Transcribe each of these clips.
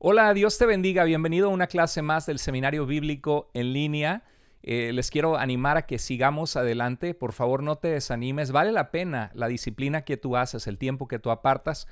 Hola, Dios te bendiga. Bienvenido a una clase más del Seminario Bíblico en línea. Eh, les quiero animar a que sigamos adelante. Por favor, no te desanimes. Vale la pena la disciplina que tú haces, el tiempo que tú apartas.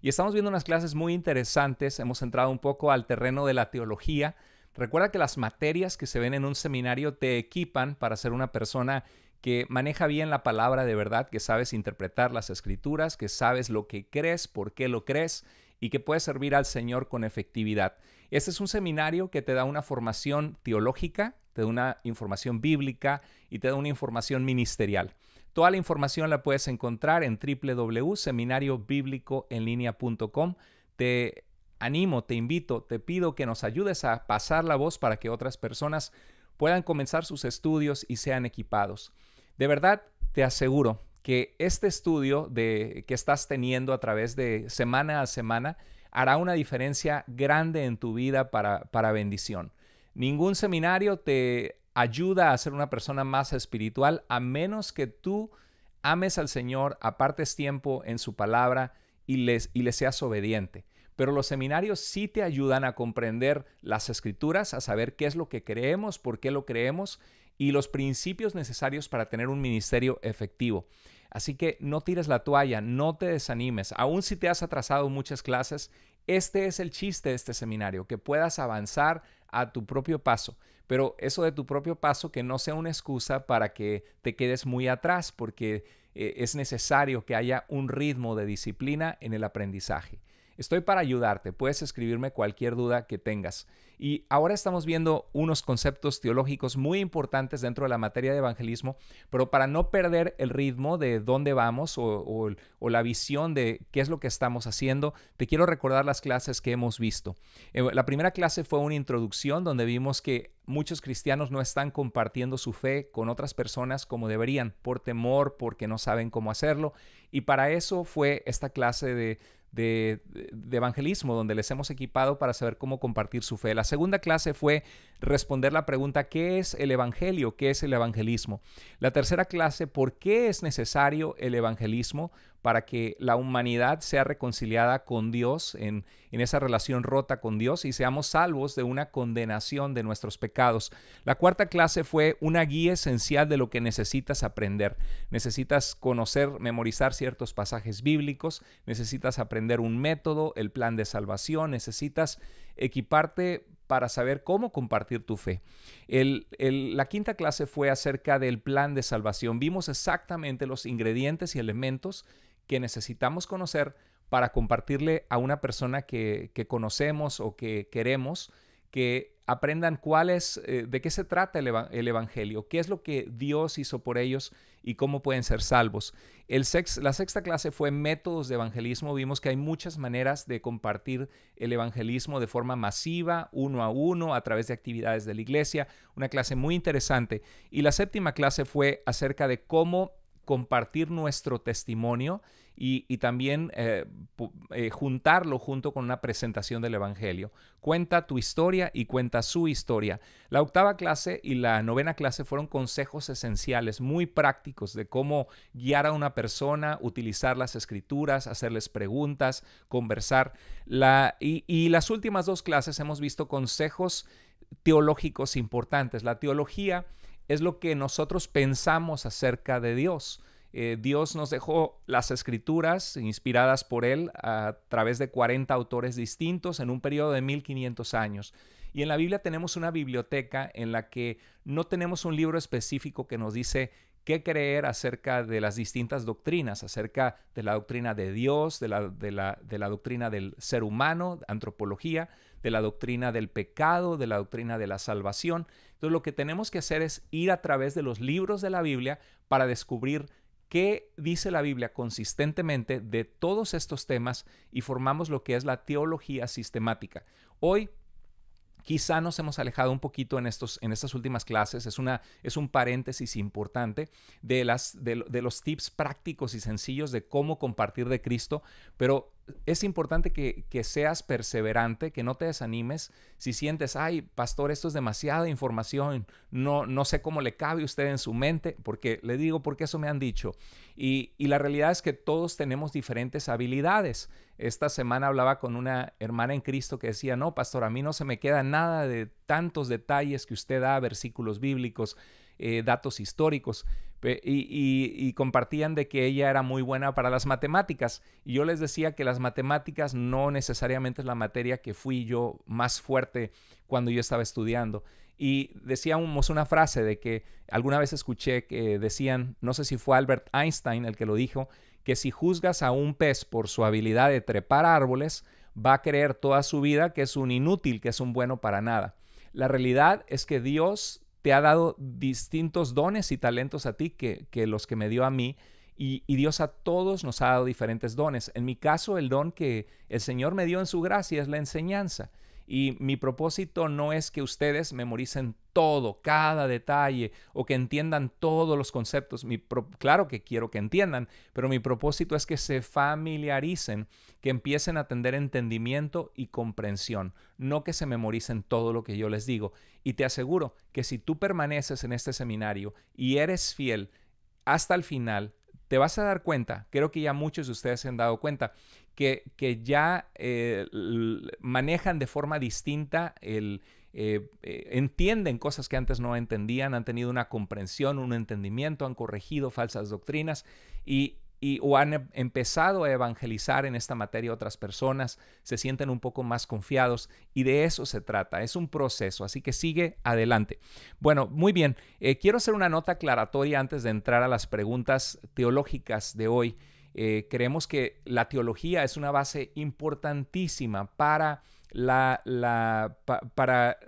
Y estamos viendo unas clases muy interesantes. Hemos entrado un poco al terreno de la teología. Recuerda que las materias que se ven en un seminario te equipan para ser una persona que maneja bien la palabra de verdad, que sabes interpretar las escrituras, que sabes lo que crees, por qué lo crees y que puede servir al Señor con efectividad. Este es un seminario que te da una formación teológica, te da una información bíblica y te da una información ministerial. Toda la información la puedes encontrar en www.seminariobiblicoenlinea.com. Te animo, te invito, te pido que nos ayudes a pasar la voz para que otras personas puedan comenzar sus estudios y sean equipados. De verdad, te aseguro, que este estudio de, que estás teniendo a través de semana a semana hará una diferencia grande en tu vida para, para bendición. Ningún seminario te ayuda a ser una persona más espiritual a menos que tú ames al Señor, apartes tiempo en su palabra y, les, y le seas obediente. Pero los seminarios sí te ayudan a comprender las escrituras, a saber qué es lo que creemos, por qué lo creemos y los principios necesarios para tener un ministerio efectivo. Así que no tires la toalla, no te desanimes. aun si te has atrasado muchas clases, este es el chiste de este seminario, que puedas avanzar a tu propio paso. Pero eso de tu propio paso que no sea una excusa para que te quedes muy atrás, porque eh, es necesario que haya un ritmo de disciplina en el aprendizaje. Estoy para ayudarte, puedes escribirme cualquier duda que tengas. Y ahora estamos viendo unos conceptos teológicos muy importantes dentro de la materia de evangelismo, pero para no perder el ritmo de dónde vamos o, la visión de qué es lo que estamos haciendo, te quiero recordar las clases que hemos visto. Eh, la primera clase fue una introducción donde vimos que muchos cristianos no están compartiendo su fe con otras personas como deberían, por temor, porque no saben cómo hacerlo. Y para eso fue esta clase de de, evangelismo, donde les hemos equipado para saber cómo compartir su fe. La segunda clase fue responder la pregunta, ¿qué es el Evangelio? ¿Qué es el evangelismo? La tercera clase, ¿por qué es necesario el evangelismo? para que la humanidad sea reconciliada con Dios, en, esa relación rota con Dios, y seamos salvos de una condenación de nuestros pecados. La cuarta clase fue una guía esencial de lo que necesitas aprender. Necesitas conocer, memorizar ciertos pasajes bíblicos, necesitas aprender un método, el plan de salvación, necesitas equiparte para saber cómo compartir tu fe. la quinta clase fue acerca del plan de salvación. Vimos exactamente los ingredientes y elementos que necesitamos conocer para compartirle a una persona que, conocemos o que queremos que aprendan cuál eh, de qué se trata el, Evangelio, qué es lo que Dios hizo por ellos y cómo pueden ser salvos. El sex la sexta clase fue métodos de evangelismo. Vimos que hay muchas maneras de compartir el evangelismo de forma masiva, uno a uno, a través de actividades de la iglesia. Una clase muy interesante. Y la séptima clase fue acerca de cómo compartir nuestro testimonio y, también eh, eh, juntarlo junto con una presentación del Evangelio. Cuenta tu historia y cuenta su historia. La octava clase y la novena clase fueron consejos esenciales, muy prácticos, de cómo guiar a una persona, utilizar las escrituras, hacerles preguntas, conversar. y, y las últimas dos clases hemos visto consejos teológicos importantes. La teología es lo que nosotros pensamos acerca de Dios. Eh, Dios nos dejó las escrituras inspiradas por Él a través de 40 autores distintos en un periodo de 1500 años. Y en la Biblia tenemos una biblioteca en la que no tenemos un libro específico que nos dice qué creer acerca de las distintas doctrinas, acerca de la doctrina de Dios, de la doctrina del ser humano, antropología, de la doctrina del pecado, de la doctrina de la salvación. Entonces lo que tenemos que hacer es ir a través de los libros de la Biblia para descubrir qué dice la Biblia consistentemente de todos estos temas y formamos lo que es la teología sistemática. Hoy Quizá nos hemos alejado un poquito en, estos, en estas últimas clases, es, una, es un paréntesis importante de, las, de, de los tips prácticos y sencillos de cómo compartir de Cristo, pero es importante que, seas perseverante, que no te desanimes. Si sientes, ay, pastor, esto es demasiada información, no, no sé cómo le cabe a usted en su mente, porque le digo, porque eso me han dicho. Y, y la realidad es que todos tenemos diferentes habilidades. Esta semana hablaba con una hermana en Cristo que decía, no, pastor, a mí no se me queda nada de tantos detalles que usted da, versículos bíblicos, eh, datos históricos. Y, y, compartían de que ella era muy buena para las matemáticas. Y yo les decía que las matemáticas no necesariamente es la materia que fui yo más fuerte cuando yo estaba estudiando. Y decíamos una frase de que alguna vez escuché que decían, no sé si fue Albert Einstein el que lo dijo, que si juzgas a un pez por su habilidad de trepar árboles, va a creer toda su vida que es un inútil, que es un bueno para nada. La realidad es que Dios te ha dado distintos dones y talentos a ti que, los que me dio a mí. Y, y, Dios a todos nos ha dado diferentes dones. En mi caso, el don que el Señor me dio en su gracia es la enseñanza. Y mi propósito no es que ustedes memoricen todo, cada detalle, o que entiendan todos los conceptos. claro que quiero que entiendan, pero mi propósito es que se familiaricen, que empiecen a tener entendimiento y comprensión, no que se memoricen todo lo que yo les digo. Y te aseguro que si tú permaneces en este seminario y eres fiel hasta el final, te vas a dar cuenta, creo que ya muchos de ustedes se han dado cuenta, que, ya eh, manejan de forma distinta el... Eh, eh, entienden cosas que antes no entendían, han tenido una comprensión, un entendimiento, han corregido falsas doctrinas y, o han em, empezado a evangelizar en esta materia otras personas, se sienten un poco más confiados y de eso se trata, es un proceso, así que sigue adelante. Bueno, muy bien, quiero hacer una nota aclaratoria antes de entrar a las preguntas teológicas de hoy. Eh, creemos que la teología es una base importantísima para,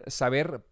saber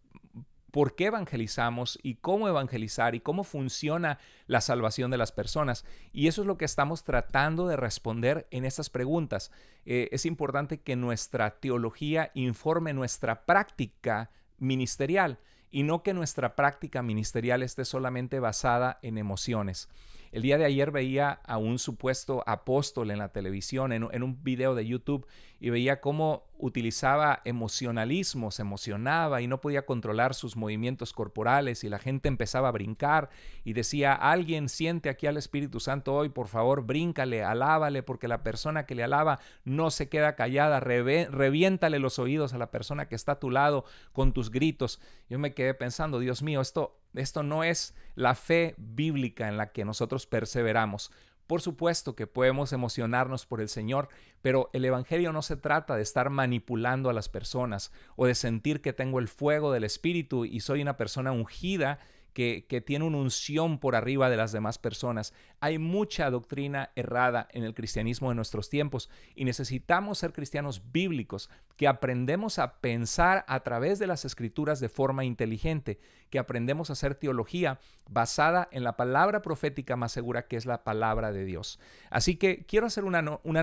por qué evangelizamos y cómo evangelizar y cómo funciona la salvación de las personas. Y eso es lo que estamos tratando de responder en estas preguntas. Eh, es importante que nuestra teología informe nuestra práctica ministerial y no que nuestra práctica ministerial esté solamente basada en emociones. El día de ayer veía a un supuesto apóstol en la televisión, en, un video de YouTube, y veía cómo utilizaba emocionalismo, se emocionaba y no podía controlar sus movimientos corporales y la gente empezaba a brincar y decía, alguien siente aquí al Espíritu Santo hoy, por favor, bríncale, alábale, porque la persona que le alaba no se queda callada, reviéntale los oídos a la persona que está a tu lado con tus gritos. Yo me quedé pensando, Dios mío, esto esto no es la fe bíblica en la que nosotros perseveramos. Por supuesto que podemos emocionarnos por el Señor, pero el Evangelio no se trata de estar manipulando a las personas o de sentir que tengo el fuego del Espíritu y soy una persona ungida que, tiene una unción por arriba de las demás personas. Hay mucha doctrina errada en el cristianismo de nuestros tiempos y necesitamos ser cristianos bíblicos, que aprendemos a pensar a través de las escrituras de forma inteligente, que aprendemos a hacer teología basada en la palabra profética más segura que es la palabra de Dios. Así que quiero hacer una, una,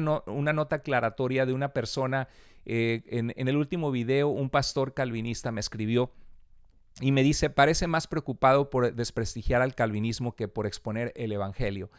nota aclaratoria de una persona. Eh, en el último video, un pastor calvinista me escribió y me dice, parece más preocupado por desprestigiar al calvinismo que por exponer el Evangelio.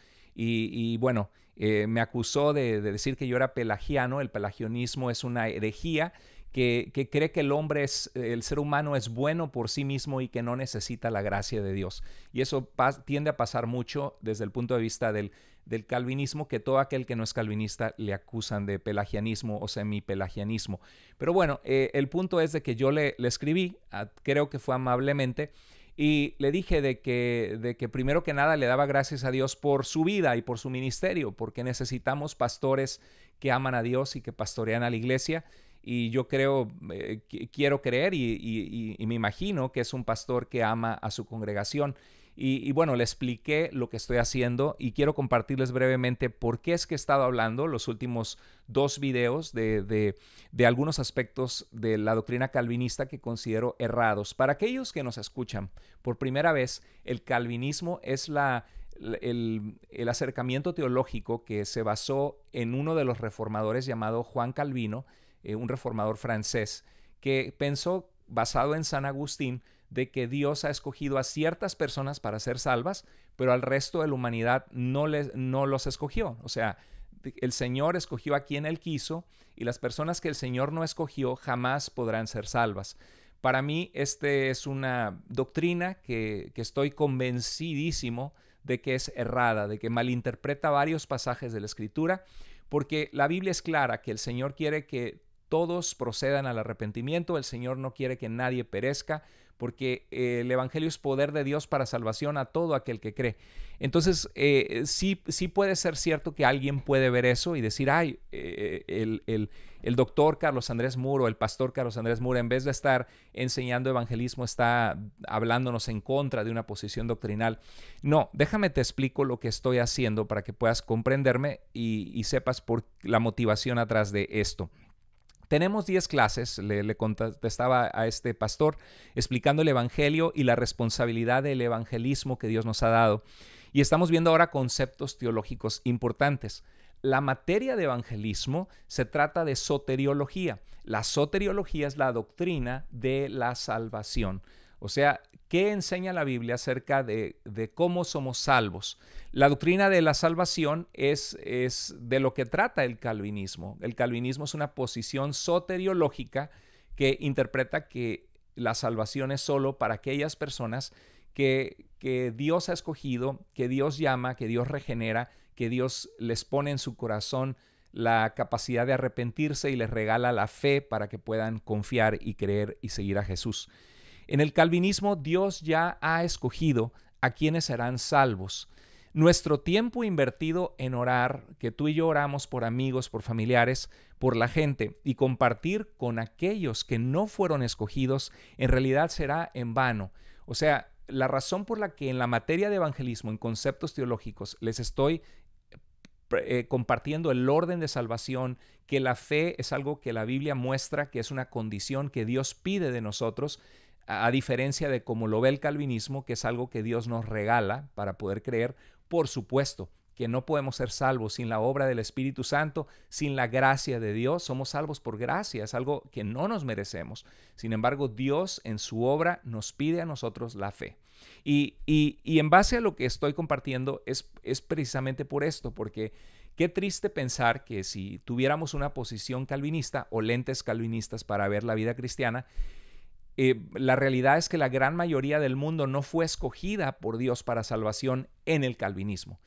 Y, bueno, eh, me acusó de, decir que yo era pelagiano, el pelagionismo es una herejía que, que, cree que el hombre es, el ser humano es bueno por sí mismo y que no necesita la gracia de Dios. Y eso tiende a pasar mucho desde el punto de vista del del calvinismo que todo aquel que no es calvinista le acusan de pelagianismo o semi-pelagianismo. Pero bueno, eh, el punto es de que yo le, le escribí, ah, creo que fue amablemente, y le dije de que, de que primero que nada le daba gracias a Dios por su vida y por su ministerio, porque necesitamos pastores que aman a Dios y que pastorean a la iglesia. Y yo creo, eh, quiero creer y me imagino que es un pastor que ama a su congregación. Y, bueno, le expliqué lo que estoy haciendo y quiero compartirles brevemente por qué es que he estado hablando los últimos dos videos de, algunos aspectos de la doctrina calvinista que considero errados. Para aquellos que nos escuchan por primera vez, el calvinismo es la el, acercamiento teológico que se basó en uno de los reformadores llamado Juan Calvino, eh, un reformador francés, que pensó, basado en San Agustín, de que Dios ha escogido a ciertas personas para ser salvas, pero al resto de la humanidad no, les, no los escogió. O sea, el Señor escogió a quien Él quiso y las personas que el Señor no escogió jamás podrán ser salvas. Para mí, esta es una doctrina que, que estoy convencidísimo de que es errada, de que malinterpreta varios pasajes de la Escritura, porque la Biblia es clara que el Señor quiere que todos procedan al arrepentimiento, el Señor no quiere que nadie perezca, porque eh, el Evangelio es poder de Dios para salvación a todo aquel que cree. Entonces, eh, sí, sí puede ser cierto que alguien puede ver eso y decir, ay, eh, el, doctor Carlos Andrés Muro, el pastor Carlos Andrés Muro, en vez de estar enseñando evangelismo, está hablándonos en contra de una posición doctrinal. No, déjame te explico lo que estoy haciendo para que puedas comprenderme y, y sepas por la motivación atrás de esto. Tenemos 10 clases, le, contestaba a este pastor, explicando el Evangelio y la responsabilidad del evangelismo que Dios nos ha dado. Y estamos viendo ahora conceptos teológicos importantes. La materia de evangelismo se trata de soteriología. La soteriología es la doctrina de la salvación. O sea, ¿Qué enseña la Biblia acerca de, cómo somos salvos? La doctrina de la salvación es, es, de lo que trata el calvinismo. El calvinismo es una posición soteriológica que interpreta que la salvación es solo para aquellas personas que, que Dios ha escogido, que Dios llama, que Dios regenera, que Dios les pone en su corazón la capacidad de arrepentirse y les regala la fe para que puedan confiar y creer y seguir a Jesús. En el calvinismo Dios ya ha escogido a quienes serán salvos. Nuestro tiempo invertido en orar, que tú y yo oramos por amigos, por familiares, por la gente y compartir con aquellos que no fueron escogidos, en realidad será en vano. O sea, la razón por la que en la materia de evangelismo, en conceptos teológicos, les estoy eh, compartiendo el orden de salvación, que la fe es algo que la Biblia muestra, que es una condición que Dios pide de nosotros, a, diferencia de cómo lo ve el calvinismo, que es algo que Dios nos regala para poder creer, por supuesto que no podemos ser salvos sin la obra del Espíritu Santo, sin la gracia de Dios. Somos salvos por gracia, es algo que no nos merecemos. Sin embargo, Dios en su obra nos pide a nosotros la fe. Y, y, y en base a lo que estoy compartiendo es, es precisamente por esto, porque qué triste pensar que si tuviéramos una posición calvinista o lentes calvinistas para ver la vida cristiana, eh, la realidad es que la gran mayoría del mundo no fue escogida por Dios para salvación en el calvinismo.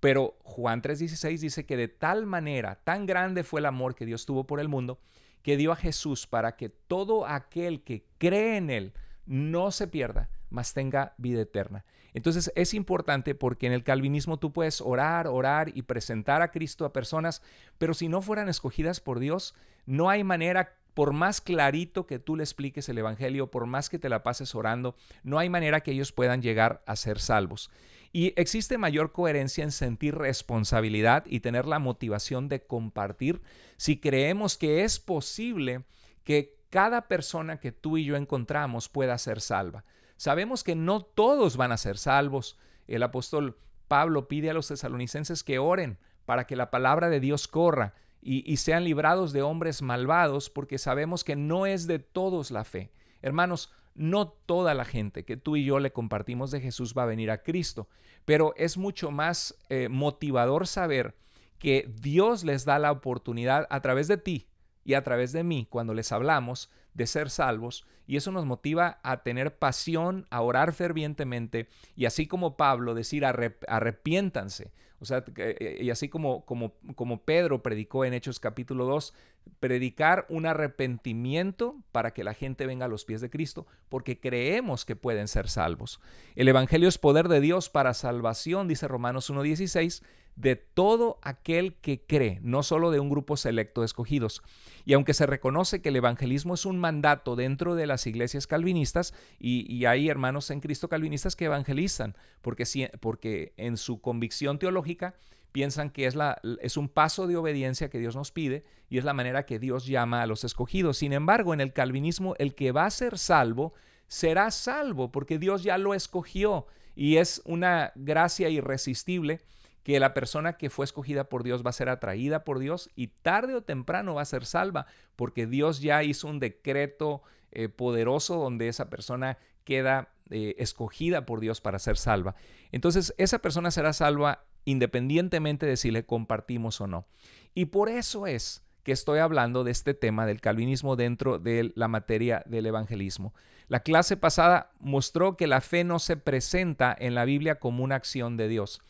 Pero Juan 3:16 dice que de tal manera, tan grande fue el amor que Dios tuvo por el mundo, que dio a Jesús para que todo aquel que cree en Él no se pierda, mas tenga vida eterna. Entonces es importante porque en el calvinismo tú puedes orar, orar y presentar a Cristo a personas, pero si no fueran escogidas por Dios, no hay manera por más clarito que tú le expliques el Evangelio, por más que te la pases orando, no hay manera que ellos puedan llegar a ser salvos. Y existe mayor coherencia en sentir responsabilidad y tener la motivación de compartir si creemos que es posible que cada persona que tú y yo encontramos pueda ser salva. Sabemos que no todos van a ser salvos. El apóstol Pablo pide a los tesalonicenses que oren para que la palabra de Dios corra y, sean librados de hombres malvados, porque sabemos que no es de todos la fe. Hermanos, no toda la gente que tú y yo le compartimos de Jesús va a venir a Cristo, pero es mucho más eh, motivador saber que Dios les da la oportunidad a través de ti y a través de mí cuando les hablamos de ser salvos y eso nos motiva a tener pasión, a orar fervientemente y así como Pablo decir arrepiéntanse o sea, eh, y así como, como, como Pedro predicó en Hechos capítulo 2, predicar un arrepentimiento para que la gente venga a los pies de Cristo, porque creemos que pueden ser salvos. El Evangelio es poder de Dios para salvación, dice Romanos 1.16 de todo aquel que cree, no solo de un grupo selecto de escogidos. Y aunque se reconoce que el evangelismo es un mandato dentro de las iglesias calvinistas, y, hay hermanos en Cristo calvinistas que evangelizan, porque, si, porque en su convicción teológica piensan que es, la, es un paso de obediencia que Dios nos pide y es la manera que Dios llama a los escogidos. Sin embargo, en el calvinismo, el que va a ser salvo será salvo porque Dios ya lo escogió y es una gracia irresistible que la persona que fue escogida por Dios va a ser atraída por Dios y tarde o temprano va a ser salva, porque Dios ya hizo un decreto eh, poderoso donde esa persona queda eh, escogida por Dios para ser salva. Entonces, esa persona será salva independientemente de si le compartimos o no. Y por eso es que estoy hablando de este tema del calvinismo dentro de la materia del evangelismo. La clase pasada mostró que la fe no se presenta en la Biblia como una acción de Dios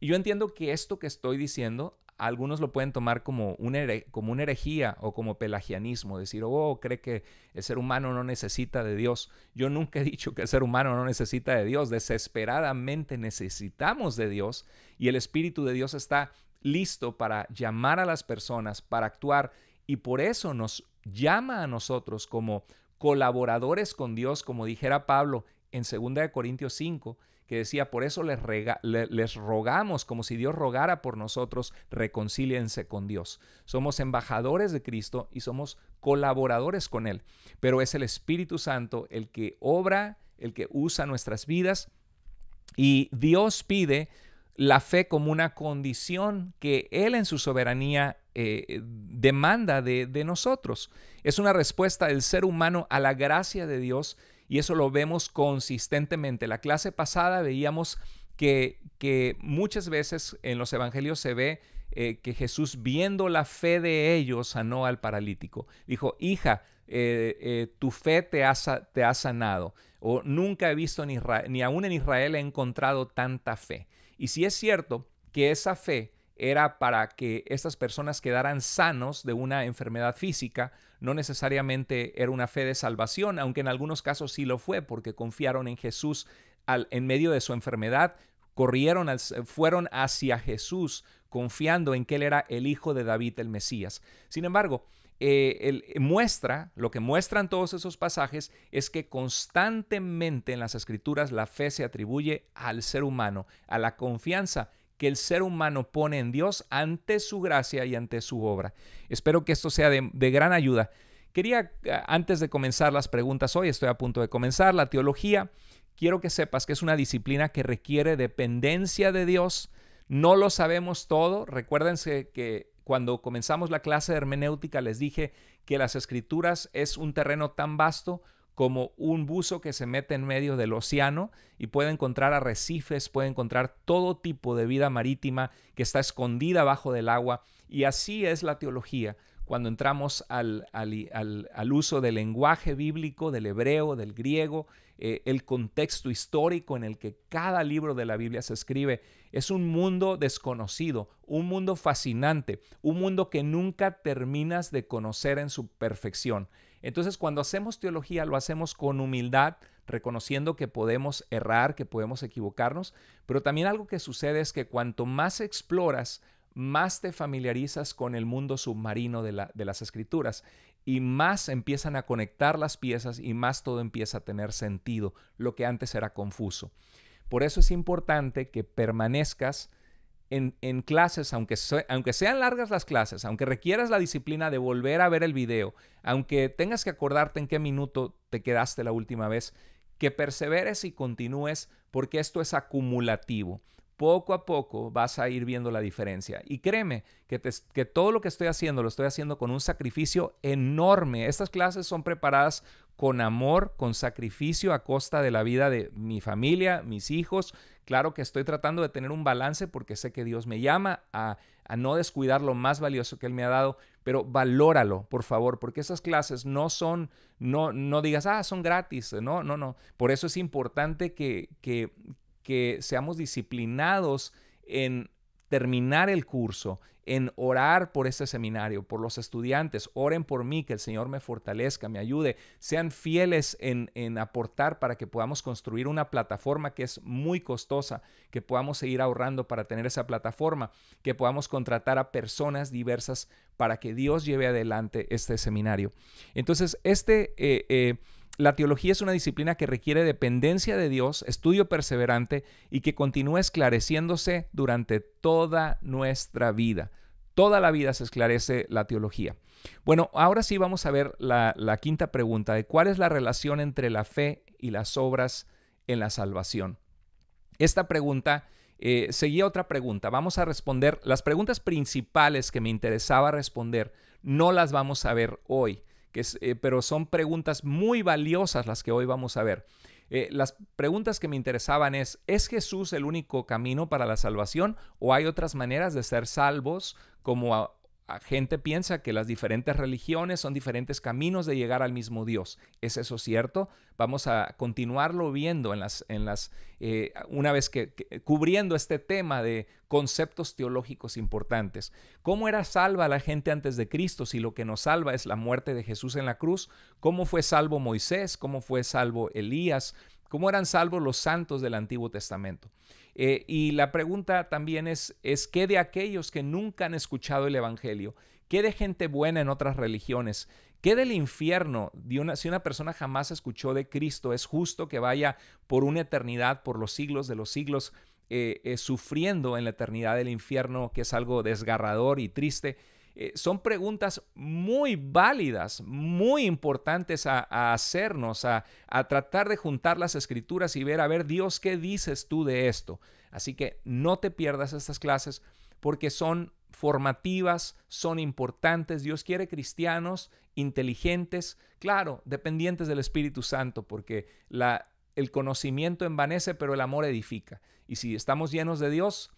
y yo entiendo que esto que estoy diciendo, algunos lo pueden tomar como una, como una herejía o como pelagianismo, decir, oh, cree que el ser humano no necesita de Dios. Yo nunca he dicho que el ser humano no necesita de Dios, desesperadamente necesitamos de Dios y el Espíritu de Dios está listo para llamar a las personas, para actuar y por eso nos llama a nosotros como colaboradores con Dios, como dijera Pablo en 2 Corintios 5, que decía, por eso les, rogamos, como si Dios rogara por nosotros, reconcíliense con Dios. Somos embajadores de Cristo y somos colaboradores con Él, pero es el Espíritu Santo el que obra, el que usa nuestras vidas y Dios pide la fe como una condición que Él en su soberanía eh, demanda de nosotros. Es una respuesta del ser humano a la gracia de Dios y eso lo vemos consistentemente. La clase pasada veíamos que, muchas veces en los evangelios se ve eh, que Jesús, viendo la fe de ellos, sanó al paralítico. Dijo, hija, eh, eh, tu fe te ha, te ha, sanado. O nunca he visto en Israel, ni aún en Israel he encontrado tanta fe. Y si es cierto que esa fe era para que estas personas quedaran sanos de una enfermedad física, no necesariamente era una fe de salvación, aunque en algunos casos sí lo fue, porque confiaron en Jesús en medio de su enfermedad, corrieron, fueron hacia Jesús confiando en que él era el hijo de David el Mesías. Sin embargo, eh, eh, muestra, lo que muestran todos esos pasajes es que constantemente en las escrituras la fe se atribuye al ser humano, a la confianza que el ser humano pone en Dios ante su gracia y ante su obra. Espero que esto sea de, gran ayuda. Quería, eh, antes de comenzar las preguntas hoy, estoy a punto de comenzar, la teología, quiero que sepas que es una disciplina que requiere dependencia de Dios. No lo sabemos todo. Recuérdense que cuando comenzamos la clase de hermenéutica les dije que las escrituras es un terreno tan vasto como un buzo que se mete en medio del océano y puede encontrar arrecifes, puede encontrar todo tipo de vida marítima que está escondida bajo del agua. Y así es la teología cuando entramos al, uso del lenguaje bíblico, del hebreo, del griego, eh, el contexto histórico en el que cada libro de la Biblia se escribe. Es un mundo desconocido, un mundo fascinante, un mundo que nunca terminas de conocer en su perfección. Entonces, cuando hacemos teología, lo hacemos con humildad, reconociendo que podemos errar, que podemos equivocarnos, pero también algo que sucede es que cuanto más exploras, más te familiarizas con el mundo submarino de, las escrituras y más empiezan a conectar las piezas y más todo empieza a tener sentido, lo que antes era confuso. Por eso es importante que permanezcas en, clases, aunque, aunque sean largas las clases, aunque requieras la disciplina de volver a ver el video, aunque tengas que acordarte en qué minuto te quedaste la última vez, que perseveres y continúes porque esto es acumulativo poco a poco vas a ir viendo la diferencia. Y créeme que, que, todo lo que estoy haciendo lo estoy haciendo con un sacrificio enorme. Estas clases son preparadas con amor, con sacrificio a costa de la vida de mi familia, mis hijos. Claro que estoy tratando de tener un balance porque sé que Dios me llama a, no descuidar lo más valioso que Él me ha dado, pero valóralo, por favor, porque esas clases no son, no, no digas, ah, son gratis, no, no, no. Por eso es importante que, que, que seamos disciplinados en terminar el curso en orar por este seminario, por los estudiantes. Oren por mí, que el Señor me fortalezca, me ayude. Sean fieles en, aportar para que podamos construir una plataforma que es muy costosa, que podamos seguir ahorrando para tener esa plataforma, que podamos contratar a personas diversas para que Dios lleve adelante este seminario. Entonces, este... Eh, eh, la teología es una disciplina que requiere dependencia de Dios, estudio perseverante y que continúa esclareciéndose durante toda nuestra vida. Toda la vida se esclarece la teología. Bueno, ahora sí vamos a ver la, quinta pregunta de cuál es la relación entre la fe y las obras en la salvación. Esta pregunta eh, seguía otra pregunta. Vamos a responder las preguntas principales que me interesaba responder. No las vamos a ver hoy. Eh, pero son preguntas muy valiosas las que hoy vamos a ver. Eh, las preguntas que me interesaban es, ¿es Jesús el único camino para la salvación o hay otras maneras de ser salvos como gente piensa que las diferentes religiones son diferentes caminos de llegar al mismo Dios. ¿Es eso cierto? Vamos a continuarlo viendo en las, en las eh, una vez que, que, cubriendo este tema de conceptos teológicos importantes. ¿Cómo era salva la gente antes de Cristo si lo que nos salva es la muerte de Jesús en la cruz? ¿Cómo fue salvo Moisés? ¿Cómo fue salvo Elías? ¿Cómo eran salvos los santos del Antiguo Testamento? Eh, y la pregunta también es, es, ¿qué de aquellos que nunca han escuchado el Evangelio? ¿Qué de gente buena en otras religiones? ¿Qué del infierno? si una persona jamás escuchó de Cristo, es justo que vaya por una eternidad, por los siglos de los siglos, eh, eh, sufriendo en la eternidad del infierno, que es algo desgarrador y triste. Eh, son preguntas muy válidas, muy importantes a, hacernos, a, tratar de juntar las escrituras y ver, a ver, Dios, ¿qué dices tú de esto? Así que no te pierdas estas clases porque son formativas, son importantes. Dios quiere cristianos inteligentes, claro, dependientes del Espíritu Santo, porque el conocimiento envanece, pero el amor edifica. Y si estamos llenos de Dios,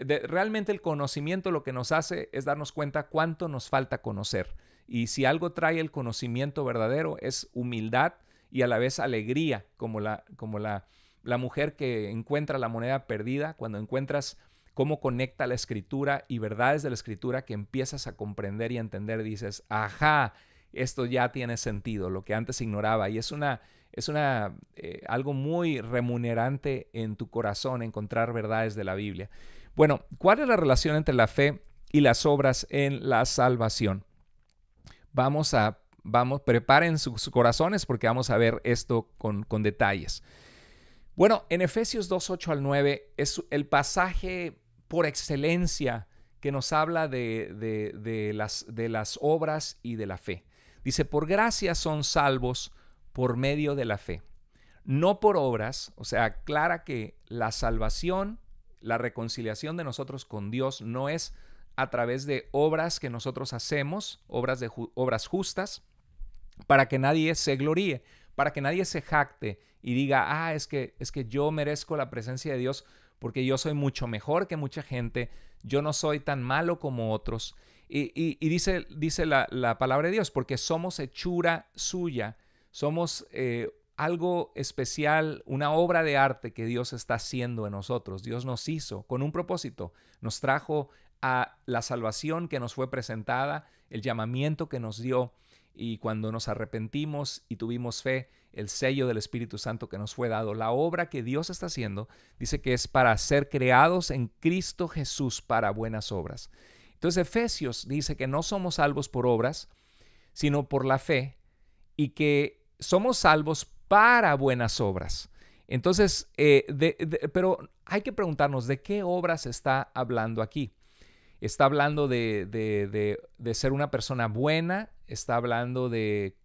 realmente el conocimiento lo que nos hace es darnos cuenta cuánto nos falta conocer. Y si algo trae el conocimiento verdadero es humildad y a la vez alegría, como la, como la, la mujer que encuentra la moneda perdida, cuando encuentras cómo conecta la escritura y verdades de la escritura que empiezas a comprender y entender, dices, ajá, esto ya tiene sentido, lo que antes ignoraba. Y es una, es una, eh, algo muy remunerante en tu corazón encontrar verdades de la Biblia. Bueno, ¿cuál es la relación entre la fe y las obras en la salvación? Vamos a, vamos, preparen sus corazones porque vamos a ver esto con, detalles. Bueno, en Efesios 2, 8 al 9 es el pasaje por excelencia que nos habla de, las, de las obras y de la fe. Dice, por gracia son salvos por medio de la fe, no por obras, o sea, aclara que la salvación la reconciliación de nosotros con Dios no es a través de obras que nosotros hacemos, obras, obras justas, para que nadie se gloríe, para que nadie se jacte y diga, ah, es que, es que yo merezco la presencia de Dios porque yo soy mucho mejor que mucha gente, yo no soy tan malo como otros. Y, dice, dice la, palabra de Dios, porque somos hechura suya, somos eh, algo especial, una obra de arte que Dios está haciendo en nosotros. Dios nos hizo con un propósito, nos trajo a la salvación que nos fue presentada, el llamamiento que nos dio y cuando nos arrepentimos y tuvimos fe, el sello del Espíritu Santo que nos fue dado, la obra que Dios está haciendo, dice que es para ser creados en Cristo Jesús para buenas obras. Entonces Efesios dice que no somos salvos por obras, sino por la fe, y que somos salvos para buenas obras. Entonces, eh, pero hay que preguntarnos de qué obras está hablando aquí. Está hablando de, de ser una persona buena, está hablando de,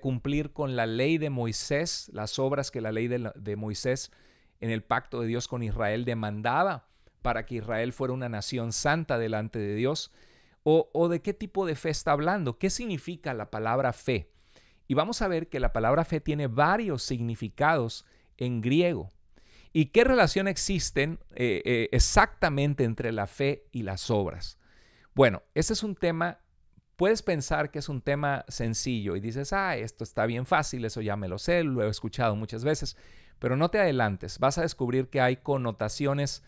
cumplir con la ley de Moisés, las obras que la ley de Moisés en el pacto de Dios con Israel demandaba para que Israel fuera una nación santa delante de Dios? ¿O, o de qué tipo de fe está hablando? ¿Qué significa la palabra fe? Y vamos a ver que la palabra fe tiene varios significados en griego. ¿Y qué relación existen eh, eh, exactamente entre la fe y las obras? Bueno, ese es un tema, puedes pensar que es un tema sencillo y dices, ah, esto está bien fácil, eso ya me lo sé, lo he escuchado muchas veces, pero no te adelantes, vas a descubrir que hay connotaciones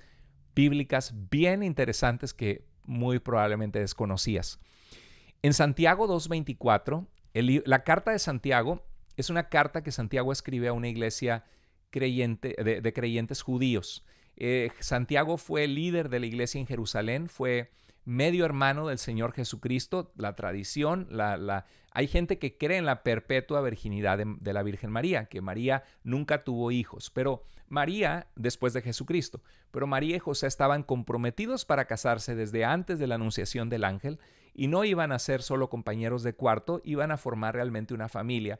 bíblicas bien interesantes que muy probablemente desconocías. En Santiago 2.24 la carta de Santiago es una carta que Santiago escribe a una iglesia creyente, de, creyentes judíos. Eh, Santiago fue líder de la iglesia en Jerusalén, fue medio hermano del Señor Jesucristo, la tradición, la, hay gente que cree en la perpetua virginidad de, la Virgen María, que María nunca tuvo hijos, pero María después de Jesucristo, pero María y José estaban comprometidos para casarse desde antes de la anunciación del ángel y no iban a ser solo compañeros de cuarto, iban a formar realmente una familia.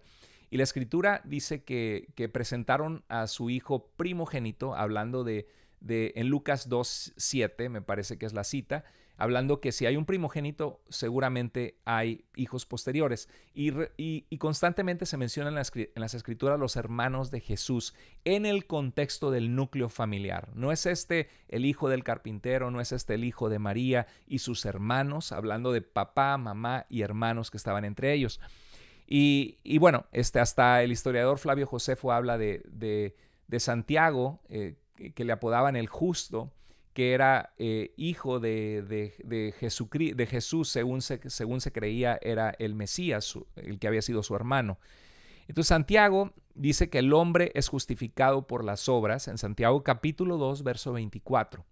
Y la escritura dice que, presentaron a su hijo primogénito, hablando de, en Lucas 2.7, me parece que es la cita, hablando que si hay un primogénito, seguramente hay hijos posteriores. Y, constantemente se mencionan en, las escrituras los hermanos de Jesús en el contexto del núcleo familiar. No es este el hijo del carpintero, no es este el hijo de María y sus hermanos, hablando de papá, mamá y hermanos que estaban entre ellos. Y, bueno, este, hasta el historiador Flavio Josefo habla de, Santiago, eh, que le apodaban el justo que era eh, hijo de, de Jesús, según se, según se creía era el Mesías, el que había sido su hermano. Entonces Santiago dice que el hombre es justificado por las obras, en Santiago capítulo 2, verso 24.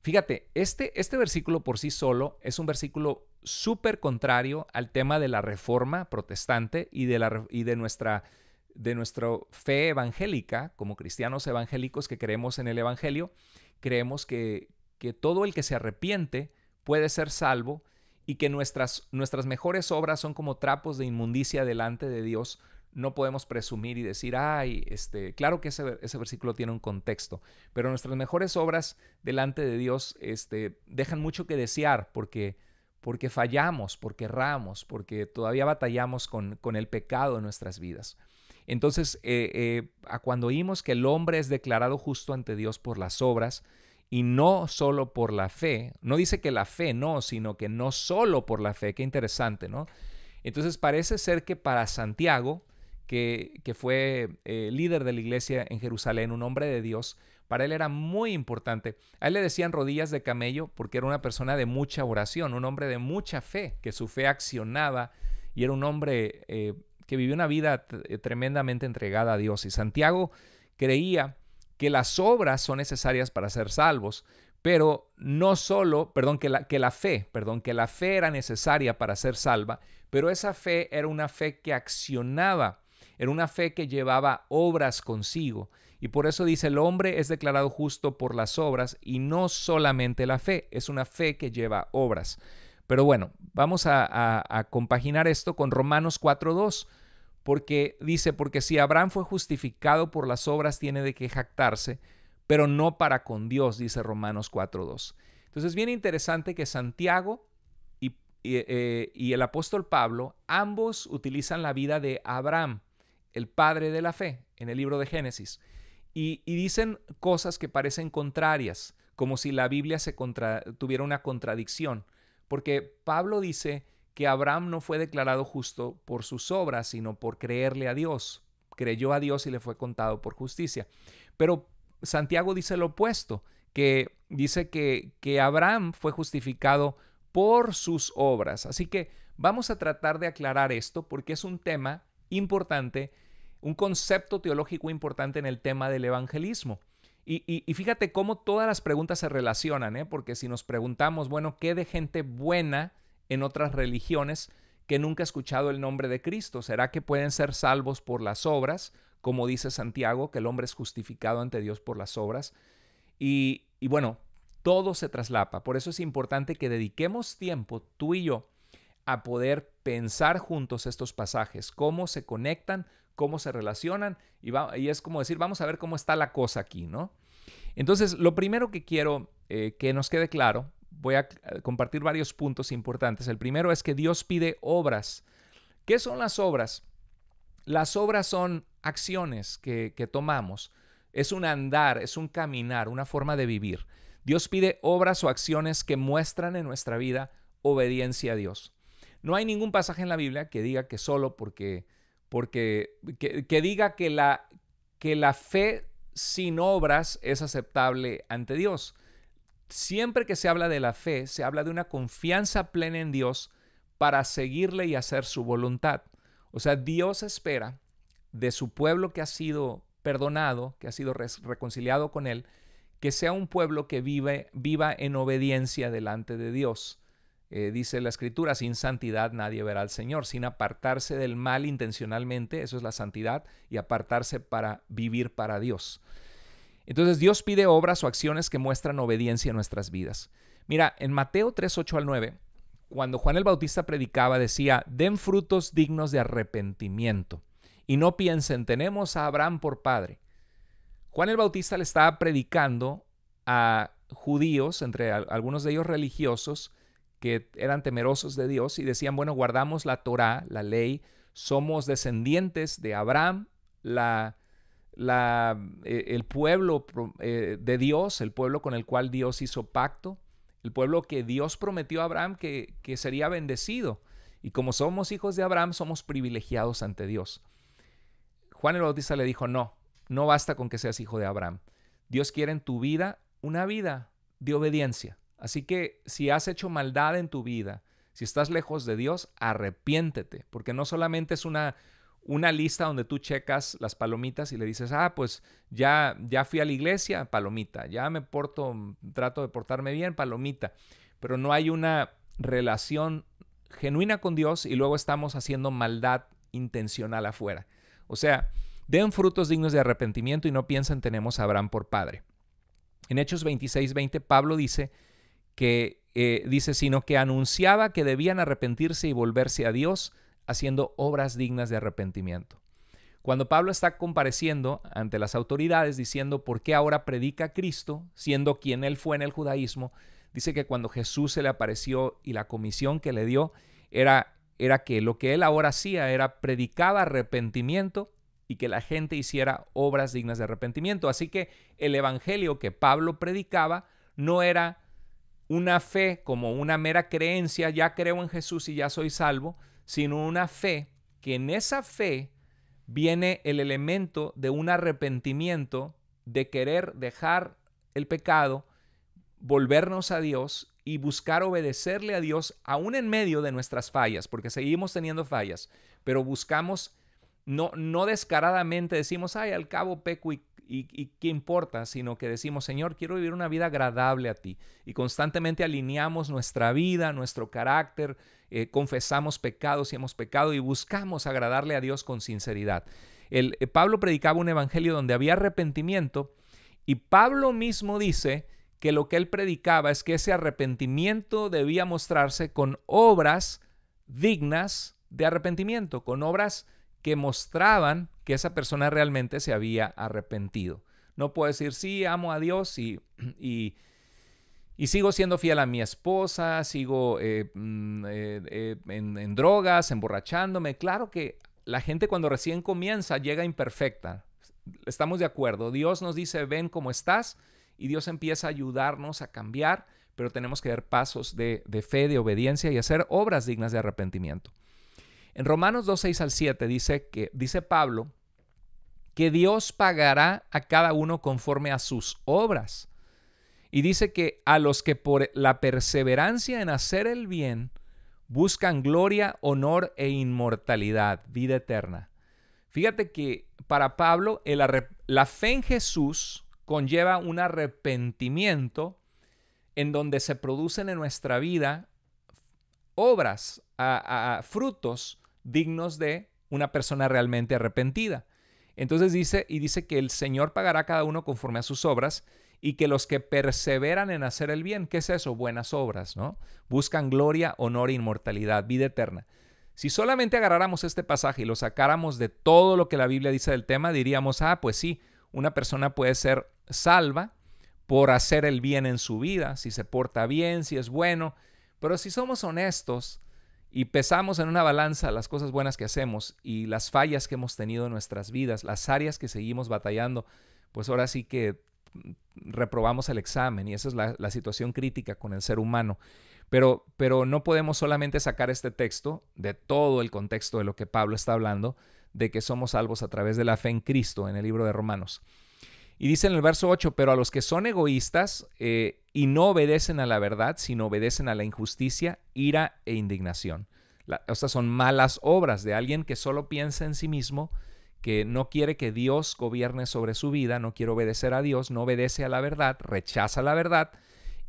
Fíjate, este, este versículo por sí solo es un versículo súper contrario al tema de la reforma protestante y de, la, y de nuestra de nuestra fe evangélica, como cristianos evangélicos que creemos en el Evangelio, creemos que, todo el que se arrepiente puede ser salvo y que nuestras, nuestras mejores obras son como trapos de inmundicia delante de Dios. No podemos presumir y decir, ay, este, claro que ese, versículo tiene un contexto, pero nuestras mejores obras delante de Dios este, dejan mucho que desear porque, porque fallamos, porque erramos, porque todavía batallamos con, con el pecado en nuestras vidas. Entonces, eh, eh, a cuando oímos que el hombre es declarado justo ante Dios por las obras y no solo por la fe, no dice que la fe no, sino que no solo por la fe, qué interesante, ¿no? Entonces parece ser que para Santiago, que, fue eh, líder de la iglesia en Jerusalén, un hombre de Dios, para él era muy importante. A él le decían rodillas de camello porque era una persona de mucha oración, un hombre de mucha fe, que su fe accionaba y era un hombre que vivió una vida eh, tremendamente entregada a Dios. Y Santiago creía que las obras son necesarias para ser salvos, pero no solo, perdón, que la, que la fe, perdón, que la fe era necesaria para ser salva, pero esa fe era una fe que accionaba, era una fe que llevaba obras consigo. Y por eso dice, el hombre es declarado justo por las obras y no solamente la fe, es una fe que lleva obras. Pero bueno, vamos a, a compaginar esto con Romanos 4.2 porque dice, porque si Abraham fue justificado por las obras, tiene de que jactarse, pero no para con Dios, dice Romanos 4.2. Entonces es bien interesante que Santiago eh, y, el apóstol Pablo, ambos utilizan la vida de Abraham, el padre de la fe, en el libro de Génesis, y, dicen cosas que parecen contrarias, como si la Biblia tuviera una contradicción, porque Pablo dice que Abraham no fue declarado justo por sus obras, sino por creerle a Dios. Creyó a Dios y le fue contado por justicia. Pero Santiago dice lo opuesto, que dice que, que Abraham fue justificado por sus obras. Así que vamos a tratar de aclarar esto porque es un tema importante, un concepto teológico importante en el tema del evangelismo. Y, fíjate cómo todas las preguntas se relacionan, ¿eh? porque si nos preguntamos, bueno, ¿qué de gente buena en otras religiones que nunca ha escuchado el nombre de Cristo? ¿Será que pueden ser salvos por las obras, como dice Santiago, que el hombre es justificado ante Dios por las obras? Y, bueno, todo se traslapa. Por eso es importante que dediquemos tiempo, tú y yo, a poder pensar juntos estos pasajes, cómo se conectan, cómo se relacionan, y, es como decir, vamos a ver cómo está la cosa aquí, ¿no? Entonces, lo primero que quiero eh, que nos quede claro voy a eh, compartir varios puntos importantes. El primero es que Dios pide obras. ¿Qué son las obras? Las obras son acciones que, que tomamos. Es un andar, es un caminar, una forma de vivir. Dios pide obras o acciones que muestran en nuestra vida obediencia a Dios. No hay ningún pasaje en la Biblia que diga que solo porque, porque que, diga que la, que la fe sin obras es aceptable ante Dios. Siempre que se habla de la fe, se habla de una confianza plena en Dios para seguirle y hacer su voluntad. O sea, Dios espera de su pueblo que ha sido perdonado, que ha sido reconciliado con Él, que sea un pueblo que vive, viva en obediencia delante de Dios. Eh, dice la escritura, sin santidad nadie verá al Señor, sin apartarse del mal intencionalmente, eso es la santidad, y apartarse para vivir para Dios. Entonces Dios pide obras o acciones que muestran obediencia en nuestras vidas. Mira, en Mateo 3, 8 al 9, cuando Juan el Bautista predicaba, decía, den frutos dignos de arrepentimiento y no piensen, tenemos a Abraham por padre. Juan el Bautista le estaba predicando a judíos, entre algunos de ellos religiosos, que eran temerosos de Dios y decían, bueno, guardamos la Torah, la ley, somos descendientes de Abraham, la la, eh, el pueblo eh, de Dios, el pueblo con el cual Dios hizo pacto, el pueblo que Dios prometió a Abraham que, que sería bendecido. Y como somos hijos de Abraham, somos privilegiados ante Dios. Juan el Bautista le dijo, no, no basta con que seas hijo de Abraham. Dios quiere en tu vida una vida de obediencia. Así que si has hecho maldad en tu vida, si estás lejos de Dios, arrepiéntete, porque no solamente es una, una lista donde tú checas las palomitas y le dices, ah, pues ya, ya fui a la iglesia, palomita, ya me porto, trato de portarme bien, palomita, pero no hay una relación genuina con Dios y luego estamos haciendo maldad intencional afuera. O sea, den frutos dignos de arrepentimiento y no piensen tenemos a Abraham por padre. En Hechos 26, 20, Pablo dice que, eh, dice, sino que anunciaba que debían arrepentirse y volverse a Dios haciendo obras dignas de arrepentimiento. Cuando Pablo está compareciendo ante las autoridades diciendo por qué ahora predica Cristo, siendo quien él fue en el judaísmo, dice que cuando Jesús se le apareció y la comisión que le dio era, era que lo que él ahora hacía era predicaba arrepentimiento y que la gente hiciera obras dignas de arrepentimiento. Así que el evangelio que Pablo predicaba no era una fe como una mera creencia, ya creo en Jesús y ya soy salvo, sino una fe que en esa fe viene el elemento de un arrepentimiento, de querer dejar el pecado, volvernos a Dios y buscar obedecerle a Dios aún en medio de nuestras fallas, porque seguimos teniendo fallas, pero buscamos, no, no descaradamente decimos, ay, al cabo peco y qué importa, sino que decimos, Señor, quiero vivir una vida agradable a ti. Y constantemente alineamos nuestra vida, nuestro carácter, eh, confesamos pecados y hemos pecado y buscamos agradarle a Dios con sinceridad. El, eh, Pablo predicaba un evangelio donde había arrepentimiento y Pablo mismo dice que lo que él predicaba es que ese arrepentimiento debía mostrarse con obras dignas de arrepentimiento, con obras que mostraban que esa persona realmente se había arrepentido. No puedo decir, sí, amo a Dios y, y y sigo siendo fiel a mi esposa, sigo eh, mm, eh, eh, en, drogas, emborrachándome. Claro que la gente cuando recién comienza llega imperfecta. Estamos de acuerdo. Dios nos dice, ven cómo estás, y Dios empieza a ayudarnos a cambiar, pero tenemos que dar pasos de, fe, de obediencia y hacer obras dignas de arrepentimiento. En Romanos 2, 6 al 7 dice, que, dice Pablo que Dios pagará a cada uno conforme a sus obras. Y dice que a los que por la perseverancia en hacer el bien buscan gloria, honor e inmortalidad, vida eterna. Fíjate que para Pablo la fe en Jesús conlleva un arrepentimiento en donde se producen en nuestra vida obras, a, frutos dignos de una persona realmente arrepentida. Entonces dice, y dice que el Señor pagará a cada uno conforme a sus obras, y que los que perseveran en hacer el bien, ¿qué es eso? Buenas obras, ¿no? Buscan gloria, honor e inmortalidad, vida eterna. Si solamente agarráramos este pasaje y lo sacáramos de todo lo que la Biblia dice del tema, diríamos, ah, pues sí, una persona puede ser salva por hacer el bien en su vida, si se porta bien, si es bueno, pero si somos honestos y pesamos en una balanza las cosas buenas que hacemos y las fallas que hemos tenido en nuestras vidas, las áreas que seguimos batallando, pues ahora sí que reprobamos el examen y esa es la, situación crítica con el ser humano. Pero, pero no podemos solamente sacar este texto de todo el contexto de lo que Pablo está hablando, de que somos salvos a través de la fe en Cristo en el libro de Romanos. Y dice en el verso 8, pero a los que son egoístas eh, y no obedecen a la verdad, sino obedecen a la injusticia, ira e indignación. estas son malas obras de alguien que solo piensa en sí mismo, que no quiere que Dios gobierne sobre su vida, no quiere obedecer a Dios, no obedece a la verdad, rechaza la verdad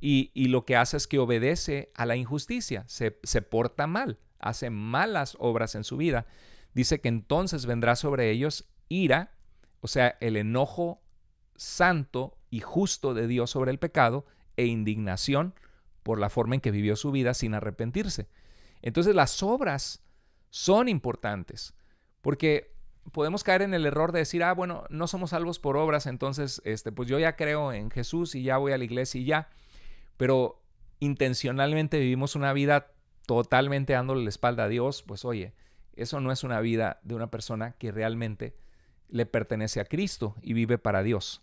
y, lo que hace es que obedece a la injusticia, se, se porta mal, hace malas obras en su vida. Dice que entonces vendrá sobre ellos ira, o sea, el enojo santo y justo de Dios sobre el pecado e indignación por la forma en que vivió su vida sin arrepentirse. Entonces las obras son importantes, porque podemos caer en el error de decir, ah, bueno, no somos salvos por obras, entonces, este, pues yo ya creo en Jesús y ya voy a la iglesia y ya. Pero intencionalmente vivimos una vida totalmente dándole la espalda a Dios, pues oye, eso no es una vida de una persona que realmente le pertenece a Cristo y vive para Dios.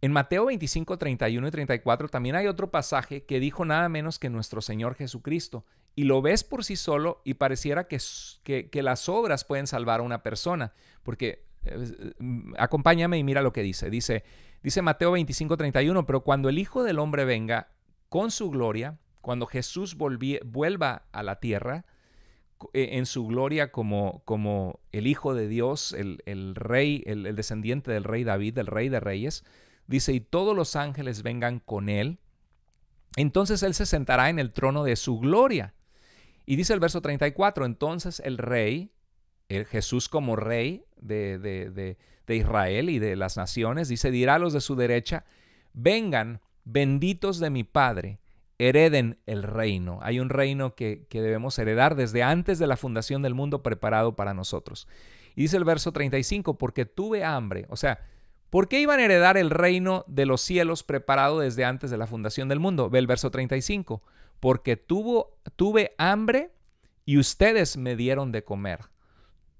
En Mateo 25, 31 y 34 también hay otro pasaje que dijo nada menos que nuestro Señor Jesucristo y lo ves por sí solo y pareciera que, las obras pueden salvar a una persona, porque eh, mm, acompáñame y mira lo que dice. Dice, dice Mateo 25, 31, pero cuando el Hijo del Hombre venga con su gloria, cuando Jesús vuelva a la tierra, eh, en su gloria como, como el Hijo de Dios, el, rey, el, el, descendiente del rey David, del rey de reyes, dice, y todos los ángeles vengan con él, entonces él se sentará en el trono de su gloria y dice el verso 34, entonces el rey, el Jesús como rey de, de, Israel y de las naciones, dice, dirá a los de su derecha, vengan, benditos de mi Padre, hereden el reino. Hay un reino que, que, debemos heredar desde antes de la fundación del mundo preparado para nosotros. Y dice el verso 35, porque tuve hambre. O sea, ¿por qué iban a heredar el reino de los cielos preparado desde antes de la fundación del mundo? Ve el verso 35 porque tuvo, tuve hambre y ustedes me dieron de comer.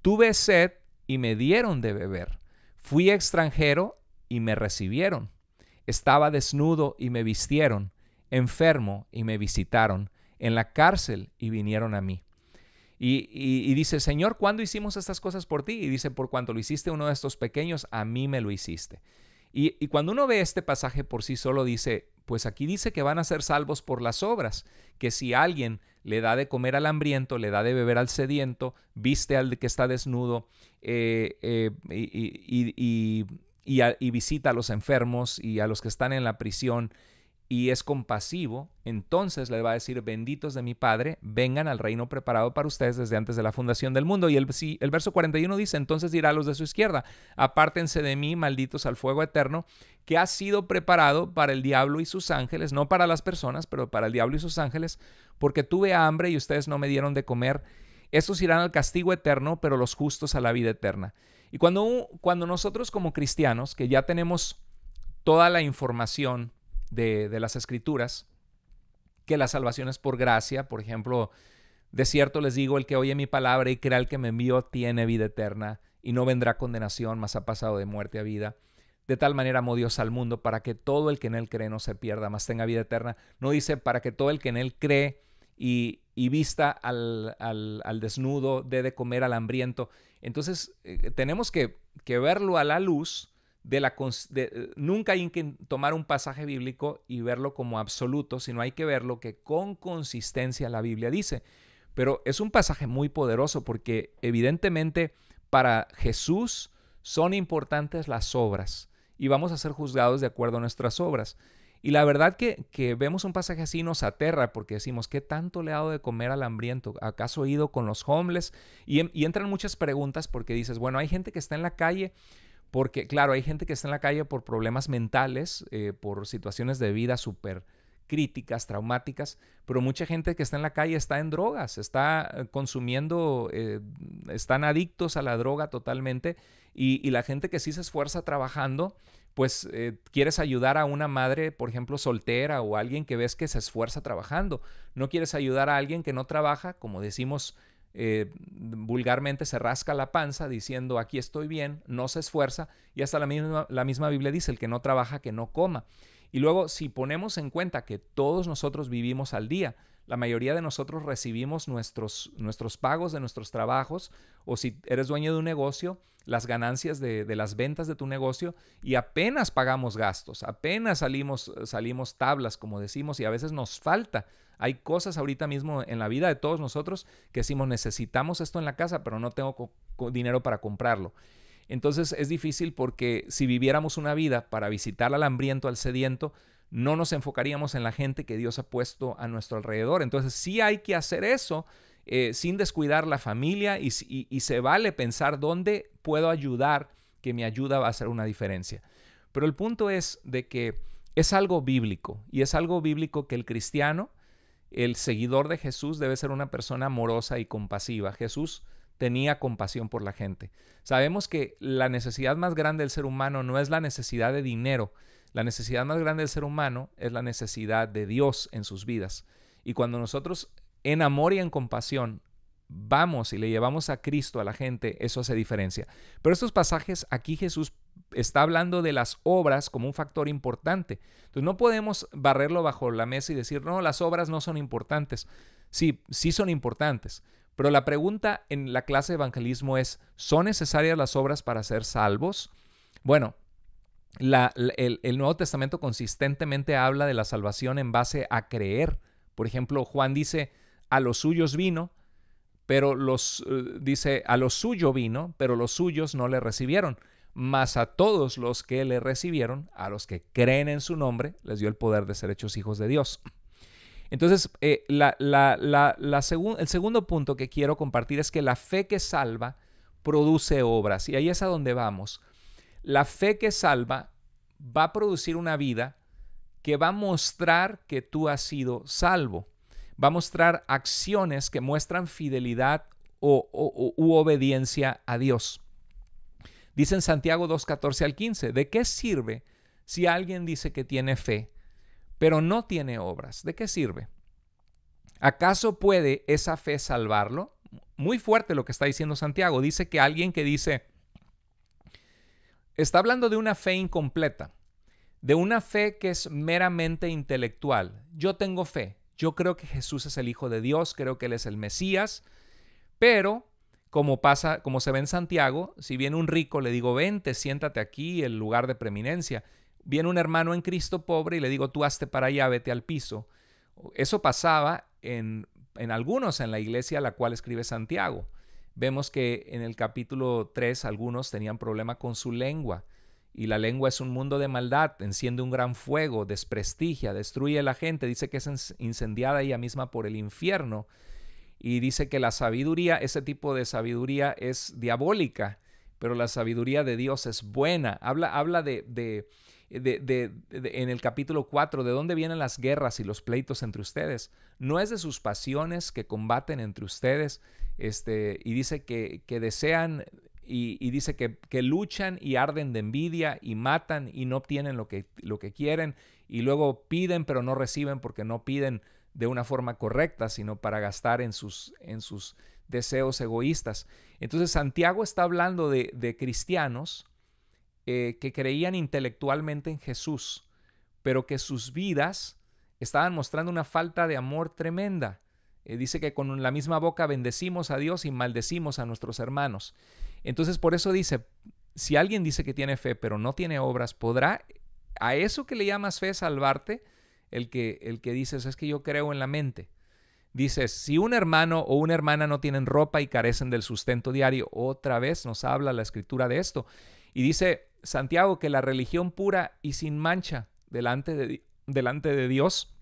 Tuve sed y me dieron de beber. Fui extranjero y me recibieron. Estaba desnudo y me vistieron. Enfermo y me visitaron. En la cárcel y vinieron a mí. Y, dice, Señor, ¿cuándo hicimos estas cosas por ti? Y dice, por cuanto lo hiciste uno de estos pequeños, a mí me lo hiciste. y, cuando uno ve este pasaje por sí solo, dice, pues aquí dice que van a ser salvos por las obras, que si alguien le da de comer al hambriento, le da de beber al sediento, viste al que está desnudo eh, eh, y visita a los enfermos y a los que están en la prisión y es compasivo, entonces le va a decir, benditos de mi Padre, vengan al reino preparado para ustedes desde antes de la fundación del mundo. Y el, el verso 41 dice, entonces dirá a los de su izquierda, apártense de mí, malditos al fuego eterno, que ha sido preparado para el diablo y sus ángeles, no para las personas, pero para el diablo y sus ángeles, porque tuve hambre y ustedes no me dieron de comer. Estos irán al castigo eterno, pero los justos a la vida eterna. Y cuando, cuando nosotros como cristianos, que ya tenemos toda la información, de, las escrituras, que la salvación es por gracia, por ejemplo, de cierto les digo, el que oye mi palabra y crea el que me envió tiene vida eterna y no vendrá condenación, mas ha pasado de muerte a vida. De tal manera amó Dios al mundo para que todo el que en él cree no se pierda, mas tenga vida eterna. No dice para que todo el que en él cree y, vista al, desnudo, dé de comer al hambriento. Entonces eh, tenemos que, que verlo a la luz eh, nunca hay que tomar un pasaje bíblico y verlo como absoluto, sino hay que ver lo que con consistencia la Biblia dice. Pero es un pasaje muy poderoso porque evidentemente para Jesús son importantes las obras y vamos a ser juzgados de acuerdo a nuestras obras. Y la verdad que, que, vemos un pasaje así nos aterra porque decimos, ¿qué tanto le ha dado de comer al hambriento? ¿Acaso he ido con los homeless? y entran muchas preguntas porque dices, bueno, hay gente que está en la calle, porque, claro, hay gente que está en la calle por problemas mentales, eh, por situaciones de vida súper críticas, traumáticas, pero mucha gente que está en la calle está en drogas, está eh, consumiendo, eh, están adictos a la droga totalmente y, la gente que sí se esfuerza trabajando, pues quieres ayudar a una madre, por ejemplo, soltera o alguien que ves que se esfuerza trabajando, no quieres ayudar a alguien que no trabaja, como decimos eh, vulgarmente se rasca la panza diciendo aquí estoy bien, no se esfuerza y hasta la misma, la misma Biblia dice el que no trabaja que no coma. Y luego si ponemos en cuenta que todos nosotros vivimos al día, la mayoría de nosotros recibimos nuestros, nuestros pagos de nuestros trabajos o si eres dueño de un negocio, las ganancias de, de las ventas de tu negocio y apenas pagamos gastos, apenas salimos, salimos tablas como decimos y a veces nos falta hay cosas ahorita mismo en la vida de todos nosotros que decimos necesitamos esto en la casa, pero no tengo dinero para comprarlo. Entonces es difícil porque si viviéramos una vida para visitar al hambriento, al sediento, no nos enfocaríamos en la gente que Dios ha puesto a nuestro alrededor. Entonces sí hay que hacer eso eh, sin descuidar la familia y, y se vale pensar dónde puedo ayudar, que mi ayuda va a hacer una diferencia. Pero el punto es de que es algo bíblico y es algo bíblico que el cristiano el seguidor de Jesús debe ser una persona amorosa y compasiva. Jesús tenía compasión por la gente. Sabemos que la necesidad más grande del ser humano no es la necesidad de dinero. La necesidad más grande del ser humano es la necesidad de Dios en sus vidas. Y cuando nosotros en amor y en compasión vamos y le llevamos a Cristo a la gente, eso hace diferencia. Pero estos pasajes, aquí Jesús está hablando de las obras como un factor importante. Entonces no podemos barrerlo bajo la mesa y decir, no, las obras no son importantes. Sí, sí son importantes. Pero la pregunta en la clase de evangelismo es, ¿son necesarias las obras para ser salvos? Bueno, el, Nuevo Testamento consistentemente habla de la salvación en base a creer. Por ejemplo, Juan dice, a los suyos vino, pero los, eh, dice, a los suyo vino, pero los suyos no le recibieron mas a todos los que le recibieron, a los que creen en su nombre, les dio el poder de ser hechos hijos de Dios. Entonces, eh, el segundo punto que quiero compartir es que la fe que salva produce obras, y ahí es a donde vamos. La fe que salva va a producir una vida que va a mostrar que tú has sido salvo, va a mostrar acciones que muestran fidelidad o, u obediencia a Dios. Dice en Santiago 2, 14 al 15, ¿de qué sirve si alguien dice que tiene fe, pero no tiene obras? ¿De qué sirve? ¿Acaso puede esa fe salvarlo? Muy fuerte lo que está diciendo Santiago. Dice que alguien que dice, está hablando de una fe incompleta, de una fe que es meramente intelectual. Yo tengo fe, yo creo que Jesús es el Hijo de Dios, creo que Él es el Mesías, pero como pasa, como se ve en Santiago, si viene un rico, le digo, vente, siéntate aquí, el lugar de preeminencia. Viene un hermano en Cristo pobre y le digo, tú hazte para allá, vete al piso. Eso pasaba en, en algunos en la iglesia a la cual escribe Santiago. Vemos que en el capítulo 3 algunos tenían problema con su lengua y la lengua es un mundo de maldad, enciende un gran fuego, desprestigia, destruye a la gente, dice que es incendiada ella misma por el infierno y dice que la sabiduría, ese tipo de sabiduría es diabólica, pero la sabiduría de Dios es buena. Habla, habla de, de, de, en el capítulo 4, de dónde vienen las guerras y los pleitos entre ustedes. No es de sus pasiones que combaten entre ustedes, este, y dice que, que desean y, dice que, luchan y arden de envidia y matan y no obtienen lo que, lo que quieren y luego piden pero no reciben porque no piden de una forma correcta, sino para gastar en sus, en sus deseos egoístas. Entonces Santiago está hablando de, cristianos eh, que creían intelectualmente en Jesús, pero que sus vidas estaban mostrando una falta de amor tremenda. Eh, dice que con la misma boca bendecimos a Dios y maldecimos a nuestros hermanos. Entonces por eso dice, si alguien dice que tiene fe pero no tiene obras, ¿podrá a eso que le llamas fe salvarte? el que, el que dices, es que yo creo en la mente. Dices, si un hermano o una hermana no tienen ropa y carecen del sustento diario, otra vez nos habla la escritura de esto. Y dice Santiago que la religión pura y sin mancha delante de, delante de Dios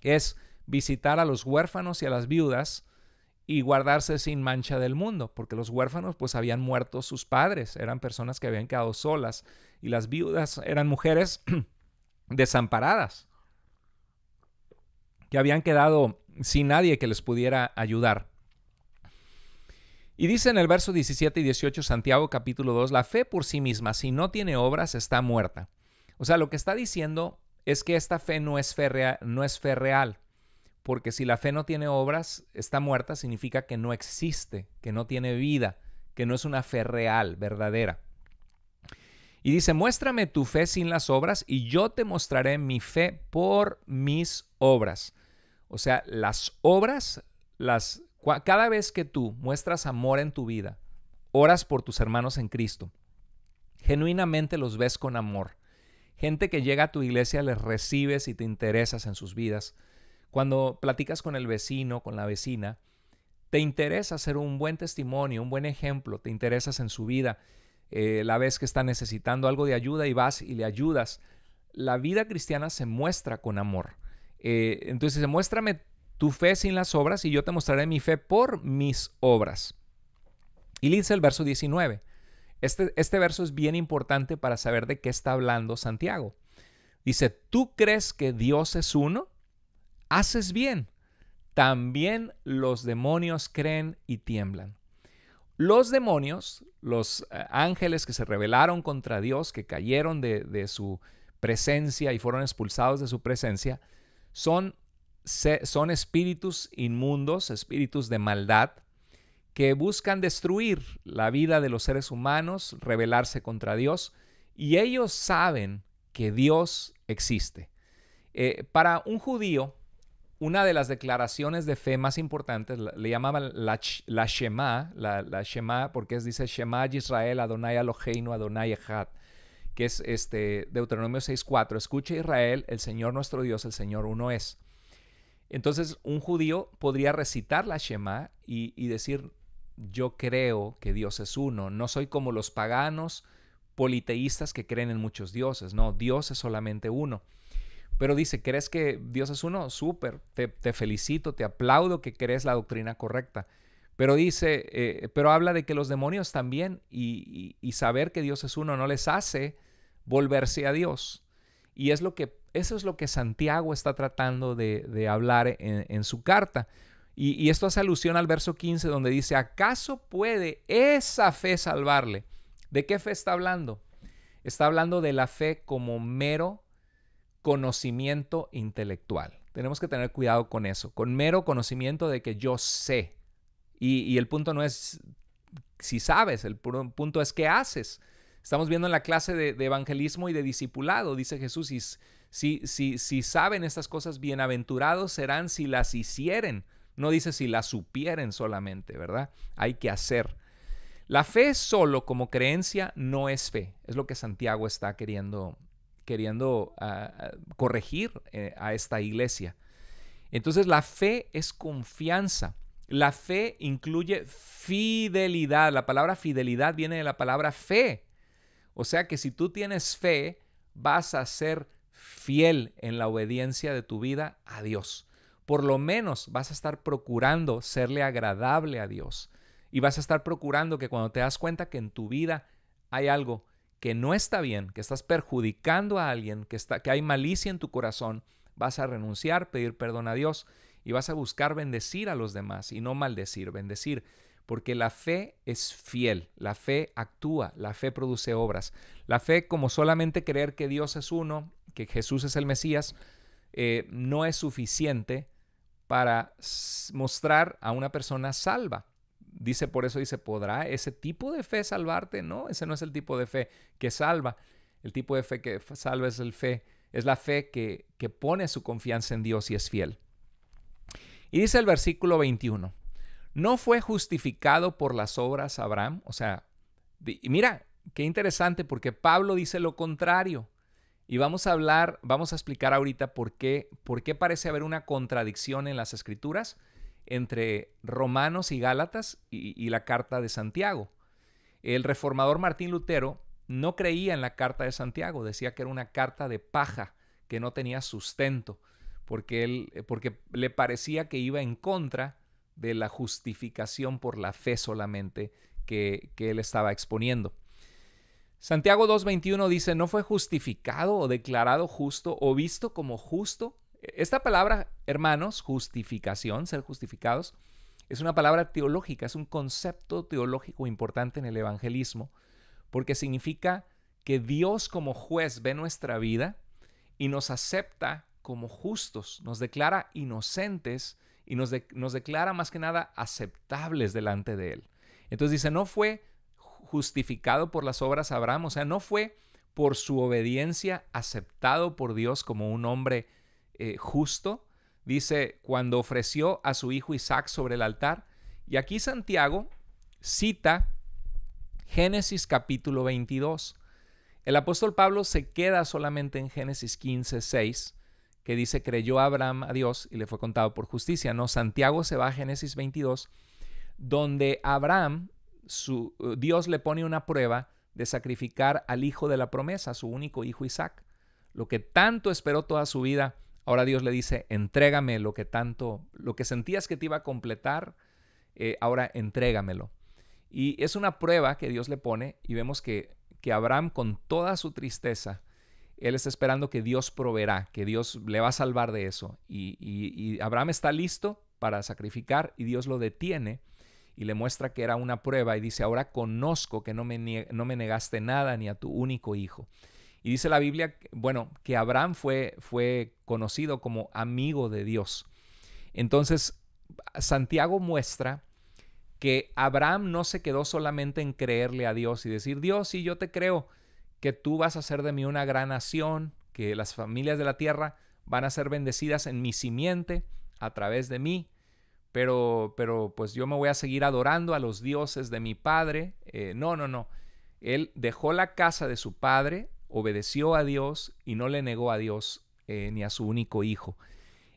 es visitar a los huérfanos y a las viudas y guardarse sin mancha del mundo, porque los huérfanos pues habían muerto sus padres, eran personas que habían quedado solas y las viudas eran mujeres desamparadas habían quedado sin nadie que les pudiera ayudar. Y dice en el verso 17 y 18 Santiago capítulo 2, la fe por sí misma, si no tiene obras, está muerta. O sea, lo que está diciendo es que esta fe no es no es fe real, porque si la fe no tiene obras, está muerta, significa que no existe, que no tiene vida, que no es una fe real, verdadera. Y dice, muéstrame tu fe sin las obras y yo te mostraré mi fe por mis obras. O sea, las obras, las, cada vez que tú muestras amor en tu vida, oras por tus hermanos en Cristo, genuinamente los ves con amor. Gente que llega a tu iglesia les recibes y te interesas en sus vidas. Cuando platicas con el vecino, con la vecina, te interesa ser un buen testimonio, un buen ejemplo, te interesas en su vida. Eh, la vez que está necesitando algo de ayuda y vas y le ayudas. La vida cristiana se muestra con amor. Eh, entonces dice, muéstrame tu fe sin las obras y yo te mostraré mi fe por mis obras. Y le dice el verso 19. Este, este verso es bien importante para saber de qué está hablando Santiago. Dice, ¿tú crees que Dios es uno? Haces bien. También los demonios creen y tiemblan. Los demonios, los eh, ángeles que se rebelaron contra Dios, que cayeron de, de su presencia y fueron expulsados de su presencia, son, son espíritus inmundos, espíritus de maldad, que buscan destruir la vida de los seres humanos, rebelarse contra Dios, y ellos saben que Dios existe. Eh, para un judío, una de las declaraciones de fe más importantes, le llamaban la, Shema, la, la, porque es, dice Shema Israel, Adonai Eloheinu, Adonai Echad que es este Deuteronomio 6.4, escucha Israel, el Señor nuestro Dios, el Señor uno es. Entonces un judío podría recitar la Shema y, decir, yo creo que Dios es uno, no soy como los paganos politeístas que creen en muchos dioses, no, Dios es solamente uno. Pero dice, ¿crees que Dios es uno? Súper, te, felicito, te aplaudo que crees la doctrina correcta. Pero dice, eh, pero habla de que los demonios también y, saber que Dios es uno no les hace volverse a Dios. Y es lo que, eso es lo que Santiago está tratando de, hablar en, su carta. Y, esto hace alusión al verso 15 donde dice, ¿acaso puede esa fe salvarle? ¿De qué fe está hablando? Está hablando de la fe como mero conocimiento intelectual. Tenemos que tener cuidado con eso, con mero conocimiento de que yo sé. Y, y el punto no es si sabes, el punto es qué haces. Estamos viendo en la clase de, evangelismo y de discipulado, dice Jesús, y si, si, saben estas cosas, bienaventurados serán si las hicieren. No dice si las supieren solamente, ¿verdad? Hay que hacer. La fe solo como creencia no es fe. Es lo que Santiago está queriendo, queriendo ah, ah, corregir eh, a esta iglesia. Entonces la fe es confianza. La fe incluye fidelidad. La palabra fidelidad viene de la palabra fe. O sea que si tú tienes fe, vas a ser fiel en la obediencia de tu vida a Dios. Por lo menos vas a estar procurando serle agradable a Dios. Y vas a estar procurando que cuando te das cuenta que en tu vida hay algo que no está bien, que estás perjudicando a alguien, que, está, que hay malicia en tu corazón, vas a renunciar, pedir perdón a Dios y vas a buscar bendecir a los demás y no maldecir, bendecir porque la fe es fiel, la fe actúa, la fe produce obras. La fe como solamente creer que Dios es uno, que Jesús es el Mesías, eh, no es suficiente para mostrar a una persona salva. Dice, por eso dice, ¿podrá ese tipo de fe salvarte? No, ese no es el tipo de fe que salva. El tipo de fe que salva es, el fe, es la fe que, que pone su confianza en Dios y es fiel. Y dice el versículo 21, no fue justificado por las obras Abraham. O sea, mira, qué interesante porque Pablo dice lo contrario. Y vamos a hablar, vamos a explicar ahorita por qué, por parece haber una contradicción en las escrituras entre Romanos y Gálatas y, la carta de Santiago. El reformador Martín Lutero no creía en la carta de Santiago, decía que era una carta de paja, que no tenía sustento, porque, él, porque le parecía que iba en contra de la justificación por la fe solamente que, él estaba exponiendo. Santiago 2.21 dice, no fue justificado o declarado justo o visto como justo. Esta palabra, hermanos, justificación, ser justificados, es una palabra teológica, es un concepto teológico importante en el evangelismo, porque significa que Dios como juez ve nuestra vida y nos acepta como justos, nos declara inocentes y nos, declara más que nada aceptables delante de Él. Entonces dice, no fue justificado por las obras Abraham, o sea, no fue por su obediencia aceptado por Dios como un hombre eh, justo. Dice, cuando ofreció a su hijo Isaac sobre el altar. Y aquí Santiago cita Génesis capítulo 22. El apóstol Pablo se queda solamente en Génesis 15, 6, que dice, creyó Abraham a Dios y le fue contado por justicia. No, Santiago se va a Génesis 22, donde Abraham, su, eh, Dios le pone una prueba de sacrificar al hijo de la promesa, su único hijo Isaac. Lo que tanto esperó toda su vida, ahora Dios le dice, entrégame lo que tanto, lo que sentías que te iba a completar, eh, ahora entrégamelo. Y es una prueba que Dios le pone y vemos que, que Abraham con toda su tristeza él está esperando que Dios proveerá, que Dios le va a salvar de eso. Y, Abraham está listo para sacrificar y Dios lo detiene y le muestra que era una prueba y dice, ahora conozco que no me, no me negaste nada ni a tu único hijo. Y dice la Biblia, bueno, que Abraham fue, fue conocido como amigo de Dios. Entonces, Santiago muestra que Abraham no se quedó solamente en creerle a Dios y decir, Dios, sí, yo te creo, que tú vas a hacer de mí una gran nación, que las familias de la tierra van a ser bendecidas en mi simiente a través de mí. Pero, pero pues yo me voy a seguir adorando a los dioses de mi padre. Eh, no, no, no. Él dejó la casa de su padre, obedeció a Dios y no le negó a Dios eh, ni a su único hijo.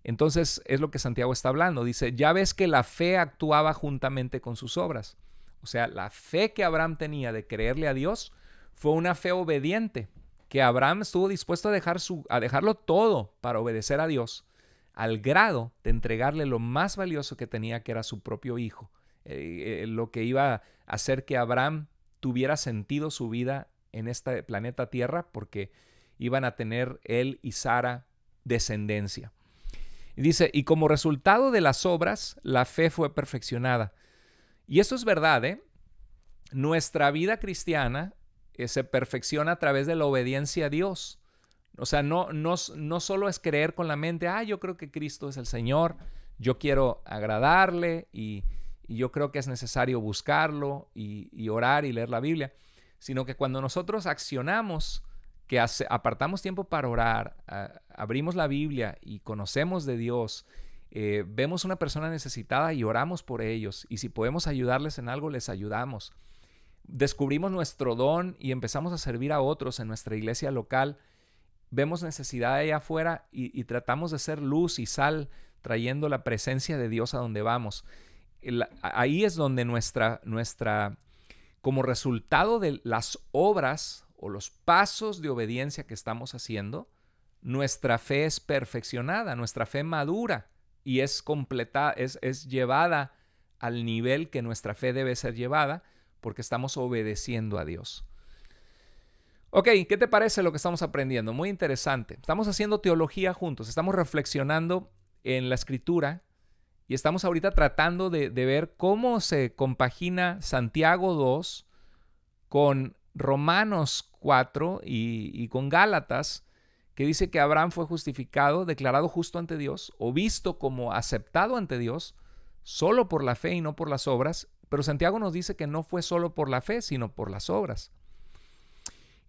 Entonces es lo que Santiago está hablando. Dice, ya ves que la fe actuaba juntamente con sus obras. O sea, la fe que Abraham tenía de creerle a Dios fue una fe obediente, que Abraham estuvo dispuesto a, dejar su, a dejarlo todo para obedecer a Dios, al grado de entregarle lo más valioso que tenía, que era su propio hijo, eh, eh, lo que iba a hacer que Abraham tuviera sentido su vida en este planeta Tierra, porque iban a tener él y Sara descendencia. Y dice, y como resultado de las obras, la fe fue perfeccionada. Y eso es verdad, ¿eh? Nuestra vida cristiana eh, se perfecciona a través de la obediencia a Dios. O sea, no, no, no solo es creer con la mente, ah, yo creo que Cristo es el Señor, yo quiero agradarle y, yo creo que es necesario buscarlo y, orar y leer la Biblia, sino que cuando nosotros accionamos, que apartamos tiempo para orar, abrimos la Biblia y conocemos de Dios, eh, vemos una persona necesitada y oramos por ellos, y si podemos ayudarles en algo, les ayudamos descubrimos nuestro don y empezamos a servir a otros en nuestra iglesia local, vemos necesidad allá afuera y, tratamos de ser luz y sal, trayendo la presencia de Dios a donde vamos. ahí es donde nuestra, nuestra, como resultado de las obras o los pasos de obediencia que estamos haciendo, nuestra fe es perfeccionada, nuestra fe madura y es completada, es, es llevada al nivel que nuestra fe debe ser llevada porque estamos obedeciendo a Dios. Ok, ¿qué te parece lo que estamos aprendiendo? Muy interesante. Estamos haciendo teología juntos, estamos reflexionando en la escritura y estamos ahorita tratando de, ver cómo se compagina Santiago 2 con Romanos 4 y, y con Gálatas, que dice que Abraham fue justificado, declarado justo ante Dios o visto como aceptado ante Dios solo por la fe y no por las obras, pero Santiago nos dice que no fue solo por la fe, sino por las obras.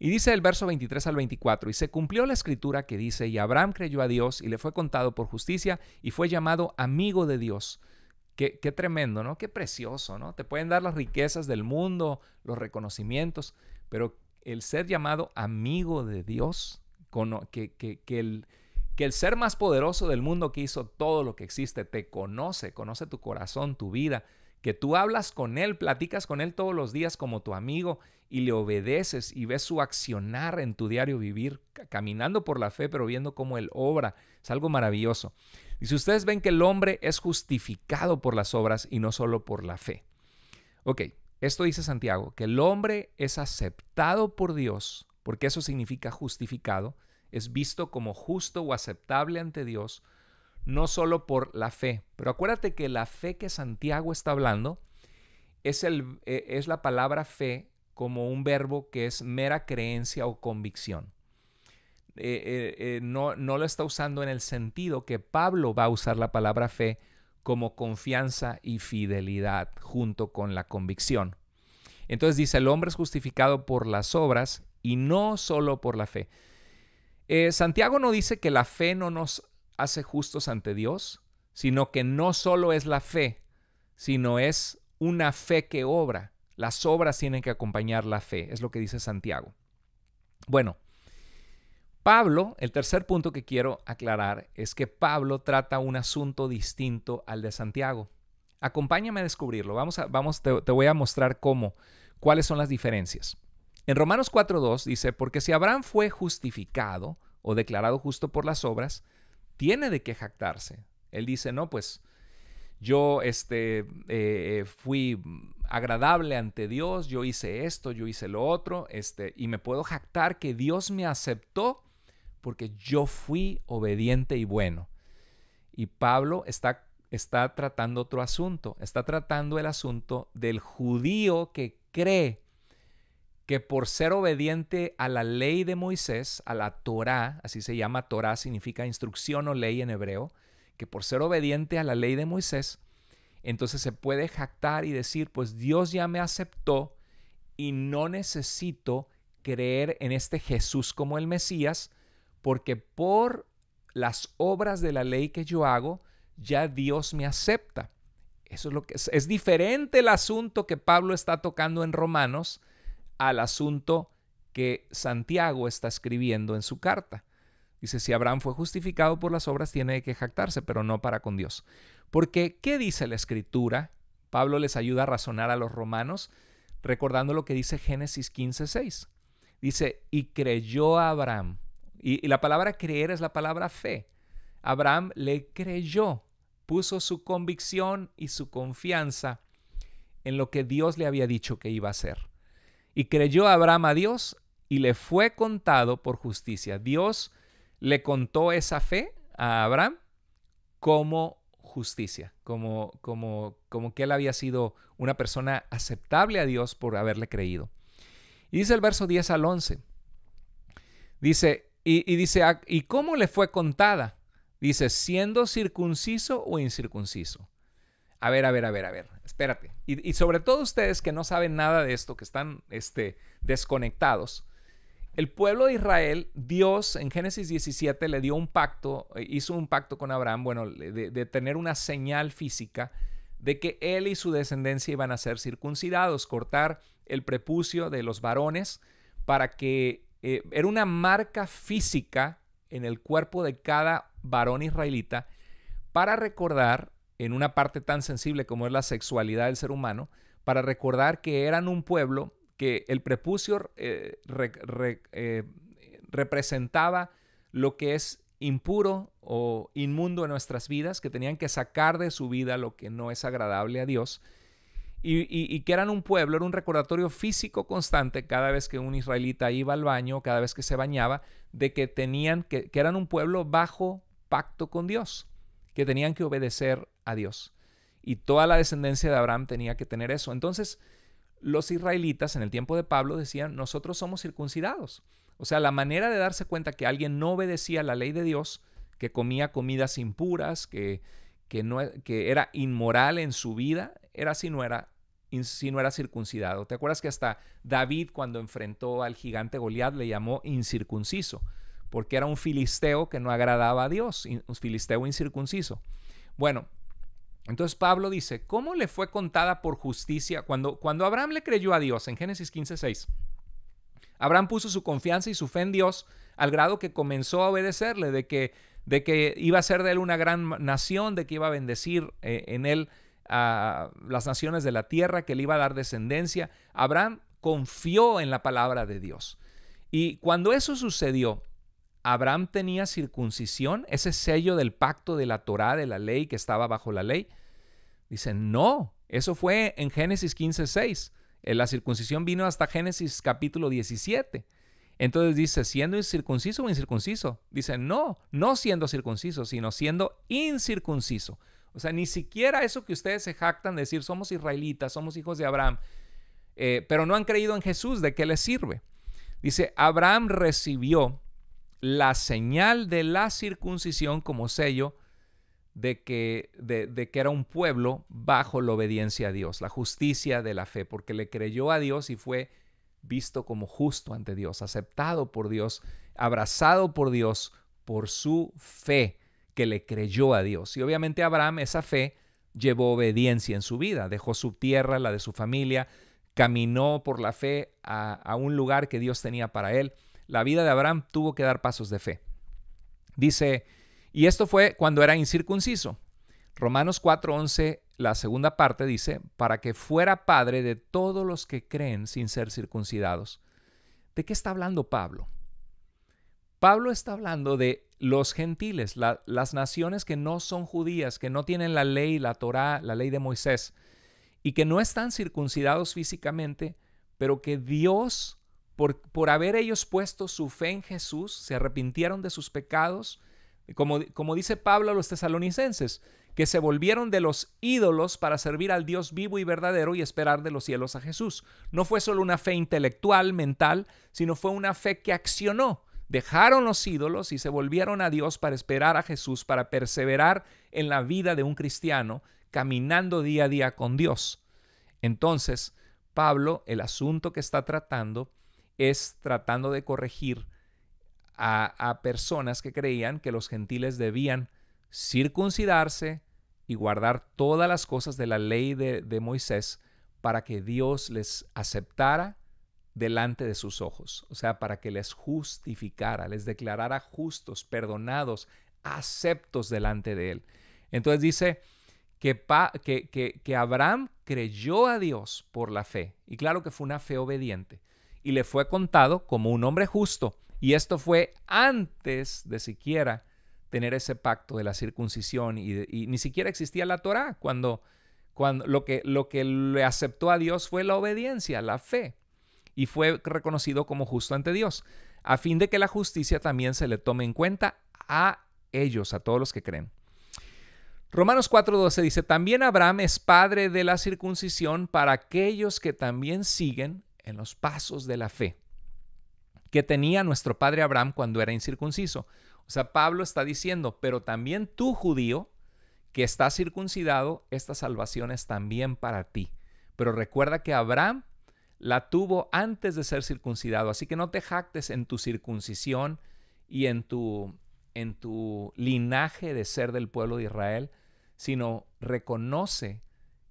Y dice el verso 23 al 24, y se cumplió la escritura que dice, y Abraham creyó a Dios y le fue contado por justicia y fue llamado amigo de Dios. Qué, tremendo, ¿no? Qué precioso, ¿no? Te pueden dar las riquezas del mundo, los reconocimientos, pero el ser llamado amigo de Dios, que, que, el, que el ser más poderoso del mundo que hizo todo lo que existe, te conoce, conoce tu corazón, tu vida, que tú hablas con Él, platicas con Él todos los días como tu amigo y le obedeces y ves su accionar en tu diario vivir, caminando por la fe, pero viendo cómo Él obra. Es algo maravilloso. Y si ustedes ven que el hombre es justificado por las obras y no solo por la fe. Ok, esto dice Santiago, que el hombre es aceptado por Dios, porque eso significa justificado, es visto como justo o aceptable ante Dios no solo por la fe, pero acuérdate que la fe que Santiago está hablando es, el, e, es la palabra fe como un verbo que es mera creencia o convicción. Eh, eh, eh, no, no lo está usando en el sentido que Pablo va a usar la palabra fe como confianza y fidelidad junto con la convicción. Entonces dice, el hombre es justificado por las obras y no solo por la fe. Santiago no dice que la fe no nos hace justos ante Dios, sino que no solo es la fe, sino es una fe que obra. Las obras tienen que acompañar la fe, es lo que dice Santiago. Bueno, Pablo, el tercer punto que quiero aclarar es que Pablo trata un asunto distinto al de Santiago. Acompáñame a descubrirlo. Vamos, vamos te, voy a mostrar cómo, cuáles son las diferencias. En Romanos 4.2 dice, porque si Abraham fue justificado o declarado justo por las obras, tiene de qué jactarse. Él dice, no, pues yo este, eh, fui agradable ante Dios, yo hice esto, yo hice lo otro, este, y me puedo jactar que Dios me aceptó porque yo fui obediente y bueno. Y Pablo está, está tratando otro asunto, está tratando el asunto del judío que cree que por ser obediente a la ley de Moisés, a la Torá, así se llama Torá, significa instrucción o ley en hebreo, que por ser obediente a la ley de Moisés, entonces se puede jactar y decir, pues Dios ya me aceptó y no necesito creer en este Jesús como el Mesías, porque por las obras de la ley que yo hago, ya Dios me acepta. Eso es lo que es diferente el asunto que Pablo está tocando en Romanos al asunto que Santiago está escribiendo en su carta. Dice, si Abraham fue justificado por las obras, tiene que jactarse, pero no para con Dios. Porque, ¿qué dice la escritura? Pablo les ayuda a razonar a los romanos, recordando lo que dice Génesis 15:6. Dice, y creyó Abraham. Y, y la palabra creer es la palabra fe. Abraham le creyó, puso su convicción y su confianza en lo que Dios le había dicho que iba a hacer. Y creyó Abraham a Dios y le fue contado por justicia. Dios le contó esa fe a Abraham como justicia, como, como, como que él había sido una persona aceptable a Dios por haberle creído. Y dice el verso 10 al 11. Dice, y dice, ah, ¿y cómo le fue contada? Dice, siendo circunciso o incircunciso a ver, a ver, a ver, a ver, espérate. Y, sobre todo ustedes que no saben nada de esto, que están este, desconectados. El pueblo de Israel, Dios en Génesis 17 le dio un pacto, eh, hizo un pacto con Abraham, bueno, de, tener una señal física de que él y su descendencia iban a ser circuncidados, cortar el prepucio de los varones para que eh, era una marca física en el cuerpo de cada varón israelita para recordar en una parte tan sensible como es la sexualidad del ser humano, para recordar que eran un pueblo que el prepucio eh, eh, representaba lo que es impuro o inmundo en nuestras vidas, que tenían que sacar de su vida lo que no es agradable a Dios, y, que eran un pueblo, era un recordatorio físico constante cada vez que un israelita iba al baño, cada vez que se bañaba, de que tenían que, que eran un pueblo bajo pacto con Dios, que tenían que obedecer a Dios. Y toda la descendencia de Abraham tenía que tener eso. Entonces, los israelitas en el tiempo de Pablo decían, nosotros somos circuncidados. O sea, la manera de darse cuenta que alguien no obedecía la ley de Dios, que comía comidas impuras, que, que, no, que era inmoral en su vida, era si no era, si no era circuncidado. ¿Te acuerdas que hasta David cuando enfrentó al gigante Goliat le llamó incircunciso? Porque era un filisteo que no agradaba a Dios, un filisteo incircunciso. Bueno, entonces Pablo dice, ¿cómo le fue contada por justicia cuando, cuando Abraham le creyó a Dios en Génesis 15:6? Abraham puso su confianza y su fe en Dios al grado que comenzó a obedecerle, de que, de que iba a ser de él una gran nación, de que iba a bendecir eh, en él a las naciones de la tierra, que le iba a dar descendencia. Abraham confió en la palabra de Dios. Y cuando eso sucedió, Abraham tenía circuncisión, ese sello del pacto de la Torá, de la ley que estaba bajo la ley. Dice, no, eso fue en Génesis 15, 6. Eh, la circuncisión vino hasta Génesis capítulo 17. Entonces dice, siendo incircunciso o incircunciso. Dice, no, no siendo circunciso, sino siendo incircunciso. O sea, ni siquiera eso que ustedes se jactan de decir, somos israelitas, somos hijos de Abraham, eh, pero no han creído en Jesús, ¿de qué les sirve? Dice, Abraham recibió la señal de la circuncisión como sello de que, de, que era un pueblo bajo la obediencia a Dios, la justicia de la fe, porque le creyó a Dios y fue visto como justo ante Dios, aceptado por Dios, abrazado por Dios por su fe que le creyó a Dios. Y obviamente Abraham esa fe llevó obediencia en su vida, dejó su tierra, la de su familia, caminó por la fe a, a, un lugar que Dios tenía para él. La vida de Abraham tuvo que dar pasos de fe. Dice y esto fue cuando era incircunciso. Romanos 4:11, la segunda parte dice, para que fuera padre de todos los que creen sin ser circuncidados. ¿De qué está hablando Pablo? Pablo está hablando de los gentiles, las naciones que no son judías, que no tienen la ley, la Torá, la ley de Moisés, y que no están circuncidados físicamente, pero que Dios, por, por haber ellos puesto su fe en Jesús, se arrepintieron de sus pecados como, dice Pablo a los tesalonicenses, que se volvieron de los ídolos para servir al Dios vivo y verdadero y esperar de los cielos a Jesús. No fue solo una fe intelectual, mental, sino fue una fe que accionó. Dejaron los ídolos y se volvieron a Dios para esperar a Jesús, para perseverar en la vida de un cristiano, caminando día a día con Dios. Entonces, Pablo, el asunto que está tratando es tratando de corregir a, personas que creían que los gentiles debían circuncidarse y guardar todas las cosas de la ley de, Moisés para que Dios les aceptara delante de sus ojos, o sea, para que les justificara, les declarara justos, perdonados, aceptos delante de Él. Entonces dice que, que, Abraham creyó a Dios por la fe, y claro que fue una fe obediente, y le fue contado como un hombre justo. Y esto fue antes de siquiera tener ese pacto de la circuncisión y, ni siquiera existía la Torá cuando, cuando lo, que, lo que le aceptó a Dios fue la obediencia, la fe y fue reconocido como justo ante Dios, a fin de que la justicia también se le tome en cuenta a ellos, a todos los que creen. Romanos 4:12 dice, también Abraham es padre de la circuncisión para aquellos que también siguen en los pasos de la fe que tenía nuestro padre Abraham cuando era incircunciso. O sea, Pablo está diciendo, pero también tú judío que estás circuncidado, esta salvación es también para ti. Pero recuerda que Abraham la tuvo antes de ser circuncidado, así que no te jactes en tu circuncisión y en tu en tu linaje de ser del pueblo de Israel, sino reconoce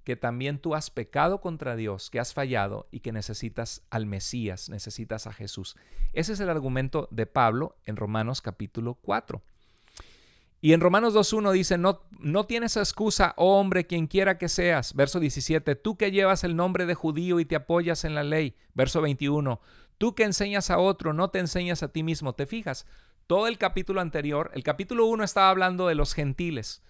que también tú has pecado contra Dios, que has fallado y que necesitas al Mesías, necesitas a Jesús. Ese es el argumento de Pablo en Romanos capítulo 4. Y en Romanos 2.1 dice, no, no tienes excusa, oh hombre, quien quiera que seas. Verso 17, tú que llevas el nombre de judío y te apoyas en la ley. Verso 21, tú que enseñas a otro, no te enseñas a ti mismo. ¿Te fijas? Todo el capítulo anterior, el capítulo 1 estaba hablando de los gentiles,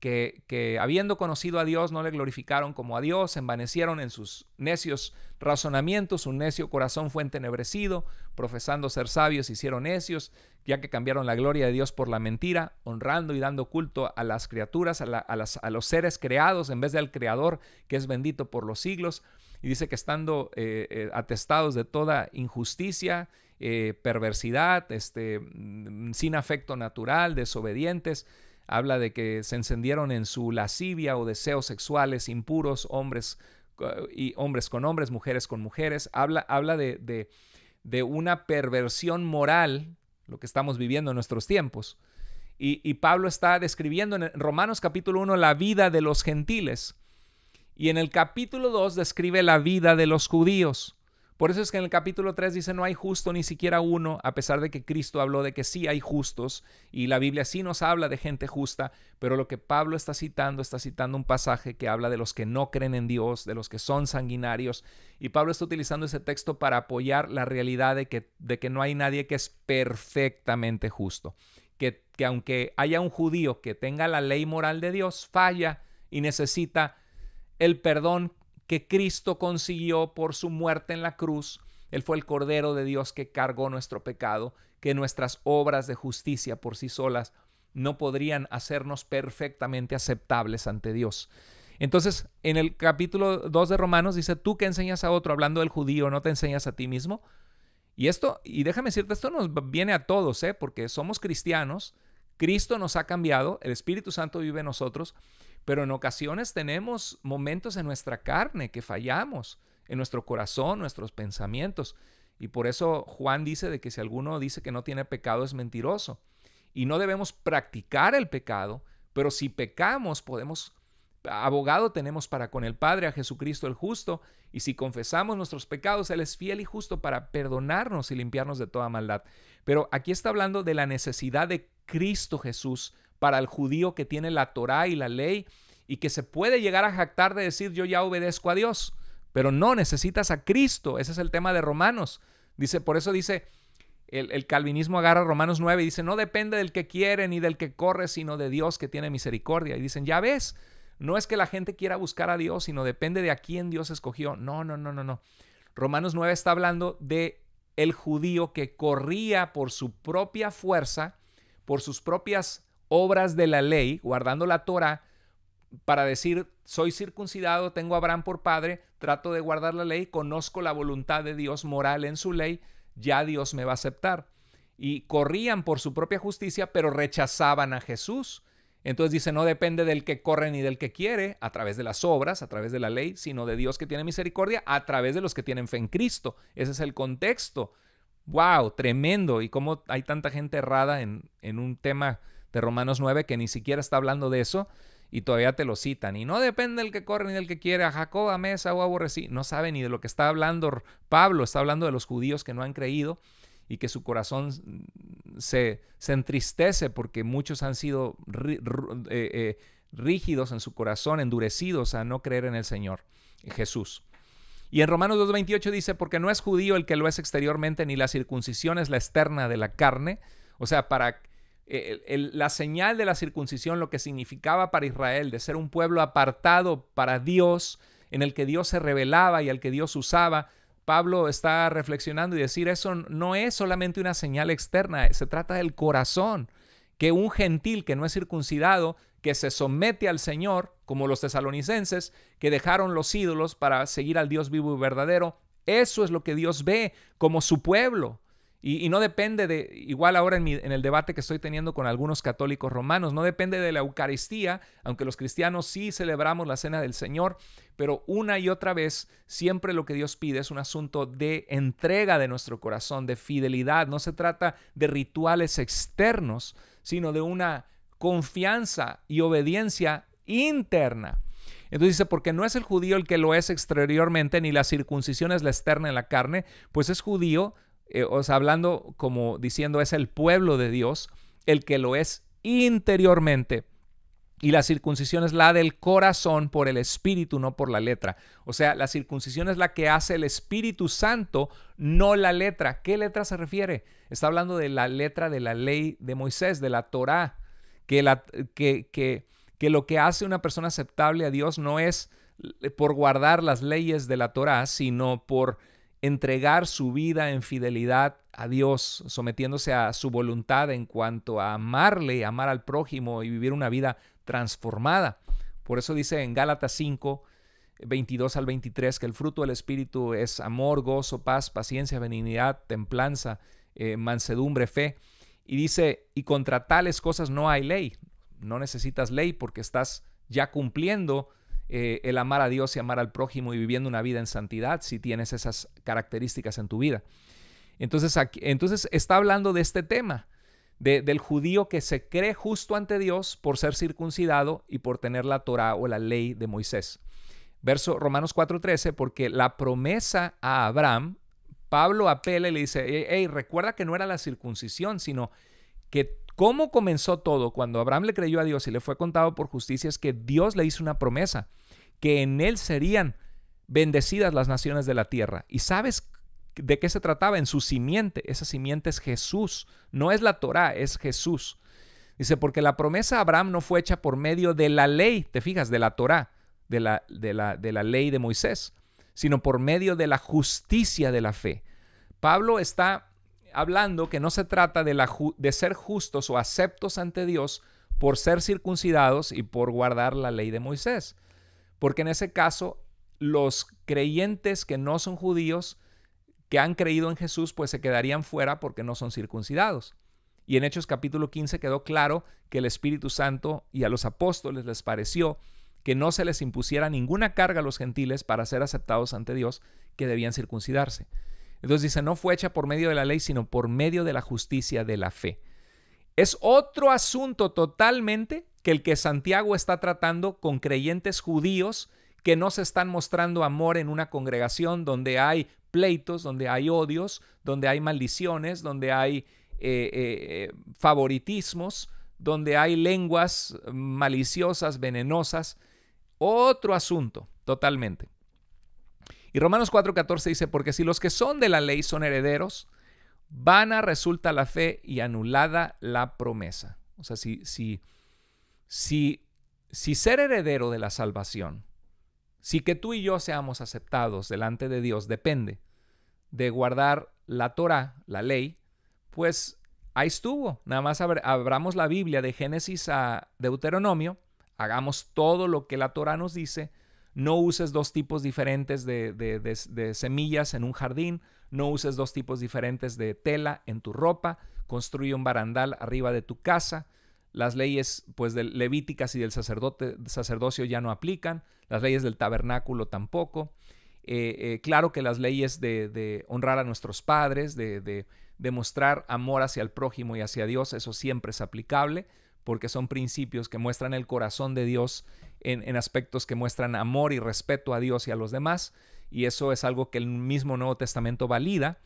que, habiendo conocido a Dios no le glorificaron como a Dios, se envanecieron en sus necios razonamientos, su necio corazón fue entenebrecido, profesando ser sabios hicieron necios, ya que cambiaron la gloria de Dios por la mentira, honrando y dando culto a las criaturas, a, los seres creados en vez del Creador, que es bendito por los siglos. Y dice que estando eh, eh, atestados de toda injusticia, eh, perversidad, este, mm, sin afecto natural, desobedientes, habla de que se encendieron en su lascivia o deseos sexuales impuros, hombres y hombres con hombres, mujeres con mujeres, habla, habla de, una perversión moral, lo que estamos viviendo en nuestros tiempos. Y, y Pablo está describiendo en Romanos capítulo 1 la vida de los gentiles. Y en el capítulo 2 describe la vida de los judíos. Por eso es que en el capítulo 3 dice, no hay justo ni siquiera uno, a pesar de que Cristo habló de que sí hay justos, y la Biblia sí nos habla de gente justa, pero lo que Pablo está citando, está citando un pasaje que habla de los que no creen en Dios, de los que son sanguinarios, y Pablo está utilizando ese texto para apoyar la realidad de que, de que no hay nadie que es perfectamente justo, que, que aunque haya un judío que tenga la ley moral de Dios, falla y necesita el perdón que Cristo consiguió por su muerte en la cruz. Él fue el Cordero de Dios que cargó nuestro pecado, que nuestras obras de justicia por sí solas no podrían hacernos perfectamente aceptables ante Dios. Entonces, en el capítulo 2 de Romanos dice, tú que enseñas a otro, hablando del judío, no te enseñas a ti mismo. Y esto, y déjame decirte, esto nos viene a todos, ¿eh? porque somos cristianos, Cristo nos ha cambiado, el Espíritu Santo vive en nosotros, pero en ocasiones tenemos momentos en nuestra carne que fallamos, en nuestro corazón, nuestros pensamientos. Y por eso Juan dice de que si alguno dice que no tiene pecado es mentiroso. Y no debemos practicar el pecado, pero si pecamos podemos abogado tenemos para con el Padre a Jesucristo el justo, y si confesamos nuestros pecados, Él es fiel y justo para perdonarnos y limpiarnos de toda maldad. Pero aquí está hablando de la necesidad de Cristo Jesús para el judío que tiene la Torá y la ley y que se puede llegar a jactar de decir yo ya obedezco a Dios, pero no necesitas a Cristo, ese es el tema de Romanos. Dice, por eso dice el, calvinismo agarra Romanos 9 y dice, no depende del que quiere ni del que corre, sino de Dios que tiene misericordia. Y dicen, ya ves, no es que la gente quiera buscar a Dios, sino depende de a quién Dios escogió. No, no, no, no, no. Romanos 9 está hablando de el judío que corría por su propia fuerza, por sus propias obras de la ley, guardando la Torah, para decir, soy circuncidado, tengo a Abraham por padre, trato de guardar la ley, conozco la voluntad de Dios moral en su ley, ya Dios me va a aceptar. Y corrían por su propia justicia, pero rechazaban a Jesús. Entonces dice, no depende del que corre ni del que quiere, a través de las obras, a través de la ley, sino de Dios que tiene misericordia, a través de los que tienen fe en Cristo. Ese es el contexto. ¡Wow! Tremendo. Y cómo hay tanta gente errada en, en un tema de Romanos 9 que ni siquiera está hablando de eso y todavía te lo citan. Y no depende del que corre ni del que quiere, a Jacob, a Mesa o a aborrecí. No sabe ni de lo que está hablando Pablo, está hablando de los judíos que no han creído y que su corazón se, se entristece porque muchos han sido eh, eh, rígidos en su corazón, endurecidos a no creer en el Señor Jesús. Y en Romanos 2.28 dice, porque no es judío el que lo es exteriormente, ni la circuncisión es la externa de la carne. O sea, para la señal de la circuncisión, lo que significaba para Israel de ser un pueblo apartado para Dios, en el que Dios se revelaba y al que Dios usaba, Pablo está reflexionando y decir eso no es solamente una señal externa, se trata del corazón, que un gentil que no es circuncidado, que se somete al Señor, como los tesalonicenses, que dejaron los ídolos para seguir al Dios vivo y verdadero, eso es lo que Dios ve como su pueblo. Y, no depende de, igual ahora en, en, el debate que estoy teniendo con algunos católicos romanos, no depende de la Eucaristía, aunque los cristianos sí celebramos la cena del Señor, pero una y otra vez siempre lo que Dios pide es un asunto de entrega de nuestro corazón, de fidelidad. No se trata de rituales externos, sino de una confianza y obediencia interna. Entonces dice, porque no es el judío el que lo es exteriormente, ni la circuncisión es la externa en la carne, pues es judío eh, o sea, hablando como diciendo es el pueblo de Dios el que lo es interiormente. Y la circuncisión es la del corazón por el espíritu, no por la letra. O sea, la circuncisión es la que hace el Espíritu Santo, no la letra. ¿Qué letra se refiere? Está hablando de la letra de la ley de Moisés, de la Torá, que, la, que, que, que lo que hace una persona aceptable a Dios no es por guardar las leyes de la Torá, sino por entregar su vida en fidelidad a Dios, sometiéndose a su voluntad en cuanto a amarle, amar al prójimo y vivir una vida transformada. Por eso dice en Gálatas 5, 22 al 23 que el fruto del Espíritu es amor, gozo, paz, paciencia, benignidad, templanza, eh, mansedumbre, fe. Y dice, y contra tales cosas no hay ley. No necesitas ley porque estás ya cumpliendo eh, el amar a Dios y amar al prójimo y viviendo una vida en santidad si tienes esas características en tu vida. Entonces, entonces está hablando de este tema, del judío que se cree justo ante Dios por ser circuncidado y por tener la Torah o la ley de Moisés. Verso Romanos 4:13, porque la promesa a Abraham, Pablo apela y le dice, hey, recuerda que no era la circuncisión, sino que ¿Cómo comenzó todo? Cuando Abraham le creyó a Dios y le fue contado por justicia es que Dios le hizo una promesa, que en él serían bendecidas las naciones de la tierra. ¿Y sabes de qué se trataba? En su simiente. Esa simiente es Jesús. No es la Torá, es Jesús. Dice, porque la promesa a Abraham no fue hecha por medio de la ley, te fijas, de la Torá, de la ley de Moisés, sino por medio de la justicia de la fe. Pablo está hablando que no se trata de, ser justos o aceptos ante Dios por ser circuncidados y por guardar la ley de Moisés. Porque en ese caso, los creyentes que no son judíos, que han creído en Jesús, pues se quedarían fuera porque no son circuncidados. Y en Hechos capítulo 15 quedó claro que el Espíritu Santo y a los apóstoles les pareció que no se les impusiera ninguna carga a los gentiles para ser aceptados ante Dios, que debían circuncidarse. Entonces dice, no fue hecha por medio de la ley, sino por medio de la justicia de la fe. Es otro asunto totalmente que el que Santiago está tratando con creyentes judíos que no se están mostrando amor en una congregación donde hay pleitos, donde hay odios, donde hay maldiciones, donde hay eh, eh, eh, favoritismos, donde hay lenguas maliciosas, venenosas. Otro asunto, totalmente. Y Romanos 4:14 dice, porque si los que son de la ley son herederos, vana resulta la fe y anulada la promesa. O sea, si, si, si, si ser heredero de la salvación, si que tú y yo seamos aceptados delante de Dios depende de guardar la Torah, la ley, pues ahí estuvo. Nada más abramos la Biblia de Génesis a Deuteronomio, hagamos todo lo que la Torah nos dice no uses dos tipos diferentes de, semillas en un jardín, no uses dos tipos diferentes de tela en tu ropa, construye un barandal arriba de tu casa. Las leyes pues de levíticas y del sacerdote, sacerdocio ya no aplican, las leyes del tabernáculo tampoco. Eh, eh, claro que las leyes de, honrar a nuestros padres, de demostrar amor hacia el prójimo y hacia Dios, eso siempre es aplicable, porque son principios que muestran el corazón de Dios en, aspectos que muestran amor y respeto a Dios y a los demás, y eso es algo que el mismo Nuevo Testamento valida.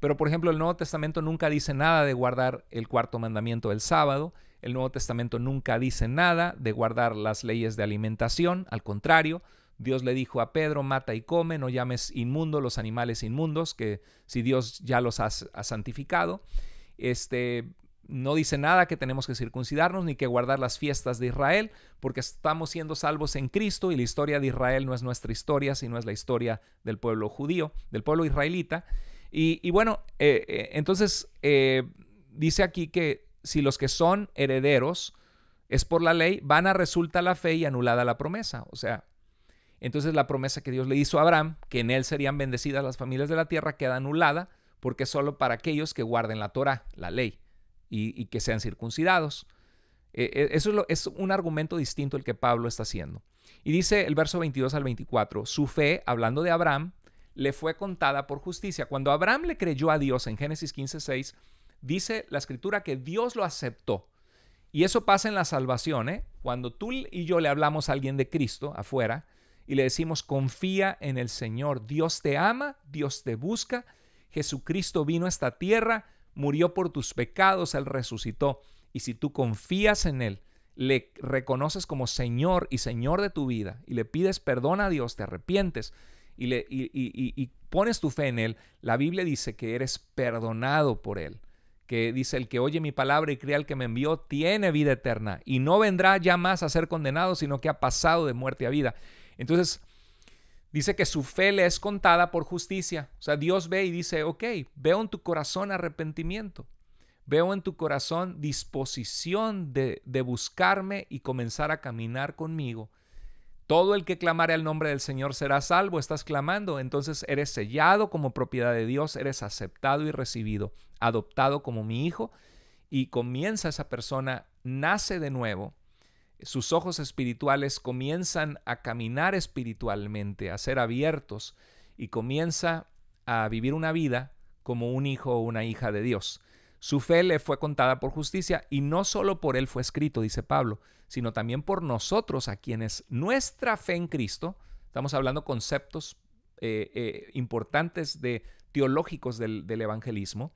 Pero por ejemplo, el Nuevo Testamento nunca dice nada de guardar el cuarto mandamiento del sábado, el Nuevo Testamento nunca dice nada de guardar las leyes de alimentación, al contrario, Dios le dijo a Pedro, mata y come, no llames inmundo los animales inmundos, que si Dios ya los ha, ha santificado. Este, no dice nada que tenemos que circuncidarnos ni que guardar las fiestas de Israel, porque estamos siendo salvos en Cristo y la historia de Israel no es nuestra historia, sino es la historia del pueblo judío, del pueblo israelita. Y, bueno, eh, eh, entonces eh, dice aquí que si los que son herederos es por la ley, van a resulta la fe y anulada la promesa. O sea, entonces la promesa que Dios le hizo a Abraham, que en él serían bendecidas las familias de la tierra, queda anulada porque es solo para aquellos que guarden la Torah, la ley y, que sean circuncidados. Eh, eh, eso es, un argumento distinto el que Pablo está haciendo. Y dice el verso 22 al 24, su fe, hablando de Abraham, le fue contada por justicia. Cuando Abraham le creyó a Dios en Génesis 15, 6, dice la escritura que Dios lo aceptó. Y eso pasa en la salvación, ¿eh? Cuando tú y yo le hablamos a alguien de Cristo afuera y le decimos, confía en el Señor, Dios te ama, Dios te busca, Jesucristo vino a esta tierra, murió por tus pecados, Él resucitó. Y si tú confías en Él, le reconoces como Señor y Señor de tu vida y le pides perdón a Dios, te arrepientes y, le, pones tu fe en Él, la Biblia dice que eres perdonado por Él. Que dice, el que oye mi palabra y crea al que me envió, tiene vida eterna y no vendrá ya más a ser condenado, sino que ha pasado de muerte a vida. Entonces, Dice que su fe le es contada por justicia. O sea, Dios ve y dice, ok, veo en tu corazón arrepentimiento, veo en tu corazón disposición de, de buscarme y comenzar a caminar conmigo. Todo el que clamare al nombre del Señor será salvo, estás clamando, entonces eres sellado como propiedad de Dios, eres aceptado y recibido, adoptado como mi hijo, y comienza esa persona, nace de nuevo sus ojos espirituales comienzan a caminar espiritualmente, a ser abiertos y comienza a vivir una vida como un hijo o una hija de Dios. Su fe le fue contada por justicia y no solo por él fue escrito, dice Pablo, sino también por nosotros a quienes nuestra fe en Cristo, estamos hablando conceptos eh, eh, importantes de teológicos del, del evangelismo,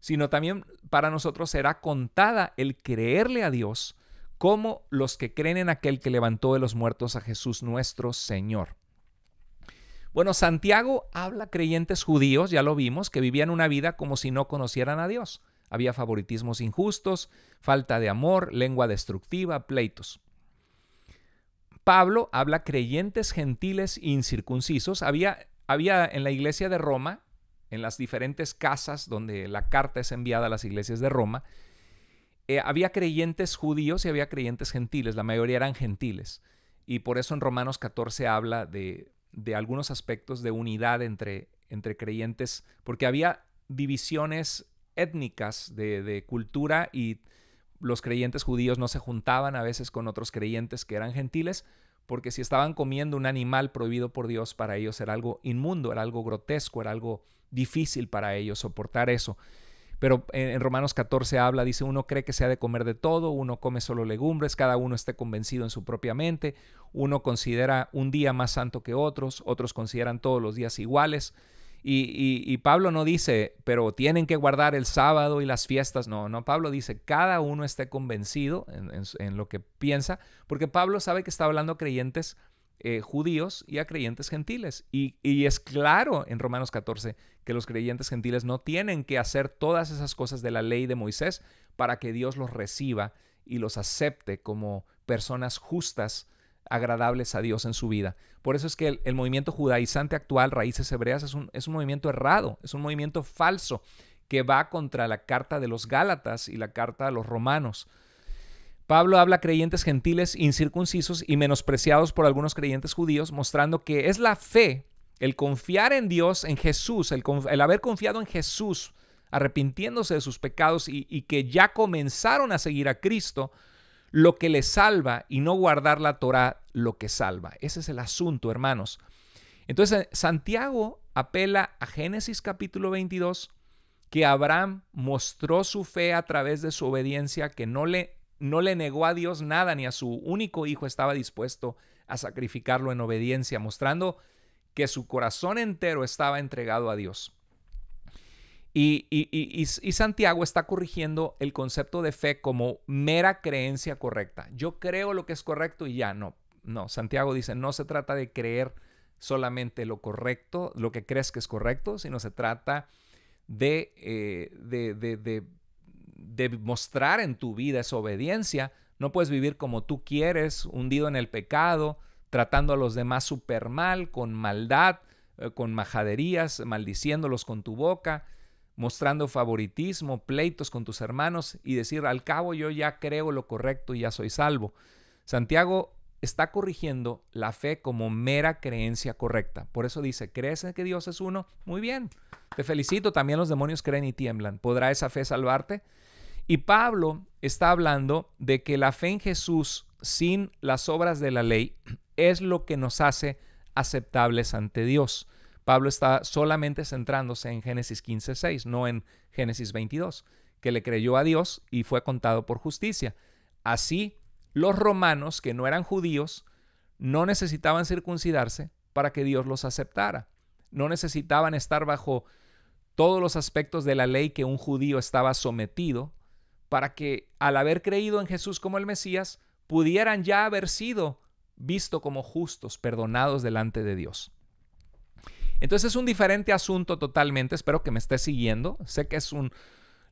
sino también para nosotros será contada el creerle a Dios como los que creen en aquel que levantó de los muertos a Jesús nuestro Señor. Bueno, Santiago habla creyentes judíos, ya lo vimos, que vivían una vida como si no conocieran a Dios. Había favoritismos injustos, falta de amor, lengua destructiva, pleitos. Pablo habla creyentes gentiles incircuncisos. Había, había en la iglesia de Roma, en las diferentes casas donde la carta es enviada a las iglesias de Roma, eh, había creyentes judíos y había creyentes gentiles, la mayoría eran gentiles. Y por eso en Romanos 14 habla de, algunos aspectos de unidad entre, entre creyentes, porque había divisiones étnicas de, de, cultura y los creyentes judíos no se juntaban a veces con otros creyentes que eran gentiles, porque si estaban comiendo un animal prohibido por Dios, para ellos era algo inmundo, era algo grotesco, era algo difícil para ellos soportar eso. Pero en, Romanos 14 habla, dice, uno cree que se ha de comer de todo, uno come solo legumbres, cada uno esté convencido en su propia mente, uno considera un día más santo que otros, otros consideran todos los días iguales. Y, Pablo no dice, pero tienen que guardar el sábado y las fiestas. No, no, Pablo dice, cada uno esté convencido en, lo que piensa, porque Pablo sabe que está hablando a creyentes eh, judíos y a creyentes gentiles. Y, es claro en Romanos 14 que los creyentes gentiles no tienen que hacer todas esas cosas de la ley de Moisés para que Dios los reciba y los acepte como personas justas, agradables a Dios en su vida. Por eso es que el, movimiento judaizante actual, Raíces Hebreas, es un, es un movimiento errado, es un movimiento falso que va contra la carta de los Gálatas y la carta de los Romanos. Pablo habla a creyentes gentiles incircuncisos y menospreciados por algunos creyentes judíos, mostrando que es la fe, el confiar en Dios, en Jesús, el, haber confiado en Jesús, arrepintiéndose de sus pecados y, y, que ya comenzaron a seguir a Cristo, lo que les salva y no guardar la Torah lo que salva. Ese es el asunto, hermanos. Entonces, Santiago apela a Génesis capítulo 22, que Abraham mostró su fe a través de su obediencia, que no le no le negó a Dios nada, ni a su único hijo estaba dispuesto a sacrificarlo en obediencia, mostrando que su corazón entero estaba entregado a Dios. Y, Santiago está corrigiendo el concepto de fe como mera creencia correcta. Yo creo lo que es correcto y ya no. No, Santiago dice, no se trata de creer solamente lo correcto, lo que crees que es correcto, sino se trata de, eh, de de mostrar en tu vida esa obediencia. No puedes vivir como tú quieres, hundido en el pecado, tratando a los demás súper mal, con maldad, eh, con majaderías, maldiciéndolos con tu boca, mostrando favoritismo, pleitos con tus hermanos y decir, al cabo yo ya creo lo correcto y ya soy salvo. Santiago está corrigiendo la fe como mera creencia correcta. Por eso dice, ¿crees en que Dios es uno? Muy bien, te felicito, también los demonios creen y tiemblan. ¿Podrá esa fe salvarte? Y Pablo está hablando de que la fe en Jesús sin las obras de la ley es lo que nos hace aceptables ante Dios. Pablo está solamente centrándose en Génesis 15.6, no en Génesis 22, que le creyó a Dios y fue contado por justicia. Así los romanos, que no eran judíos, no necesitaban circuncidarse para que Dios los aceptara. No necesitaban estar bajo todos los aspectos de la ley que un judío estaba sometido para que al haber creído en Jesús como el Mesías pudieran ya haber sido visto como justos, perdonados delante de Dios. Entonces es un diferente asunto totalmente, espero que me esté siguiendo, sé que es un,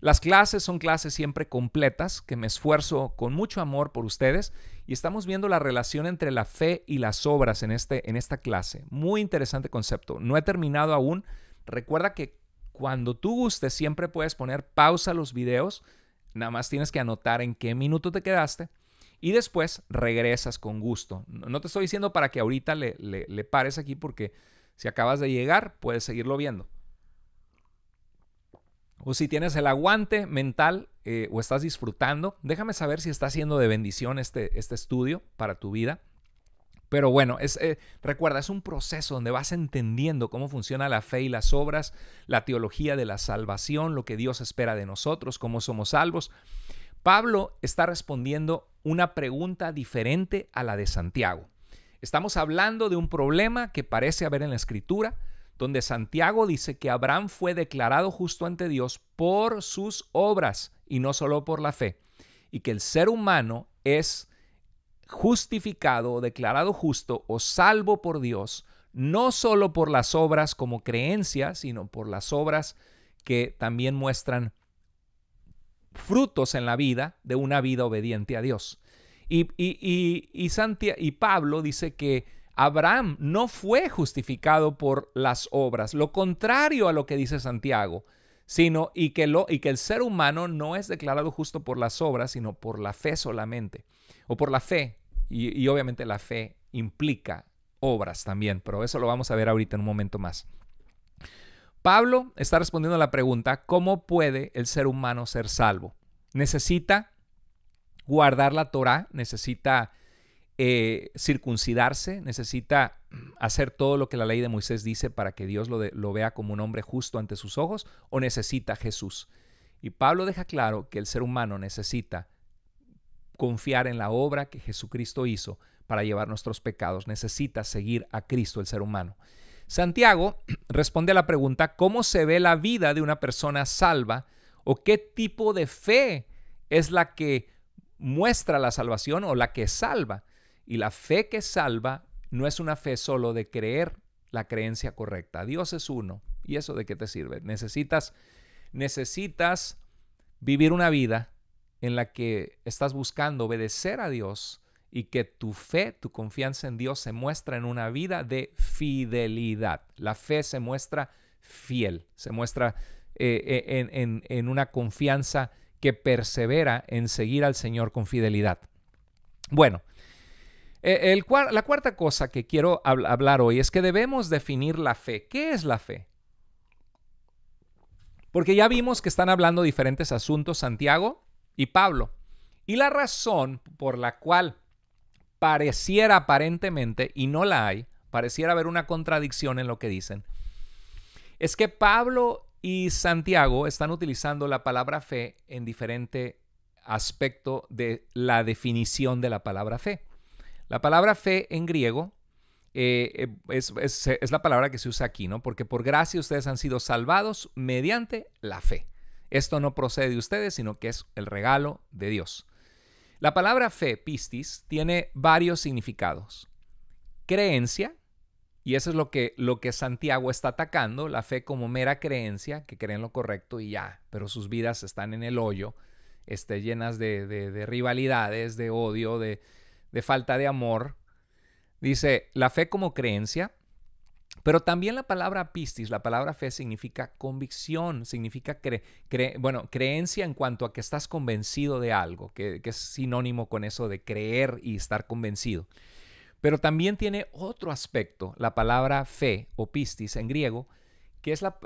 las clases son clases siempre completas, que me esfuerzo con mucho amor por ustedes y estamos viendo la relación entre la fe y las obras en, este, en esta clase. Muy interesante concepto. No he terminado aún. Recuerda que cuando tú gustes siempre puedes poner pausa a los videos, nada más tienes que anotar en qué minuto te quedaste y después regresas con gusto. No te estoy diciendo para que ahorita le, le pares aquí porque si acabas de llegar puedes seguirlo viendo o si tienes el aguante mental eh, o estás disfrutando. Déjame saber si está siendo de bendición este, este estudio para tu vida. Pero bueno, es, eh, recuerda, es un proceso donde vas entendiendo cómo funciona la fe y las obras, la teología de la salvación, lo que Dios espera de nosotros, cómo somos salvos. Pablo está respondiendo una pregunta diferente a la de Santiago. Estamos hablando de un problema que parece haber en la escritura, donde Santiago dice que Abraham fue declarado justo ante Dios por sus obras y no solo por la fe, y que el ser humano es justificado o declarado justo o salvo por Dios, no solo por las obras como creencia, sino por las obras que también muestran frutos en la vida de una vida obediente a Dios. Y, y, Pablo dice que Abraham no fue justificado por las obras, lo contrario a lo que dice Santiago, sino y que, lo, y que el ser humano no es declarado justo por las obras, sino por la fe solamente, o por la fe. y, obviamente la fe implica obras también, pero eso lo vamos a ver ahorita en un momento más. Pablo está respondiendo a la pregunta, ¿cómo puede el ser humano ser salvo? Necesita guardar la Torá, necesita eh, circuncidarse, necesita hacer todo lo que la ley de Moisés dice para que Dios lo vea como un hombre justo ante sus ojos, o necesita Jesús. Y Pablo deja claro que el ser humano necesita confiar en la obra que Jesucristo hizo para llevar nuestros pecados, necesita seguir a Cristo el ser humano. Santiago responde a la pregunta, ¿cómo se ve la vida de una persona salva o qué tipo de fe es la que muestra la salvación o la que salva? Y la fe que salva no es una fe solo de creer la creencia correcta. Dios es uno. ¿Y eso de qué te sirve? Necesitas, necesitas vivir una vida en la que estás buscando obedecer a Dios y que tu fe, tu confianza en Dios se muestra en una vida de fidelidad. La fe se muestra fiel, se muestra eh, eh, en una confianza que persevera en seguir al Señor con fidelidad. Bueno, eh, la cuarta cosa que quiero hablar hoy es que debemos definir la fe. ¿Qué es la fe? Porque ya vimos que están hablando diferentes asuntos Santiago y Pablo. Y la razón por la cual pareciera aparentemente, y no la hay, pareciera haber una contradicción en lo que dicen, es que Pablo y Santiago están utilizando la palabra fe en diferente aspecto de la definición de la palabra fe. La palabra fe en griego eh, eh, es, la palabra que se usa aquí, ¿no? Porque por gracia ustedes han sido salvados mediante la fe. Esto no procede de ustedes, sino que es el regalo de Dios. La palabra fe, pistis, tiene varios significados. Creencia, y eso es lo que, lo que Santiago está atacando, la fe como mera creencia, que creen lo correcto y ya, pero sus vidas están en el hoyo, este, llenas de rivalidades, de odio, de, de falta de amor. Dice, la fe como creencia, pero también la palabra pistis, la palabra fe significa convicción, significa bueno, creencia en cuanto a que estás convencido de algo, que, es sinónimo con eso de creer y estar convencido. Pero también tiene otro aspecto, la palabra fe o pistis en griego, que es la,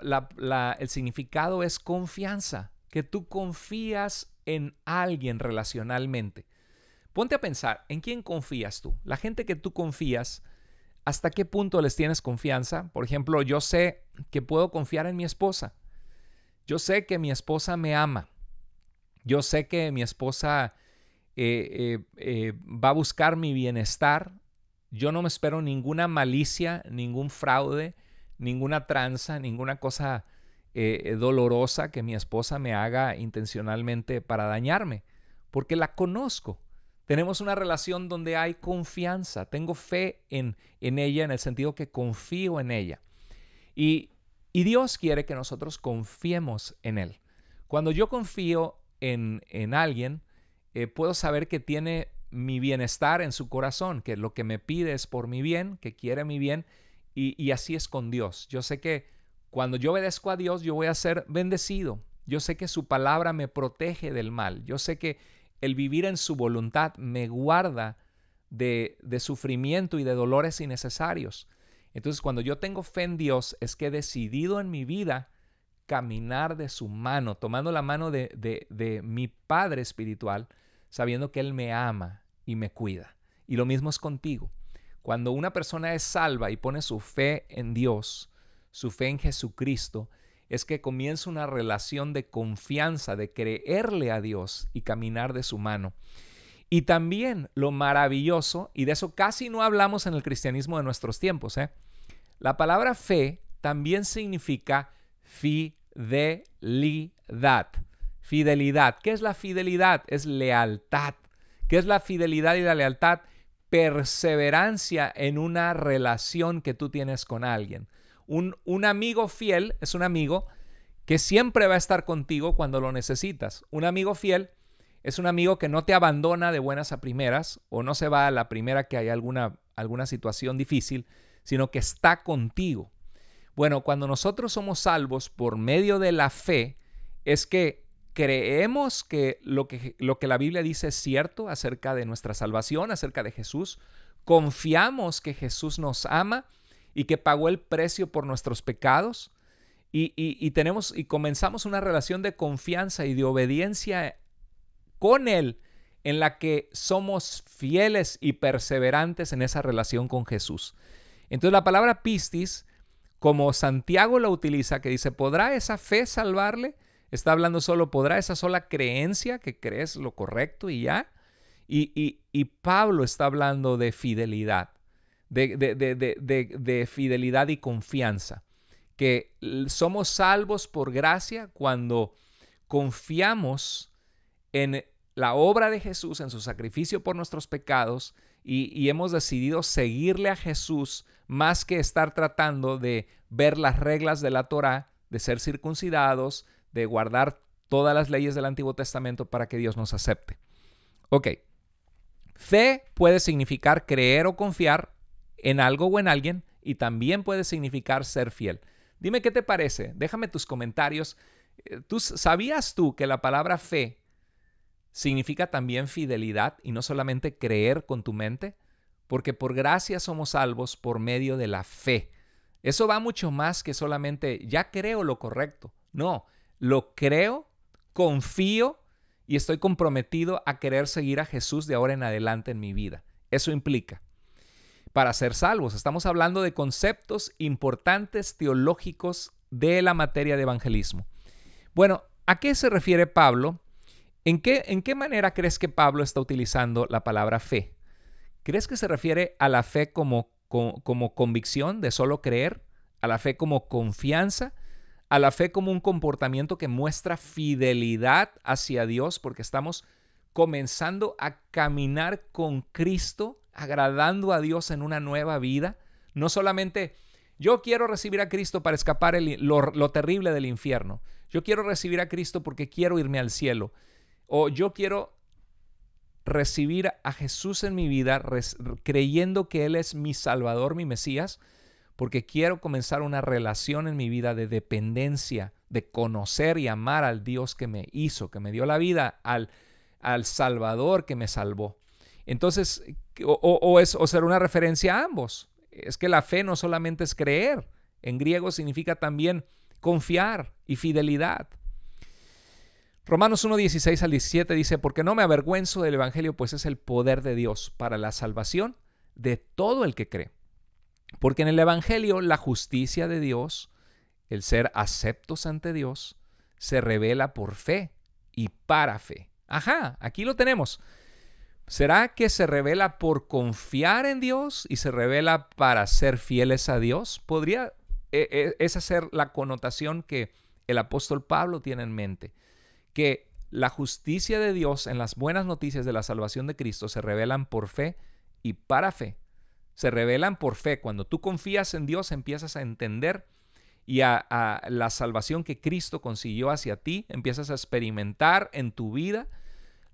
el significado es confianza, que tú confías en alguien relacionalmente. Ponte a pensar, ¿en quién confías tú? La gente que tú confías, ¿hasta qué punto les tienes confianza? Por ejemplo, yo sé que puedo confiar en mi esposa. Yo sé que mi esposa me ama. Yo sé que mi esposa eh, eh, eh, va a buscar mi bienestar. Yo no me espero ninguna malicia, ningún fraude, ninguna tranza, ninguna cosa dolorosa que mi esposa me haga intencionalmente para dañarme, porque la conozco. Tenemos una relación donde hay confianza. Tengo fe en, en ella en el sentido que confío en ella. Y, y Dios quiere que nosotros confiemos en Él. Cuando yo confío en, en alguien, eh, puedo saber que tiene mi bienestar en su corazón, que lo que me pide es por mi bien, que quiere mi bien, y, así es con Dios. Yo sé que cuando yo obedezco a Dios, yo voy a ser bendecido. Yo sé que su palabra me protege del mal. Yo sé que el vivir en su voluntad me guarda de, sufrimiento y de dolores innecesarios. Entonces cuando yo tengo fe en Dios es que he decidido en mi vida caminar de su mano, tomando la mano de, de mi Padre Espiritual, sabiendo que Él me ama y me cuida. Y lo mismo es contigo. Cuando una persona es salva y pone su fe en Dios, su fe en Jesucristo, es que comienza una relación de confianza, de creerle a Dios y caminar de su mano. Y también lo maravilloso, y de eso casi no hablamos en el cristianismo de nuestros tiempos, ¿eh? la palabra fe también significa fidelidad. Fidelidad. ¿Qué es la fidelidad? Es lealtad. ¿Qué es la fidelidad y la lealtad? Perseverancia en una relación que tú tienes con alguien. Un, amigo fiel es un amigo que siempre va a estar contigo cuando lo necesitas. Un amigo fiel es un amigo que no te abandona de buenas a primeras o no se va a la primera que hay alguna, alguna situación difícil, sino que está contigo. Bueno, cuando nosotros somos salvos por medio de la fe, es que creemos que lo, que lo que la Biblia dice es cierto acerca de nuestra salvación, acerca de Jesús, confiamos que Jesús nos ama y que pagó el precio por nuestros pecados. Y, tenemos y comenzamos una relación de confianza y de obediencia con Él en la que somos fieles y perseverantes en esa relación con Jesús. Entonces la palabra pistis, como Santiago la utiliza, que dice, ¿podrá esa fe salvarle? Está hablando solo, ¿podrá esa sola creencia que crees lo correcto y ya? y Pablo está hablando de fidelidad de, fidelidad y confianza. Que somos salvos por gracia cuando confiamos en la obra de Jesús, en su sacrificio por nuestros pecados, y, y, hemos decidido seguirle a Jesús más que estar tratando de ver las reglas de la Torá, de ser circuncidados, de guardar todas las leyes del Antiguo Testamento para que Dios nos acepte. Ok, fe puede significar creer o confiar, en algo o en alguien y también puede significar ser fiel. Dime qué te parece, déjame tus comentarios. Eh, ¿Tú, ¿Sabías tú que la palabra fe significa también fidelidad y no solamente creer con tu mente? Porque por gracia somos salvos por medio de la fe. Eso va mucho más que solamente ya creo lo correcto. No, lo creo, confío y estoy comprometido a querer seguir a Jesús de ahora en adelante en mi vida. Eso implica para ser salvos. Estamos hablando de conceptos importantes teológicos de la materia de evangelismo. Bueno, ¿a qué se refiere Pablo? ¿En qué, ¿En qué manera crees que Pablo está utilizando la palabra fe? ¿Crees que se refiere a la fe como, como, como convicción de solo creer? ¿A la fe como confianza? ¿A la fe como un comportamiento que muestra fidelidad hacia Dios porque estamos comenzando a caminar con Cristo, agradando a Dios en una nueva vida. No solamente yo quiero recibir a Cristo para escapar lo, terrible del infierno. Yo quiero recibir a Cristo porque quiero irme al cielo. O yo quiero recibir a Jesús en mi vida creyendo que Él es mi Salvador, mi Mesías, porque quiero comenzar una relación en mi vida de dependencia, de conocer y amar al Dios que me hizo, que me dio la vida, al al Salvador que me salvó. Entonces, o, es, o será una referencia a ambos. Es que la fe no solamente es creer, en griego significa también confiar y fidelidad. Romanos 1, 16 al 17 dice, porque no me avergüenzo del Evangelio, pues es el poder de Dios para la salvación de todo el que cree. Porque en el Evangelio la justicia de Dios, el ser aceptos ante Dios, se revela por fe y para fe. Ajá, aquí lo tenemos. ¿Será que se revela por confiar en Dios y se revela para ser fieles a Dios? Podría e, e, esa ser la connotación que el apóstol Pablo tiene en mente, que la justicia de Dios en las buenas noticias de la salvación de Cristo se revelan por fe y para fe. Se revelan por fe. Cuando tú confías en Dios empiezas a entender y a, la salvación que Cristo consiguió hacia ti, empiezas a experimentar en tu vida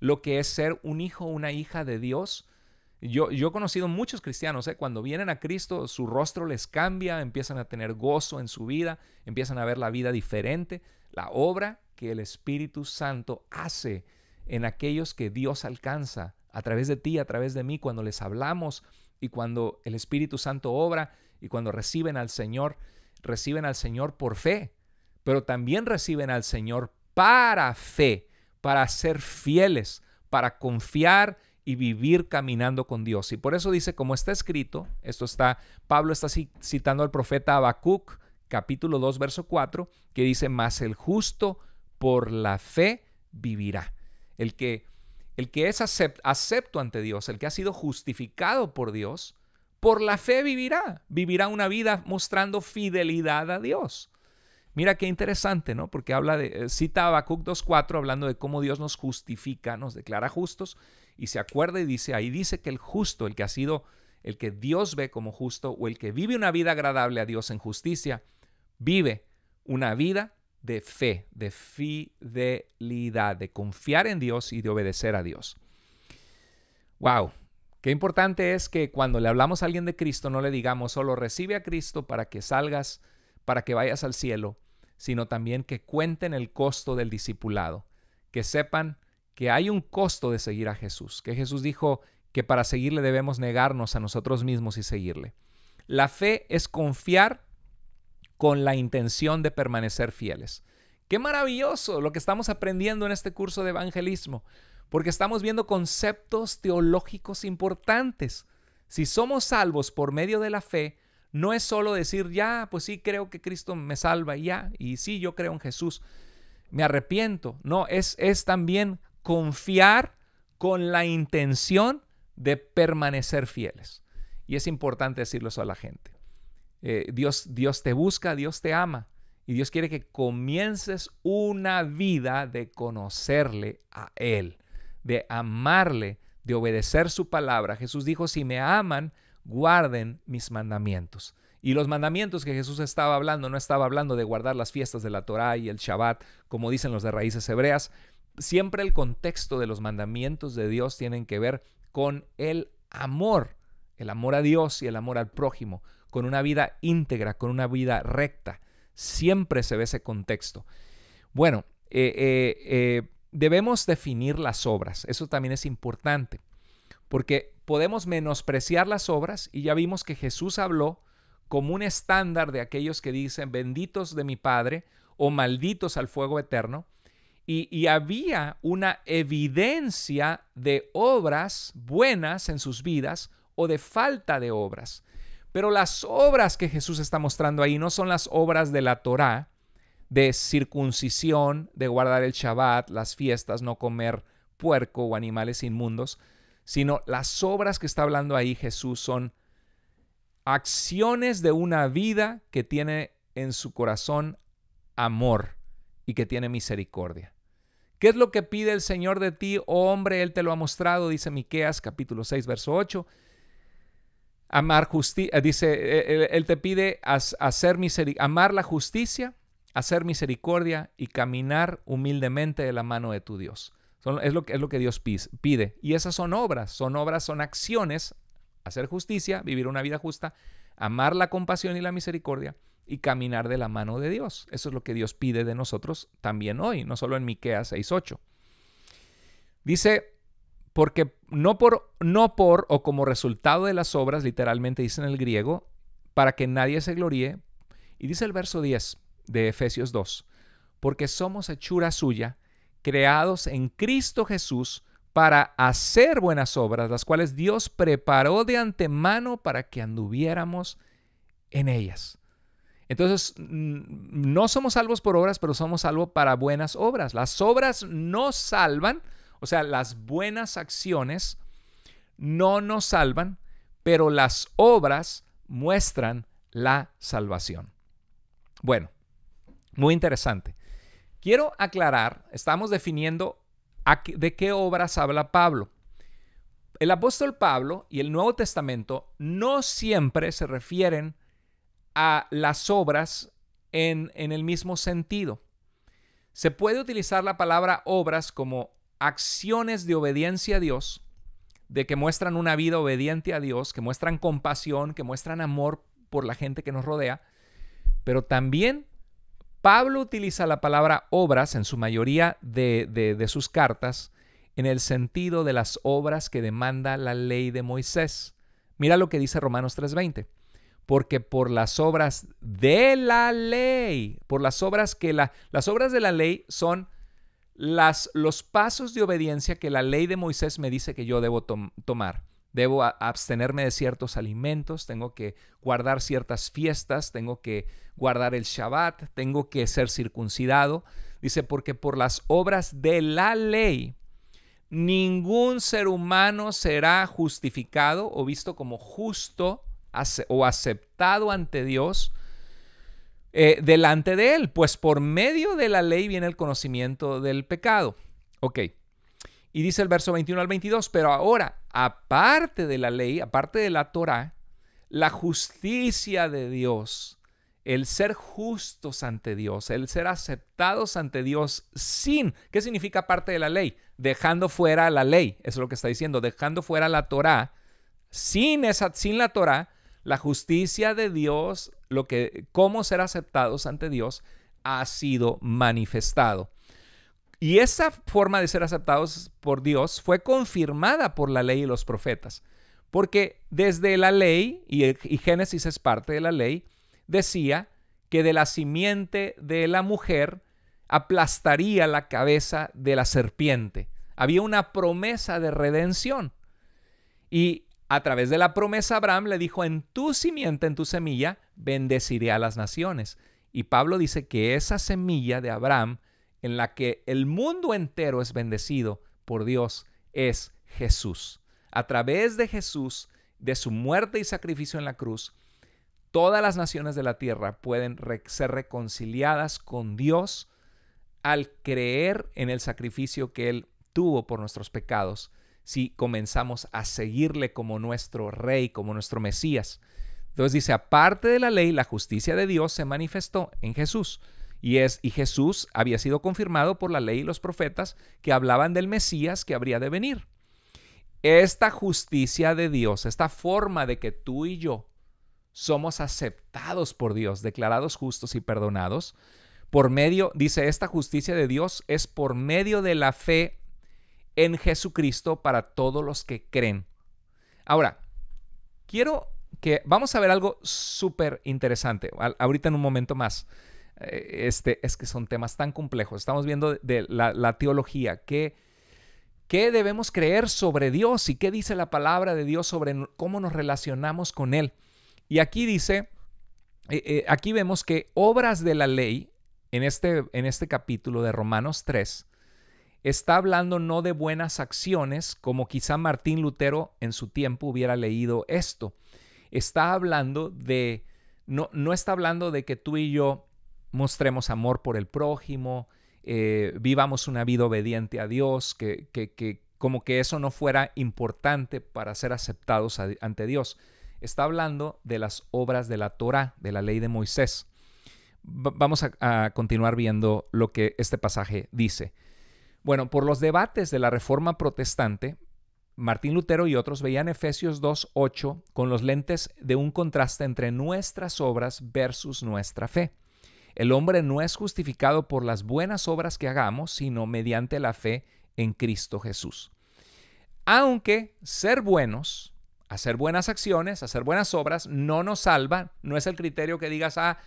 lo que es ser un hijo o una hija de Dios. Yo, he conocido muchos cristianos, ¿eh? cuando vienen a Cristo, su rostro les cambia, empiezan a tener gozo en su vida, empiezan a ver la vida diferente, la obra que el Espíritu Santo hace en aquellos que Dios alcanza a través de ti, a través de mí, cuando les hablamos y cuando el Espíritu Santo obra y cuando reciben al Señor reciben al Señor por fe, pero también reciben al Señor para fe, para ser fieles, para confiar y vivir caminando con Dios. Y por eso dice, como está escrito, esto está, Pablo está citando al profeta Habacuc, capítulo 2, verso 4, que dice, mas el justo por la fe vivirá. El que, el que es acepto ante Dios, el que ha sido justificado por Dios, por la fe vivirá, vivirá una vida mostrando fidelidad a Dios. Mira qué interesante, ¿no? Porque habla de, eh, cita Habacuc 2.4 hablando de cómo Dios nos justifica, nos declara justos y se acuerda y dice, ahí dice que el justo, el que ha sido, el que Dios ve como justo o el que vive una vida agradable a Dios en justicia, vive una vida de fe, de fidelidad, de confiar en Dios y de obedecer a Dios. Wow, Qué importante es que cuando le hablamos a alguien de Cristo no le digamos solo recibe a Cristo para que salgas, para que vayas al cielo, sino también que cuenten el costo del discipulado, que sepan que hay un costo de seguir a Jesús, que Jesús dijo que para seguirle debemos negarnos a nosotros mismos y seguirle. La fe es confiar con la intención de permanecer fieles. Qué maravilloso lo que estamos aprendiendo en este curso de evangelismo porque estamos viendo conceptos teológicos importantes. Si somos salvos por medio de la fe, no es solo decir, ya, pues sí, creo que Cristo me salva, y ya, y sí, yo creo en Jesús, me arrepiento. No, es, es también confiar con la intención de permanecer fieles. Y es importante decirlo a la gente. Eh, Dios, Dios te busca, Dios te ama, y Dios quiere que comiences una vida de conocerle a Él de amarle, de obedecer su palabra. Jesús dijo, si me aman, guarden mis mandamientos. Y los mandamientos que Jesús estaba hablando, no estaba hablando de guardar las fiestas de la Torá y el Shabbat, como dicen los de raíces hebreas. Siempre el contexto de los mandamientos de Dios tienen que ver con el amor, el amor a Dios y el amor al prójimo, con una vida íntegra, con una vida recta. Siempre se ve ese contexto. Bueno, eh, eh, eh Debemos definir las obras, eso también es importante, porque podemos menospreciar las obras y ya vimos que Jesús habló como un estándar de aquellos que dicen benditos de mi Padre o malditos al fuego eterno, y, había una evidencia de obras buenas en sus vidas o de falta de obras. Pero las obras que Jesús está mostrando ahí no son las obras de la Torá, de circuncisión, de guardar el Shabbat, las fiestas, no comer puerco o animales inmundos, sino las obras que está hablando ahí Jesús son acciones de una vida que tiene en su corazón amor y que tiene misericordia. ¿Qué es lo que pide el Señor de ti, oh hombre? Él te lo ha mostrado, dice Miqueas capítulo 6, verso 8. Amar justicia, eh, dice, eh, él, te pide hacer amar la justicia, hacer misericordia y caminar humildemente de la mano de tu Dios. es, lo que, Dios pide. Y esas son obras, son obras, son acciones. Hacer justicia, vivir una vida justa, amar la compasión y la misericordia y caminar de la mano de Dios. Eso es lo que Dios pide de nosotros también hoy, no solo en Miqueas 6:8. Dice, porque no por no por o como resultado de las obras, literalmente dice en el griego, para que nadie se gloríe. Y dice el verso 10, de Efesios 2, porque somos hechura suya, creados en Cristo Jesús para hacer buenas obras, las cuales Dios preparó de antemano para que anduviéramos en ellas. Entonces, mm, no somos salvos por obras, pero somos salvos para buenas obras. Las obras no salvan, o sea, las buenas acciones no nos salvan, pero las obras muestran la salvación. Bueno, muy interesante. Quiero aclarar, estamos definiendo de qué obras habla Pablo. El apóstol Pablo y el Nuevo Testamento no siempre se refieren a las obras en, en el mismo sentido. Se puede utilizar la palabra obras como acciones de obediencia a Dios, de que muestran una vida obediente a Dios, que muestran compasión, que muestran amor por la gente que nos rodea, pero también Pablo utiliza la palabra obras en su mayoría de, de, sus cartas en el sentido de las obras que demanda la ley de Moisés. Mira lo que dice Romanos 3:20. Porque por las obras de la ley, por las obras que la, las obras de la ley son las, los pasos de obediencia que la ley de Moisés me dice que yo debo tomar debo abstenerme de ciertos alimentos, tengo que guardar ciertas fiestas, tengo que guardar el Shabbat, tengo que ser circuncidado. Dice, porque por las obras de la ley ningún ser humano será justificado o visto como justo o aceptado ante Dios. Eh, delante de él, pues por medio de la ley viene el conocimiento del pecado. Ok, y dice el verso 21 al 22, pero ahora, aparte de la ley, aparte de la Torah, la justicia de Dios, el ser justos ante Dios, el ser aceptados ante Dios sin, ¿qué significa aparte de la ley? Dejando fuera la ley, eso es lo que está diciendo, dejando fuera la Torah, sin esa sin la Torah, la justicia de Dios, lo que cómo ser aceptados ante Dios ha sido manifestado. Y esa forma de ser aceptados por Dios fue confirmada por la ley y los profetas. Porque desde la ley, y, Génesis es parte de la ley, decía que de la simiente de la mujer aplastaría la cabeza de la serpiente. Había una promesa de redención. Y a través de la promesa Abraham le dijo, en tu simiente, en tu semilla, bendeciré a las naciones. Y Pablo dice que esa semilla de Abraham en la que el mundo entero es bendecido por Dios es Jesús. A través de Jesús, de su muerte y sacrificio en la cruz, todas las naciones de la tierra pueden ser reconciliadas con Dios al creer en el sacrificio que Él tuvo por nuestros pecados, si comenzamos a seguirle como nuestro Rey, como nuestro Mesías. Entonces dice, aparte de la ley, la justicia de Dios se manifestó en Jesús y, es, y Jesús había sido confirmado por la ley y los profetas que hablaban del Mesías que habría de venir. Esta justicia de Dios, esta forma de que tú y yo somos aceptados por Dios, declarados justos y perdonados, por medio, dice, esta justicia de Dios es por medio de la fe en Jesucristo para todos los que creen. Ahora, quiero que vamos a ver algo súper interesante, ahorita en un momento más. Eh, este, es que son temas tan complejos. Estamos viendo de la, teología, qué, qué debemos creer sobre Dios y qué dice la palabra de Dios sobre cómo nos relacionamos con Él. Y aquí dice, eh, eh, aquí vemos que obras de la ley, en este, en este capítulo de Romanos 3, está hablando no de buenas acciones, como quizá Martín Lutero en su tiempo hubiera leído esto. Está hablando de, no, no está hablando de que tú y yo mostremos amor por el prójimo, eh, vivamos una vida obediente a Dios, que, como que eso no fuera importante para ser aceptados ante Dios. Está hablando de las obras de la Torah, de la ley de Moisés. vamos a, a continuar viendo lo que este pasaje dice. Bueno, por los debates de la Reforma Protestante, Martín Lutero y otros veían Efesios 2.8 con los lentes de un contraste entre nuestras obras versus nuestra fe. El hombre no es justificado por las buenas obras que hagamos, sino mediante la fe en Cristo Jesús. Aunque ser buenos, hacer buenas acciones, hacer buenas obras, no nos salva, no es el criterio que digas, ah,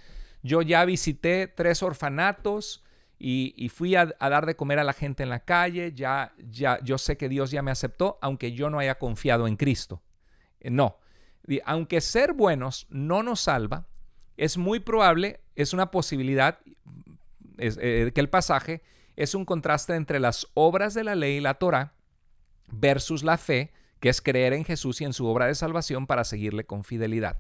yo ya visité tres orfanatos, y, fui a, a, dar de comer a la gente en la calle, ya, ya, yo sé que Dios ya me aceptó, aunque yo no haya confiado en Cristo. Eh, no, aunque ser buenos no nos salva, es muy probable es una posibilidad eh, que el pasaje es un contraste entre las obras de la ley y la Torah versus la fe, que es creer en Jesús y en su obra de salvación para seguirle con fidelidad.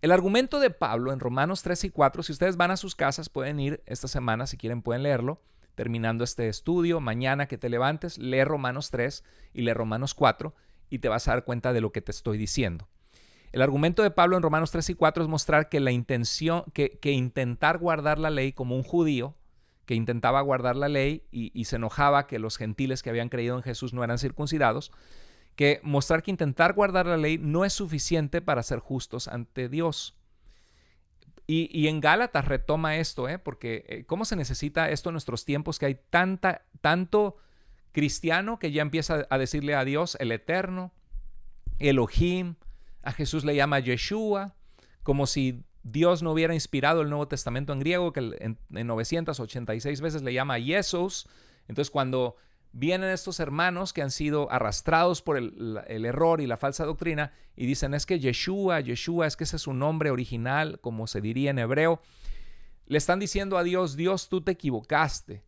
El argumento de Pablo en Romanos 3 y 4, si ustedes van a sus casas, pueden ir esta semana, si quieren pueden leerlo, terminando este estudio, mañana que te levantes, lee Romanos 3 y lee Romanos 4 y te vas a dar cuenta de lo que te estoy diciendo. El argumento de Pablo en Romanos 3 y 4 es mostrar que la intención, que, intentar guardar la ley como un judío, que intentaba guardar la ley y, se enojaba que los gentiles que habían creído en Jesús no eran circuncidados, que mostrar que intentar guardar la ley no es suficiente para ser justos ante Dios. Y, en Gálatas retoma esto, ¿eh? porque eh, ¿cómo se necesita esto en nuestros tiempos? Que hay tanta, tanto cristiano que ya empieza a decirle a Dios el eterno, Elohim, a Jesús le llama Yeshua, como si Dios no hubiera inspirado el Nuevo Testamento en griego, que en, 986 veces le llama Jesús. Entonces cuando vienen estos hermanos que han sido arrastrados por el, error y la falsa doctrina y dicen es que Yeshua, Yeshua, es que ese es su nombre original, como se diría en hebreo, le están diciendo a Dios, Dios, tú te equivocaste,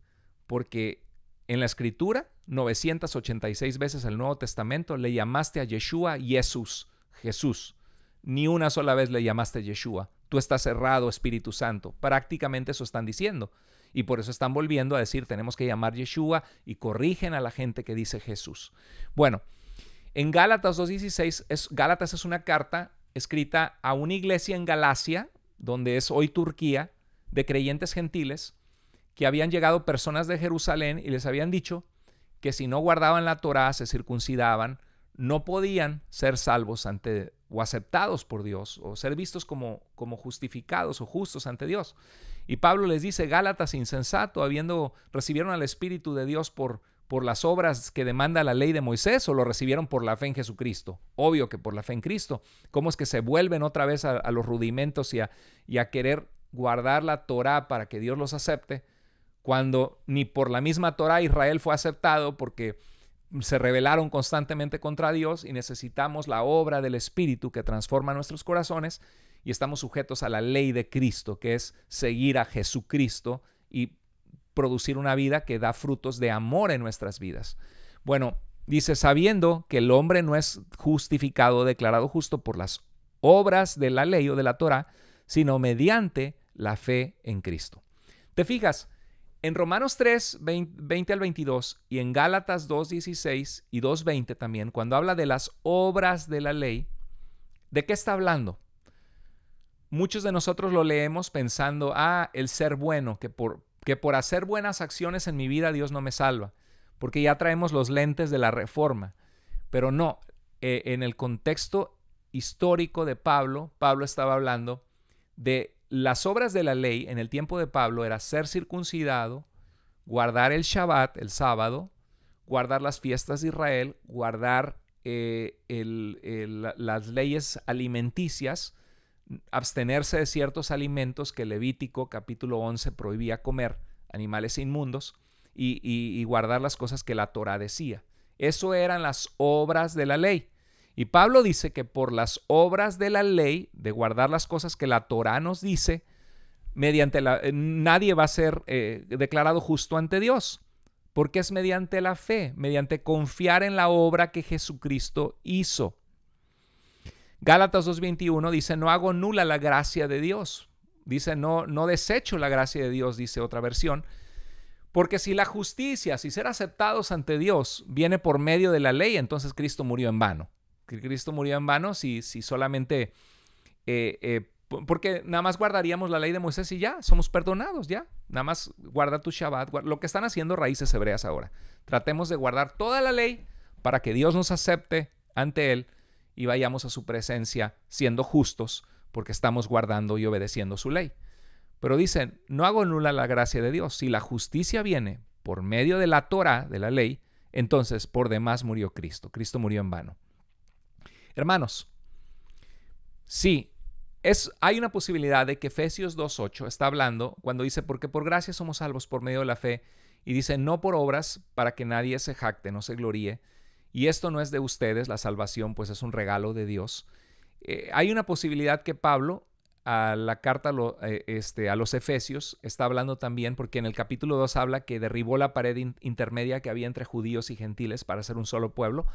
porque en la escritura, 986 veces el Nuevo Testamento, le llamaste a Yeshua Jesús. Jesús, ni una sola vez le llamaste Yeshua, tú estás cerrado, Espíritu Santo. Prácticamente eso están diciendo. Y por eso están volviendo a decir, tenemos que llamar Yeshua y corrigen a la gente que dice Jesús. Bueno, en Gálatas 2.16, es, Gálatas es una carta escrita a una iglesia en Galacia, donde es hoy Turquía, de creyentes gentiles, que habían llegado personas de Jerusalén y les habían dicho que si no guardaban la Torá, se circuncidaban no podían ser salvos ante o aceptados por Dios o ser vistos como, como justificados o justos ante Dios. Y Pablo les dice, Gálatas insensato, habiendo recibieron al Espíritu de Dios por, por las obras que demanda la ley de Moisés o lo recibieron por la fe en Jesucristo. Obvio que por la fe en Cristo. ¿Cómo es que se vuelven otra vez a, los rudimentos y a, a querer guardar la Torá para que Dios los acepte? Cuando ni por la misma Torá Israel fue aceptado porque se rebelaron constantemente contra Dios y necesitamos la obra del Espíritu que transforma nuestros corazones y estamos sujetos a la ley de Cristo, que es seguir a Jesucristo y producir una vida que da frutos de amor en nuestras vidas. Bueno, dice, sabiendo que el hombre no es justificado, o declarado justo por las obras de la ley o de la Torah, sino mediante la fe en Cristo. ¿Te fijas? En Romanos 3, 20, al 22 y en Gálatas 2, 16 y 2, 20 también, cuando habla de las obras de la ley, ¿de qué está hablando? Muchos de nosotros lo leemos pensando, ah, el ser bueno, que por, que por hacer buenas acciones en mi vida Dios no me salva, porque ya traemos los lentes de la reforma. Pero no, eh, en el contexto histórico de Pablo, Pablo estaba hablando de las obras de la ley en el tiempo de Pablo era ser circuncidado, guardar el Shabbat, el sábado, guardar las fiestas de Israel, guardar eh, las leyes alimenticias, abstenerse de ciertos alimentos que Levítico capítulo 11 prohibía comer, animales inmundos, y, y guardar las cosas que la Torah decía. Eso eran las obras de la ley. Y Pablo dice que por las obras de la ley, de guardar las cosas que la Torá nos dice, mediante la, eh, nadie va a ser eh, declarado justo ante Dios, porque es mediante la fe, mediante confiar en la obra que Jesucristo hizo. Gálatas 2:21 dice, "No hago nula la gracia de Dios." Dice, "No no desecho la gracia de Dios", dice otra versión. Porque si la justicia, si ser aceptados ante Dios, viene por medio de la ley, entonces Cristo murió en vano que Cristo murió en vano si, si solamente... Eh, eh, porque nada más guardaríamos la ley de Moisés y ya, somos perdonados, ya. Nada más guarda tu Shabbat, lo que están haciendo raíces hebreas ahora. Tratemos de guardar toda la ley para que Dios nos acepte ante Él y vayamos a su presencia siendo justos porque estamos guardando y obedeciendo su ley. Pero dicen, no hago nula la gracia de Dios. Si la justicia viene por medio de la Torah, de la ley, entonces por demás murió Cristo. Cristo murió en vano. Hermanos, sí, es, hay una posibilidad de que Efesios 2.8 está hablando cuando dice, porque por gracia somos salvos por medio de la fe, y dice, no por obras para que nadie se jacte, no se gloríe, y esto no es de ustedes, la salvación pues es un regalo de Dios. Eh, hay una posibilidad que Pablo a la carta eh, este, a los Efesios está hablando también, porque en el capítulo 2 habla que derribó la pared intermedia que había entre judíos y gentiles para ser un solo pueblo.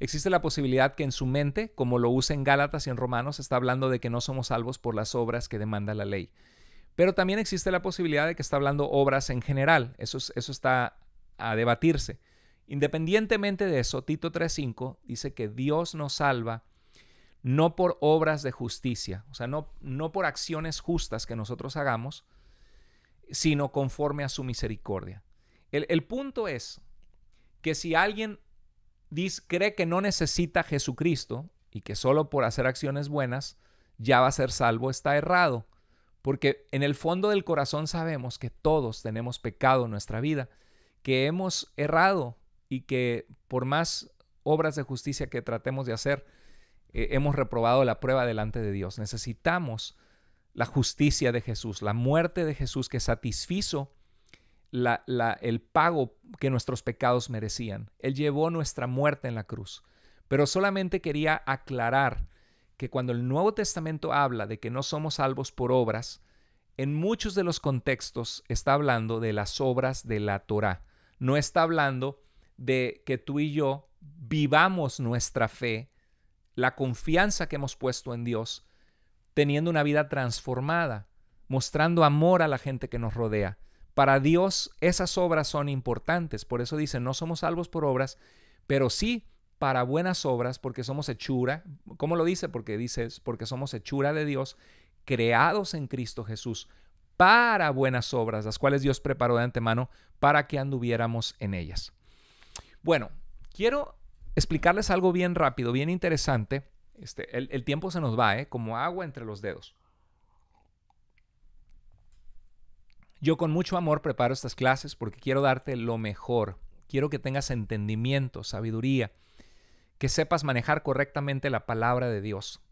Existe la posibilidad que en su mente, como lo usa en Gálatas y en Romanos, está hablando de que no somos salvos por las obras que demanda la ley. Pero también existe la posibilidad de que está hablando obras en general. Eso, eso está a debatirse. Independientemente de eso, Tito 3.5 dice que Dios nos salva no por obras de justicia, o sea, no, no por acciones justas que nosotros hagamos, sino conforme a su misericordia. El, el punto es que si alguien dice, cree que no necesita Jesucristo y que solo por hacer acciones buenas ya va a ser salvo, está errado. Porque en el fondo del corazón sabemos que todos tenemos pecado en nuestra vida, que hemos errado y que por más obras de justicia que tratemos de hacer, eh, hemos reprobado la prueba delante de Dios. Necesitamos la justicia de Jesús, la muerte de Jesús que satisfizo la, el pago que nuestros pecados merecían. Él llevó nuestra muerte en la cruz. Pero solamente quería aclarar que cuando el Nuevo Testamento habla de que no somos salvos por obras, en muchos de los contextos está hablando de las obras de la Torá. No está hablando de que tú y yo vivamos nuestra fe, la confianza que hemos puesto en Dios, teniendo una vida transformada, mostrando amor a la gente que nos rodea. Para Dios esas obras son importantes, por eso dice, no somos salvos por obras, pero sí para buenas obras, porque somos hechura. ¿Cómo lo dice? Porque dice, porque somos hechura de Dios, creados en Cristo Jesús, para buenas obras, las cuales Dios preparó de antemano para que anduviéramos en ellas. Bueno, quiero explicarles algo bien rápido, bien interesante. Este, el, tiempo se nos va, ¿eh? como agua entre los dedos. Yo con mucho amor preparo estas clases porque quiero darte lo mejor. Quiero que tengas entendimiento, sabiduría, que sepas manejar correctamente la palabra de Dios.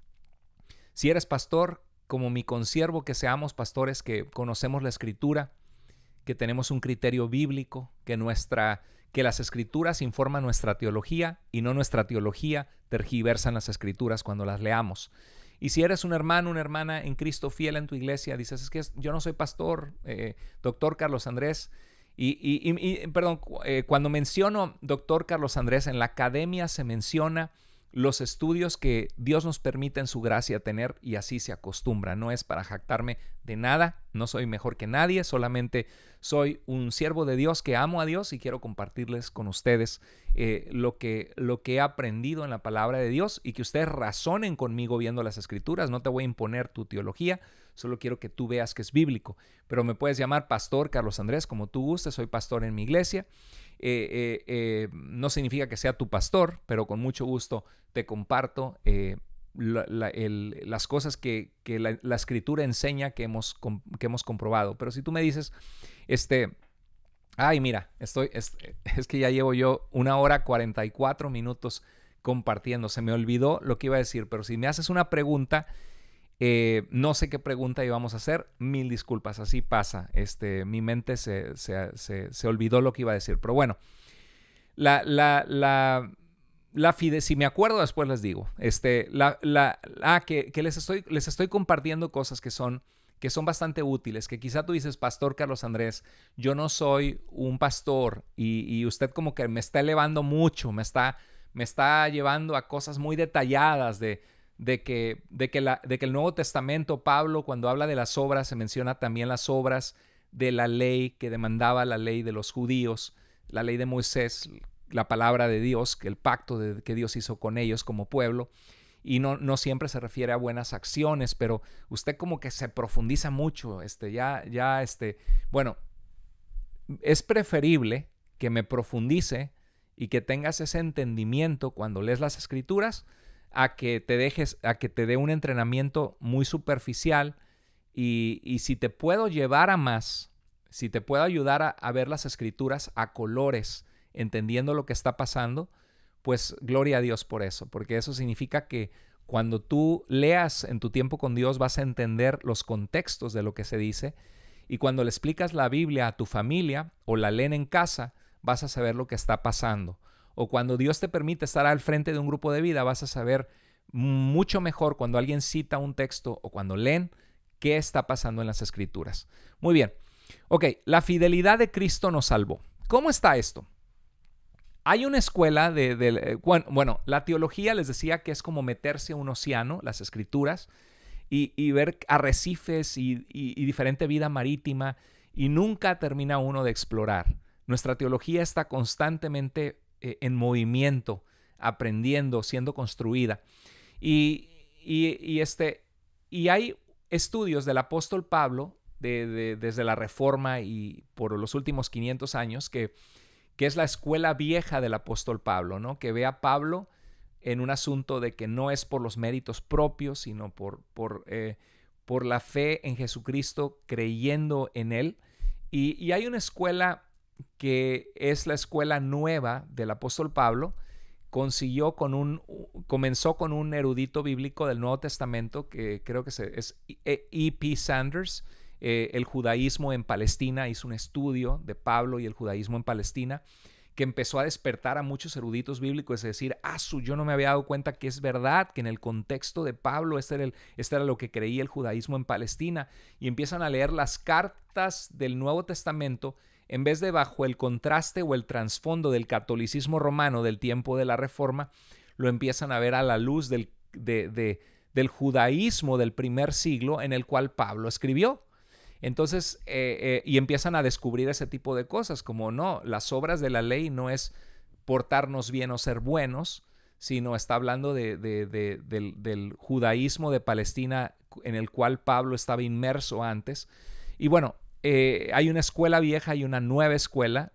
Si eres pastor, como mi consiervo, que seamos pastores que conocemos la escritura, que tenemos un criterio bíblico, que nuestra que las escrituras informan nuestra teología y no nuestra teología tergiversan las escrituras cuando las leamos. Y si eres un hermano, una hermana en Cristo fiel en tu iglesia, dices, es que yo no soy pastor, eh, doctor Carlos Andrés. Y, y, y, perdón, eh, cuando menciono doctor Carlos Andrés, en la academia se menciona los estudios que Dios nos permite en su gracia tener y así se acostumbra. No es para jactarme de nada, no soy mejor que nadie, solamente soy un siervo de Dios que amo a Dios y quiero compartirles con ustedes eh, lo, que, lo que he aprendido en la palabra de Dios y que ustedes razonen conmigo viendo las escrituras. No te voy a imponer tu teología, solo quiero que tú veas que es bíblico. Pero me puedes llamar pastor Carlos Andrés como tú gustes, soy pastor en mi iglesia. Eh, eh, eh, no significa que sea tu pastor, pero con mucho gusto te comparto las cosas que, la, escritura enseña que hemos, que hemos comprobado. Pero si tú me dices, este, ay, mira, estoy, es, que ya llevo yo una hora 44 minutos compartiendo, se me olvidó lo que iba a decir, pero si me haces una pregunta eh, no sé qué pregunta íbamos a hacer, mil disculpas, así pasa. Este, mi mente se, olvidó lo que iba a decir, pero bueno, la, la, la, la fide, si me acuerdo después les digo, este, la, la, ah, que, les, estoy, les estoy compartiendo cosas que son, que son bastante útiles, que quizá tú dices, Pastor Carlos Andrés, yo no soy un pastor y, y usted como que me está elevando mucho, me está, me está llevando a cosas muy detalladas de de que, de que, la, de que el Nuevo Testamento, Pablo, cuando habla de las obras, se menciona también las obras de la ley que demandaba la ley de los judíos, la ley de Moisés, la palabra de Dios, que el pacto que Dios hizo con ellos como pueblo. Y no, no, siempre se refiere a buenas acciones, pero usted como que se profundiza mucho, este, ya, ya, este, bueno, es preferible que me profundice y que tengas ese entendimiento cuando lees las escrituras a que te dejes, a que te dé un entrenamiento muy superficial y, si te puedo llevar a más, si te puedo ayudar a, a, ver las escrituras a colores, entendiendo lo que está pasando, pues gloria a Dios por eso, porque eso significa que cuando tú leas en tu tiempo con Dios vas a entender los contextos de lo que se dice y cuando le explicas la Biblia a tu familia o la leen en casa, vas a saber lo que está pasando o cuando Dios te permite estar al frente de un grupo de vida, vas a saber mucho mejor cuando alguien cita un texto o cuando leen qué está pasando en las escrituras. Muy bien. Ok, la fidelidad de Cristo nos salvó. ¿Cómo está esto? Hay una escuela de, eh, bueno, la teología les decía que es como meterse a un océano, las escrituras, y, ver arrecifes y, y diferente vida marítima, y nunca termina uno de explorar. Nuestra teología está constantemente eh, en movimiento, aprendiendo, siendo construida. Y, y, este, y hay estudios del apóstol Pablo de, desde la Reforma y por los últimos 500 años, que, que es la escuela vieja del apóstol Pablo, ¿no? que ve a Pablo en un asunto de que no es por los méritos propios, sino por, por, eh, por la fe en Jesucristo, creyendo en Él. Y, y hay una escuela que es la escuela nueva del apóstol Pablo, consiguió con un, comenzó con un erudito bíblico del Nuevo Testamento, que creo que es E.P. E Sanders, eh, el judaísmo en Palestina, hizo un estudio de Pablo y el judaísmo en Palestina, que empezó a despertar a muchos eruditos bíblicos, es decir, ah, su, yo no me había dado cuenta que es verdad, que en el contexto de Pablo este el, este era lo que creía el judaísmo en Palestina, y empiezan a leer las cartas del Nuevo Testamento, en vez de bajo el contraste o el trasfondo del catolicismo romano del tiempo de la Reforma, lo empiezan a ver a la luz del, del judaísmo del primer siglo en el cual Pablo escribió. Entonces, eh, eh, y empiezan a descubrir ese tipo de cosas, como no, las obras de la ley no es portarnos bien o ser buenos, sino está hablando del, del, judaísmo de Palestina en el cual Pablo estaba inmerso antes. Y bueno, eh, hay una escuela vieja y una nueva escuela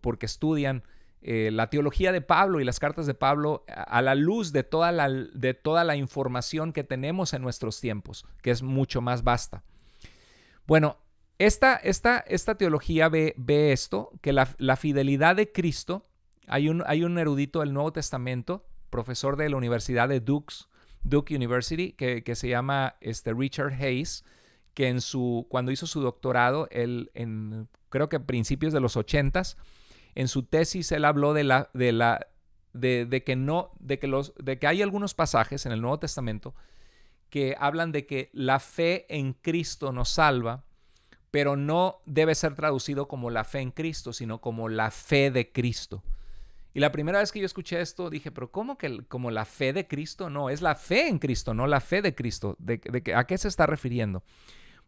porque estudian eh, la teología de Pablo y las cartas de Pablo a, la luz de toda la, de toda la información que tenemos en nuestros tiempos, que es mucho más vasta. Bueno, esta, teología ve, esto, que la, fidelidad de Cristo, hay un, erudito del Nuevo Testamento, profesor de la Universidad de Dukes, Duke University, que, que se llama este, Richard Hayes, que en su, cuando hizo su doctorado, él, en, creo que a principios de los ochentas, en su tesis él habló de, la, de, la, de, que no, de que, los, de que hay algunos pasajes en el Nuevo Testamento que hablan de que la fe en Cristo nos salva, pero no debe ser traducido como la fe en Cristo, sino como la fe de Cristo. Y la primera vez que yo escuché esto dije, pero ¿cómo que como la fe de Cristo? No, es la fe en Cristo, no la fe de Cristo. ¿De, de, a qué se está refiriendo?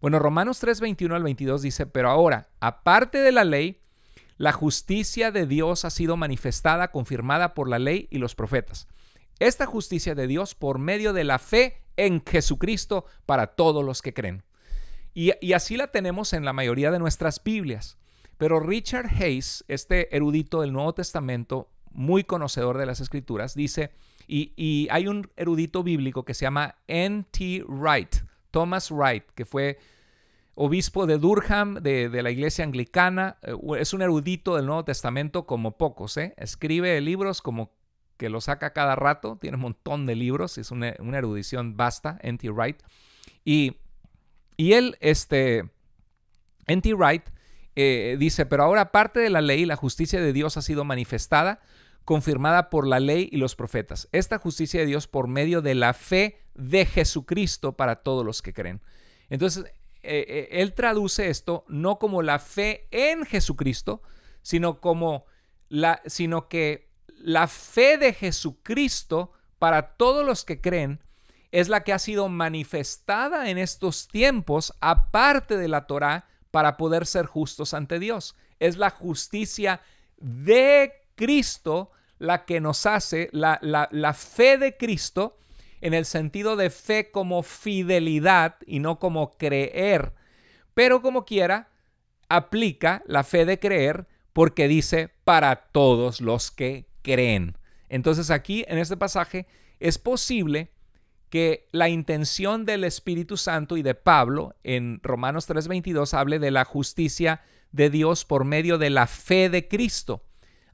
Bueno, Romanos 3, 21 al 22 dice, pero ahora, aparte de la ley, la justicia de Dios ha sido manifestada, confirmada por la ley y los profetas. Esta justicia de Dios por medio de la fe en Jesucristo para todos los que creen. Y, así la tenemos en la mayoría de nuestras Biblias. Pero Richard Hayes, este erudito del Nuevo Testamento, muy conocedor de las Escrituras, dice, y, y hay un erudito bíblico que se llama N.T. Wright, Thomas Wright, que fue obispo de Durham, de, la iglesia anglicana. Eh, es un erudito del Nuevo Testamento como pocos. ¿eh? Escribe libros como que lo saca cada rato. Tiene un montón de libros. Es una, erudición vasta, N.T. Wright. Y, él, este, N.T. Wright, eh, dice, pero ahora parte de la ley, la justicia de Dios ha sido manifestada, confirmada por la ley y los profetas. Esta justicia de Dios por medio de la fe de Jesucristo para todos los que creen. Entonces, eh, eh, él traduce esto no como la fe en Jesucristo, sino como la, sino que la fe de Jesucristo para todos los que creen es la que ha sido manifestada en estos tiempos aparte de la Torá para poder ser justos ante Dios. Es la justicia de Cristo la que nos hace, la, la fe de Cristo en el sentido de fe como fidelidad y no como creer. Pero como quiera, aplica la fe de creer porque dice para todos los que creen. Entonces aquí en este pasaje es posible que la intención del Espíritu Santo y de Pablo en Romanos 3:22 hable de la justicia de Dios por medio de la fe de Cristo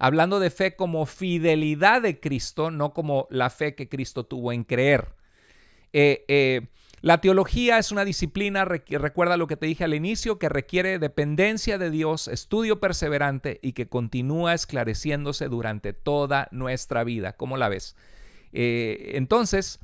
hablando de fe como fidelidad de Cristo, no como la fe que Cristo tuvo en creer. Eh, eh, la teología es una disciplina, recuerda lo que te dije al inicio, que requiere dependencia de Dios, estudio perseverante y que continúa esclareciéndose durante toda nuestra vida. ¿Cómo la ves? Eh, entonces,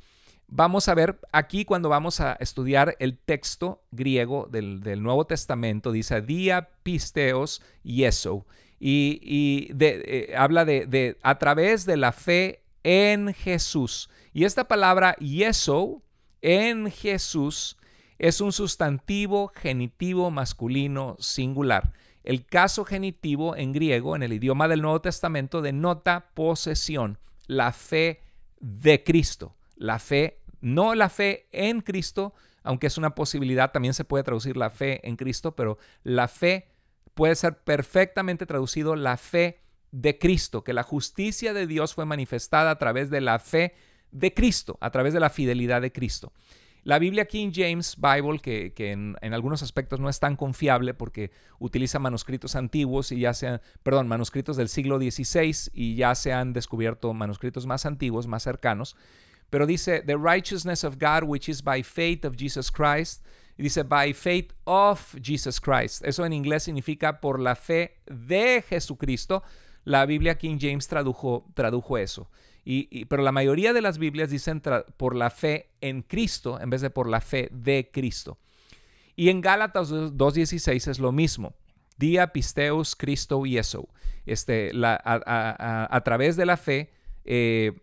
vamos a ver aquí cuando vamos a estudiar el texto griego del, del Nuevo Testamento, dice día pisteos y eso y, eh, habla de, de, a través de la fe en Jesús. Y esta palabra yeso, en Jesús, es un sustantivo genitivo masculino singular. El caso genitivo en griego, en el idioma del Nuevo Testamento, denota posesión, la fe de Cristo, la fe, no la fe en Cristo, aunque es una posibilidad, también se puede traducir la fe en Cristo, pero la fe puede ser perfectamente traducido la fe de Cristo, que la justicia de Dios fue manifestada a través de la fe de Cristo, a través de la fidelidad de Cristo. La Biblia King James Bible, que, en, algunos aspectos no es tan confiable porque utiliza manuscritos antiguos y ya sean, perdón, manuscritos del siglo XVI y ya se han descubierto manuscritos más antiguos, más cercanos, pero dice, The righteousness of God, which is by faith of Jesus Christ, y dice, by faith of Jesus Christ. Eso en inglés significa por la fe de Jesucristo. La Biblia King James tradujo, tradujo eso. Y, pero la mayoría de las Biblias dicen por la fe en Cristo en vez de por la fe de Cristo. Y en Gálatas 2.16 es lo mismo. dia pisteus, Cristo y eso. Este, a, través de la fe eh,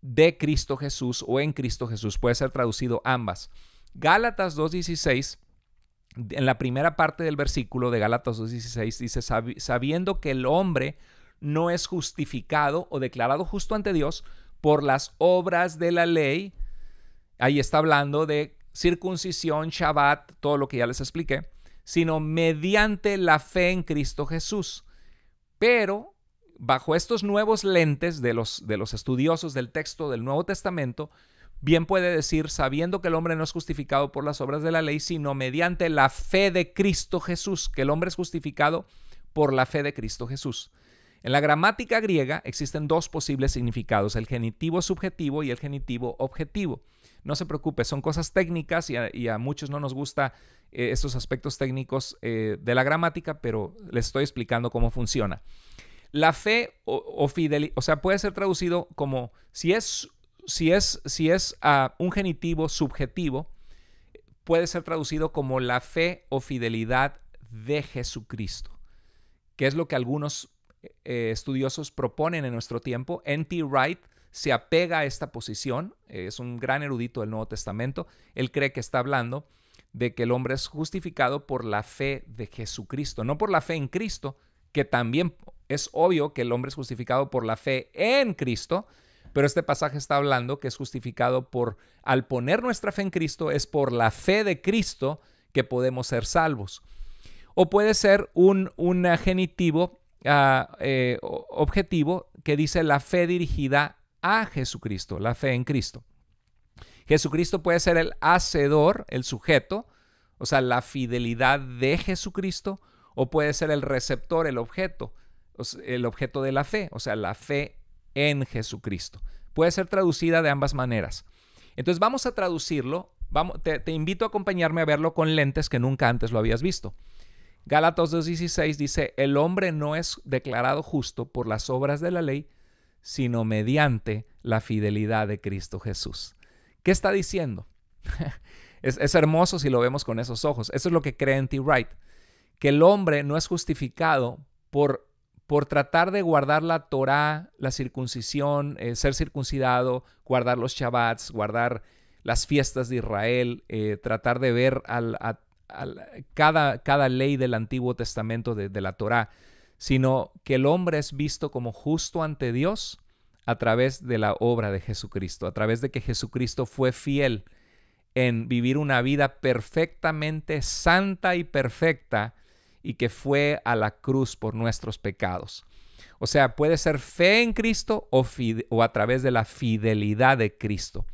de Cristo Jesús o en Cristo Jesús. Puede ser traducido ambas. Gálatas 2.16, en la primera parte del versículo de Gálatas 2.16, dice, sabiendo que el hombre no es justificado o declarado justo ante Dios por las obras de la ley, ahí está hablando de circuncisión, Shabbat, todo lo que ya les expliqué, sino mediante la fe en Cristo Jesús. Pero bajo estos nuevos lentes de los, de los estudiosos del texto del Nuevo Testamento, Bien puede decir, sabiendo que el hombre no es justificado por las obras de la ley, sino mediante la fe de Cristo Jesús, que el hombre es justificado por la fe de Cristo Jesús. En la gramática griega existen dos posibles significados, el genitivo subjetivo y el genitivo objetivo. No se preocupe, son cosas técnicas y a, muchos no nos gusta eh, estos aspectos técnicos eh, de la gramática, pero les estoy explicando cómo funciona. La fe o, o fidelidad, o sea, puede ser traducido como si es si es, si es ah, un genitivo subjetivo, puede ser traducido como la fe o fidelidad de Jesucristo, que es lo que algunos eh, estudiosos proponen en nuestro tiempo. N.T. Wright se apega a esta posición, es un gran erudito del Nuevo Testamento, él cree que está hablando de que el hombre es justificado por la fe de Jesucristo, no por la fe en Cristo, que también es obvio que el hombre es justificado por la fe en Cristo, pero este pasaje está hablando que es justificado por, al poner nuestra fe en Cristo, es por la fe de Cristo que podemos ser salvos. O puede ser un, un genitivo ah, eh, objetivo que dice la fe dirigida a Jesucristo, la fe en Cristo. Jesucristo puede ser el hacedor, el sujeto, o sea, la fidelidad de Jesucristo, o puede ser el receptor, el objeto, el objeto de la fe, o sea, la fe en Jesucristo. Puede ser traducida de ambas maneras. Entonces vamos a traducirlo. te, invito a acompañarme a verlo con lentes que nunca antes lo habías visto. Gálatas 2.16 dice, el hombre no es declarado justo por las obras de la ley, sino mediante la fidelidad de Cristo Jesús. ¿Qué está diciendo? es, es, hermoso si lo vemos con esos ojos. Eso es lo que cree en T. Wright, que el hombre no es justificado por por tratar de guardar la Torá, la circuncisión, eh, ser circuncidado, guardar los Shabbats, guardar las fiestas de Israel, eh, tratar de ver cada, cada, ley del Antiguo Testamento de, de la Torá, sino que el hombre es visto como justo ante Dios a través de la obra de Jesucristo, a través de que Jesucristo fue fiel en vivir una vida perfectamente santa y perfecta, y que fue a la cruz por nuestros pecados. O sea, puede ser fe en Cristo o, a través de la fidelidad de Cristo.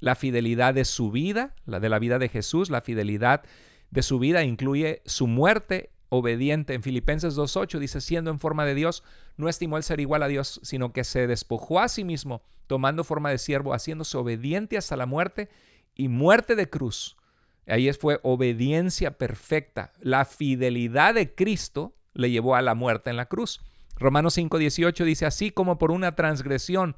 La fidelidad de su vida, la de la vida de Jesús, la fidelidad de su vida incluye su muerte obediente. En Filipenses 2.8 dice, siendo en forma de Dios, no estimó el ser igual a Dios, sino que se despojó a sí mismo, tomando forma de siervo, haciéndose obediente hasta la muerte y muerte de cruz. Ahí fue obediencia perfecta. La fidelidad de Cristo le llevó a la muerte en la cruz. Romanos 5:18 dice, así como por una transgresión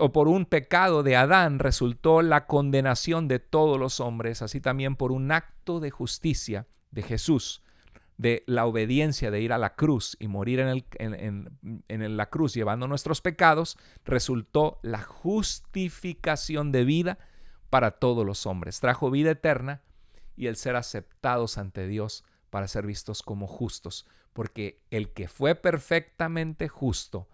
o por un pecado de Adán resultó la condenación de todos los hombres, así también por un acto de justicia de Jesús, de la obediencia de ir a la cruz y morir en, en la cruz llevando nuestros pecados, resultó la justificación de vida para todos los hombres. Trajo vida eterna y el ser aceptados ante Dios para ser vistos como justos, porque el que fue perfectamente justo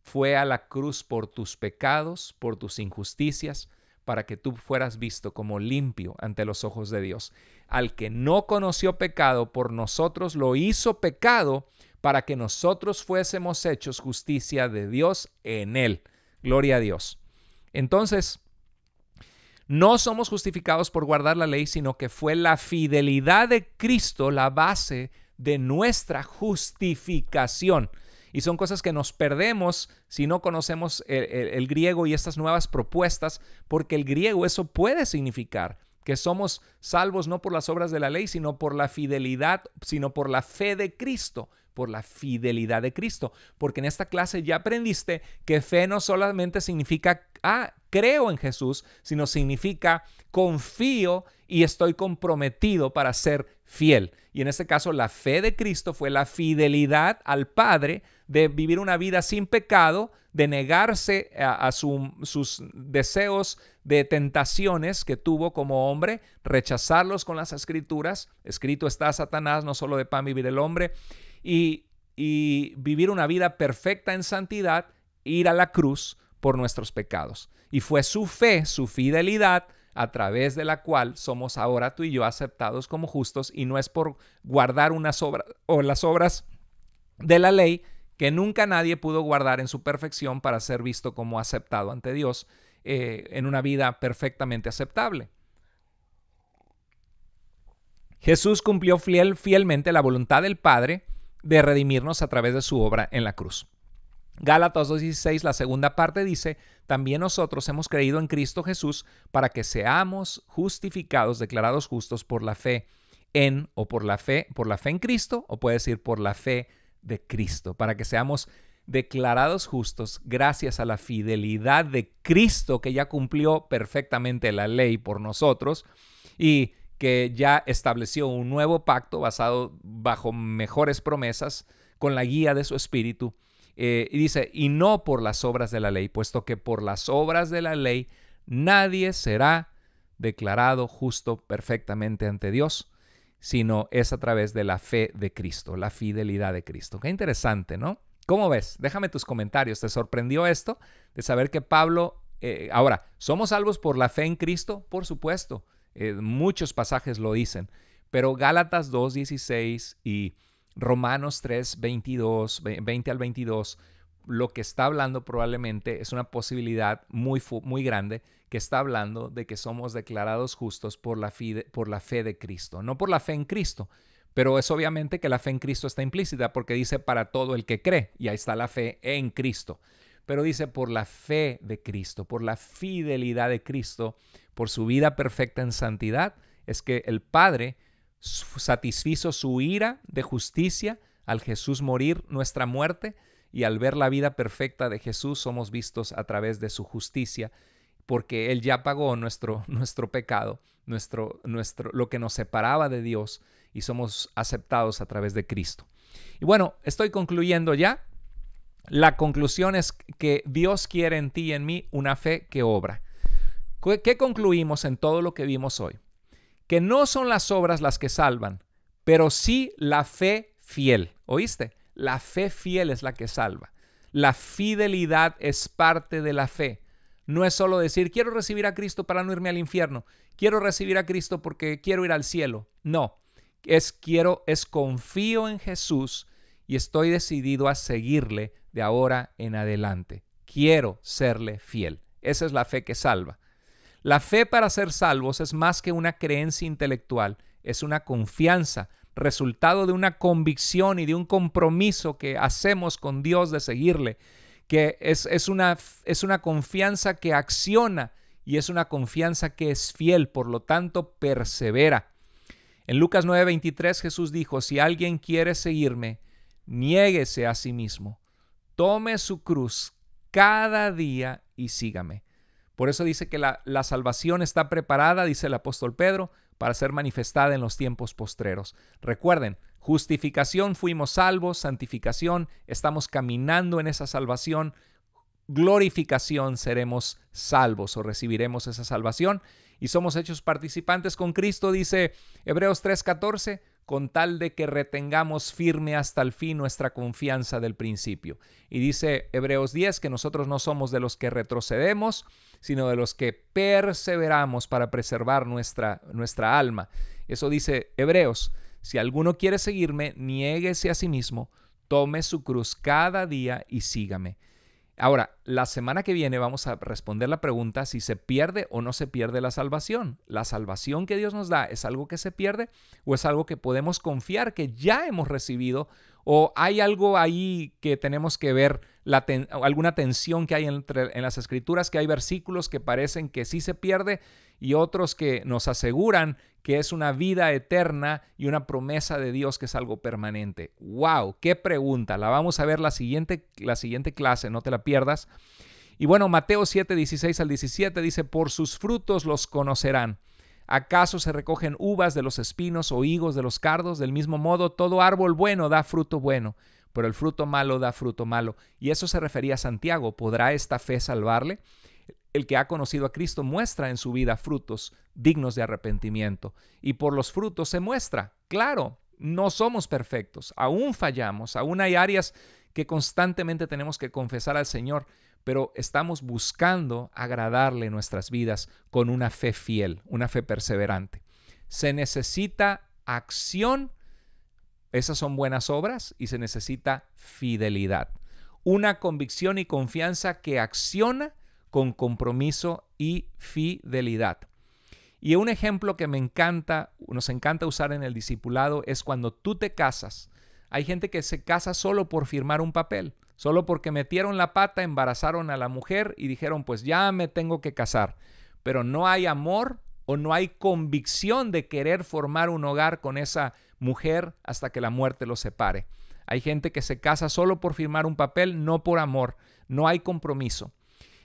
fue a la cruz por tus pecados, por tus injusticias, para que tú fueras visto como limpio ante los ojos de Dios. Al que no conoció pecado por nosotros, lo hizo pecado para que nosotros fuésemos hechos justicia de Dios en él. Gloria a Dios. Entonces, no somos justificados por guardar la ley, sino que fue la fidelidad de Cristo la base de nuestra justificación. Y son cosas que nos perdemos si no conocemos el, griego y estas nuevas propuestas, porque el griego eso puede significar que somos salvos no por las obras de la ley, sino por la fidelidad, sino por la fe de Cristo, por la fidelidad de Cristo. Porque en esta clase ya aprendiste que fe no solamente significa, ah, creo en Jesús, sino significa confío y estoy comprometido para ser fiel. Y en este caso, la fe de Cristo fue la fidelidad al Padre de vivir una vida sin pecado, de negarse a, sus deseos de tentaciones que tuvo como hombre, rechazarlos con las escrituras. Escrito está Satanás, no solo de pan vivir el hombre y, vivir una vida perfecta en santidad, ir a la cruz por nuestros pecados. Y fue su fe, su fidelidad, a través de la cual somos ahora tú y yo aceptados como justos y no es por guardar unas obras o las obras de la ley que nunca nadie pudo guardar en su perfección para ser visto como aceptado ante Dios eh, en una vida perfectamente aceptable. Jesús cumplió fiel, fielmente la voluntad del Padre de redimirnos a través de su obra en la cruz. Gálatas 2.16, la segunda parte dice, también nosotros hemos creído en Cristo Jesús para que seamos justificados, declarados justos por la fe en o por la fe, por la fe en Cristo o puede decir por la fe de Cristo, para que seamos declarados justos gracias a la fidelidad de Cristo que ya cumplió perfectamente la ley por nosotros y que ya estableció un nuevo pacto basado bajo mejores promesas con la guía de su espíritu. Eh, y dice, y no por las obras de la ley, puesto que por las obras de la ley nadie será declarado justo perfectamente ante Dios, sino es a través de la fe de Cristo, la fidelidad de Cristo. Qué interesante, ¿no? ¿Cómo ves? Déjame tus comentarios. ¿Te sorprendió esto de saber que Pablo... Eh, ahora, ¿somos salvos por la fe en Cristo? Por supuesto. Eh, muchos pasajes lo dicen, pero Gálatas 2.16 y Romanos 22, 20 al 22, lo que está hablando probablemente es una posibilidad muy, muy grande que está hablando de que somos declarados justos por la, por la fe de Cristo, no por la fe en Cristo, pero es obviamente que la fe en Cristo está implícita porque dice para todo el que cree, y ahí está la fe en Cristo, pero dice por la fe de Cristo, por la fidelidad de Cristo, por su vida perfecta en santidad, es que el Padre satisfizo su ira de justicia al Jesús morir nuestra muerte y al ver la vida perfecta de Jesús somos vistos a través de su justicia, porque Él ya pagó nuestro, nuestro pecado, nuestro, nuestro, lo que nos separaba de Dios y somos aceptados a través de Cristo. Y bueno, estoy concluyendo ya. La conclusión es que Dios quiere en ti y en mí una fe que obra. ¿Qué concluimos en todo lo que vimos hoy? Que no son las obras las que salvan, pero sí la fe fiel. ¿Oíste? La fe fiel es la que salva. La fidelidad es parte de la fe. No es solo decir, quiero recibir a Cristo para no irme al infierno. Quiero recibir a Cristo porque quiero ir al cielo. No, es quiero, es confío en Jesús y estoy decidido a seguirle de ahora en adelante. Quiero serle fiel. Esa es la fe que salva. La fe para ser salvos es más que una creencia intelectual, es una confianza, resultado de una convicción y de un compromiso que hacemos con Dios de seguirle, que es, una, es una confianza que acciona y es una confianza que es fiel, por lo tanto persevera. En Lucas 9:23 Jesús dijo, si alguien quiere seguirme, niéguese a sí mismo, tome su cruz cada día y sígame. Por eso dice que la, salvación está preparada, dice el apóstol Pedro, para ser manifestada en los tiempos postreros. Recuerden, justificación, fuimos salvos, santificación, estamos caminando en esa salvación, glorificación, seremos salvos o recibiremos esa salvación y somos hechos participantes con Cristo, dice Hebreos 3:14, con tal de que retengamos firme hasta el fin nuestra confianza del principio. Y dice Hebreos 10 que nosotros no somos de los que retrocedemos, sino de los que perseveramos para preservar nuestra, nuestra alma. Eso dice Hebreos, si alguno quiere seguirme, niéguese a sí mismo, tome su cruz cada día y sígame. Ahora, la semana que viene vamos a responder la pregunta si se pierde o no se pierde la salvación. ¿La salvación que Dios nos da es algo que se pierde o es algo que podemos confiar que ya hemos recibido ¿O hay algo ahí que tenemos que ver, alguna tensión que hay entre, en las escrituras, que hay versículos que parecen que sí se pierde y otros que nos aseguran que es una vida eterna y una promesa de Dios que es algo permanente? ¡Wow! ¡Qué pregunta! La vamos a ver la siguiente, la siguiente clase, no te la pierdas. Y bueno, Mateo 7, 16 al 17 dice, por sus frutos los conocerán. ¿Acaso se recogen uvas de los espinos o higos de los cardos? Del mismo modo, todo árbol bueno da fruto bueno, pero el fruto malo da fruto malo. Y eso se refería a Santiago. ¿Podrá esta fe salvarle? El que ha conocido a Cristo muestra en su vida frutos dignos de arrepentimiento. Y por los frutos se muestra. Claro, no somos perfectos, aún fallamos, aún hay áreas que constantemente tenemos que confesar al Señor, pero estamos buscando agradarle nuestras vidas con una fe fiel, una fe perseverante. Se necesita acción, esas son buenas obras, y se necesita fidelidad. Una convicción y confianza que acciona con compromiso y fidelidad. Y un ejemplo que me encanta, nos encanta usar en el discipulado es cuando tú te casas. Hay gente que se casa solo por firmar un papel. Solo porque metieron la pata, embarazaron a la mujer y dijeron, pues ya me tengo que casar. Pero no hay amor o no hay convicción de querer formar un hogar con esa mujer hasta que la muerte los separe. Hay gente que se casa solo por firmar un papel, no por amor, no hay compromiso.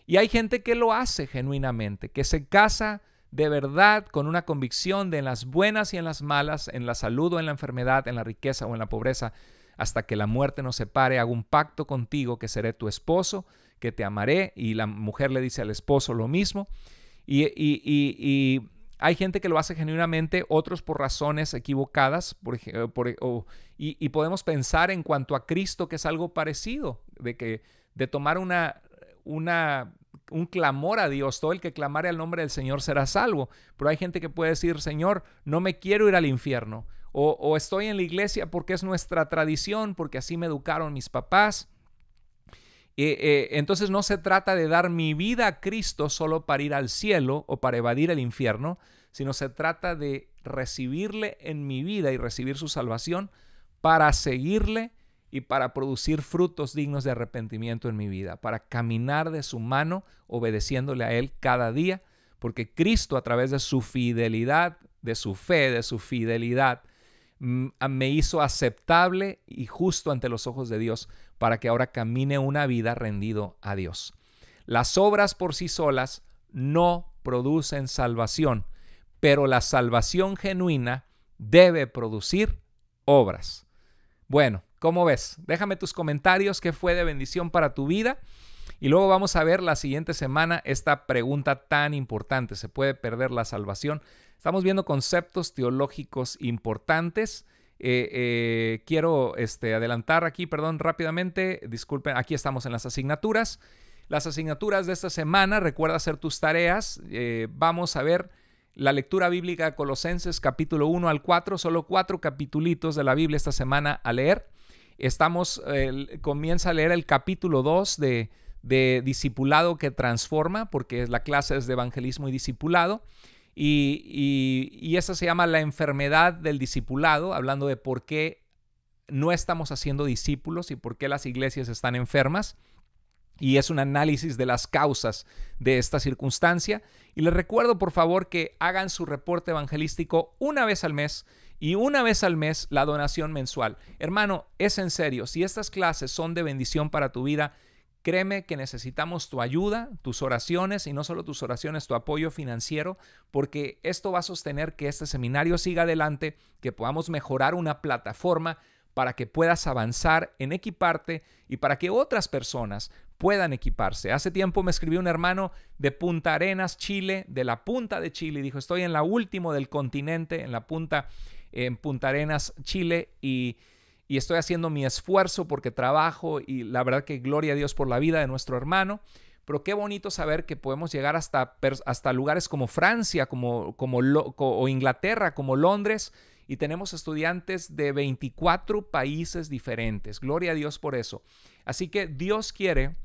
Y hay gente que lo hace genuinamente, que se casa de verdad con una convicción de en las buenas y en las malas, en la salud o en la enfermedad, en la riqueza o en la pobreza, hasta que la muerte nos separe, hago un pacto contigo que seré tu esposo, que te amaré. Y la mujer le dice al esposo lo mismo. Y, hay gente que lo hace genuinamente, otros por razones equivocadas, por, y, podemos pensar en cuanto a Cristo que es algo parecido, de, que, de tomar una, una un clamor a Dios. Todo el que clamare al nombre del Señor será salvo. Pero hay gente que puede decir, Señor, no me quiero ir al infierno. O, estoy en la iglesia porque es nuestra tradición, porque así me educaron mis papás. Eh, eh, entonces no se trata de dar mi vida a Cristo solo para ir al cielo o para evadir el infierno, sino se trata de recibirle en mi vida y recibir su salvación para seguirle y para producir frutos dignos de arrepentimiento en mi vida, para caminar de su mano obedeciéndole a Él cada día, porque Cristo a través de su fidelidad, de su fe, de su fidelidad, me hizo aceptable y justo ante los ojos de Dios para que ahora camine una vida rendido a Dios. Las obras por sí solas no producen salvación, pero la salvación genuina debe producir obras. Bueno, ¿cómo ves? Déjame tus comentarios, qué fue de bendición para tu vida. Y luego vamos a ver la siguiente semana esta pregunta tan importante. ¿Se puede perder la salvación? Estamos viendo conceptos teológicos importantes. Eh, eh, quiero este, adelantar aquí, perdón, rápidamente. Disculpen, aquí estamos en las asignaturas. Las asignaturas de esta semana, recuerda hacer tus tareas. Eh, vamos a ver la lectura bíblica de Colosenses capítulo 1 al 4, solo cuatro capítulos de la Biblia esta semana a leer. Estamos, comienza a leer el capítulo 2 de, de discipulado que transforma, porque la clase es de evangelismo y discipulado. Y, y, esa se llama la enfermedad del discipulado, hablando de por qué no estamos haciendo discípulos y por qué las iglesias están enfermas. Y es un análisis de las causas de esta circunstancia. Y les recuerdo, por favor, que hagan su reporte evangelístico una vez al mes y una vez al mes la donación mensual. Hermano, es en serio, si estas clases son de bendición para tu vida, Créeme que necesitamos tu ayuda, tus oraciones y no solo tus oraciones, tu apoyo financiero, porque esto va a sostener que este seminario siga adelante, que podamos mejorar una plataforma para que puedas avanzar en equiparte y para que otras personas puedan equiparse. Hace tiempo me escribió un hermano de Punta Arenas, Chile, de la punta de Chile, y dijo, estoy en la última del continente, en la punta, en Punta Arenas, Chile, y y estoy haciendo mi esfuerzo porque trabajo y la verdad que gloria a Dios por la vida de nuestro hermano. Pero qué bonito saber que podemos llegar hasta, hasta lugares como Francia como, como o Inglaterra, como Londres, y tenemos estudiantes de 24 países diferentes. Gloria a Dios por eso. Así que Dios quiere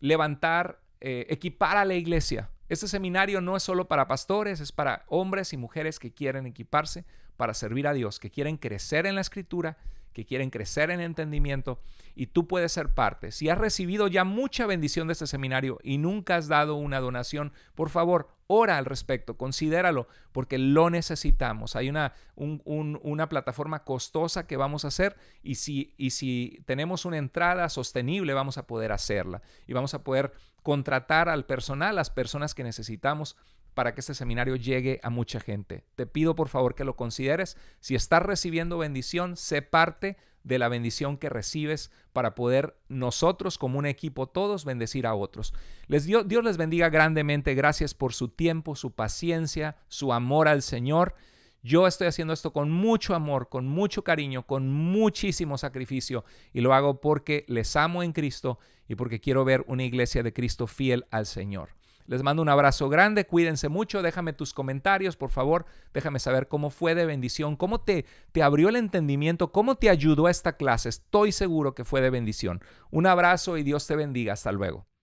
levantar, eh, equipar a la iglesia. Este seminario no es solo para pastores, es para hombres y mujeres que quieren equiparse para servir a Dios, que quieren crecer en la escritura que quieren crecer en entendimiento y tú puedes ser parte. Si has recibido ya mucha bendición de este seminario y nunca has dado una donación, por favor, ora al respecto, considéralo, porque lo necesitamos. Hay una, una plataforma costosa que vamos a hacer y si, y si tenemos una entrada sostenible, vamos a poder hacerla y vamos a poder contratar al personal, las personas que necesitamos para que este seminario llegue a mucha gente. Te pido por favor que lo consideres. Si estás recibiendo bendición, sé parte de la bendición que recibes para poder nosotros como un equipo todos bendecir a otros. Les dio, Dios les bendiga grandemente. Gracias por su tiempo, su paciencia, su amor al Señor. Yo estoy haciendo esto con mucho amor, con mucho cariño, con muchísimo sacrificio y lo hago porque les amo en Cristo y porque quiero ver una iglesia de Cristo fiel al Señor. Les mando un abrazo grande, cuídense mucho, déjame tus comentarios, por favor, déjame saber cómo fue de bendición, cómo te, te abrió el entendimiento, cómo te ayudó esta clase. Estoy seguro que fue de bendición. Un abrazo y Dios te bendiga. Hasta luego.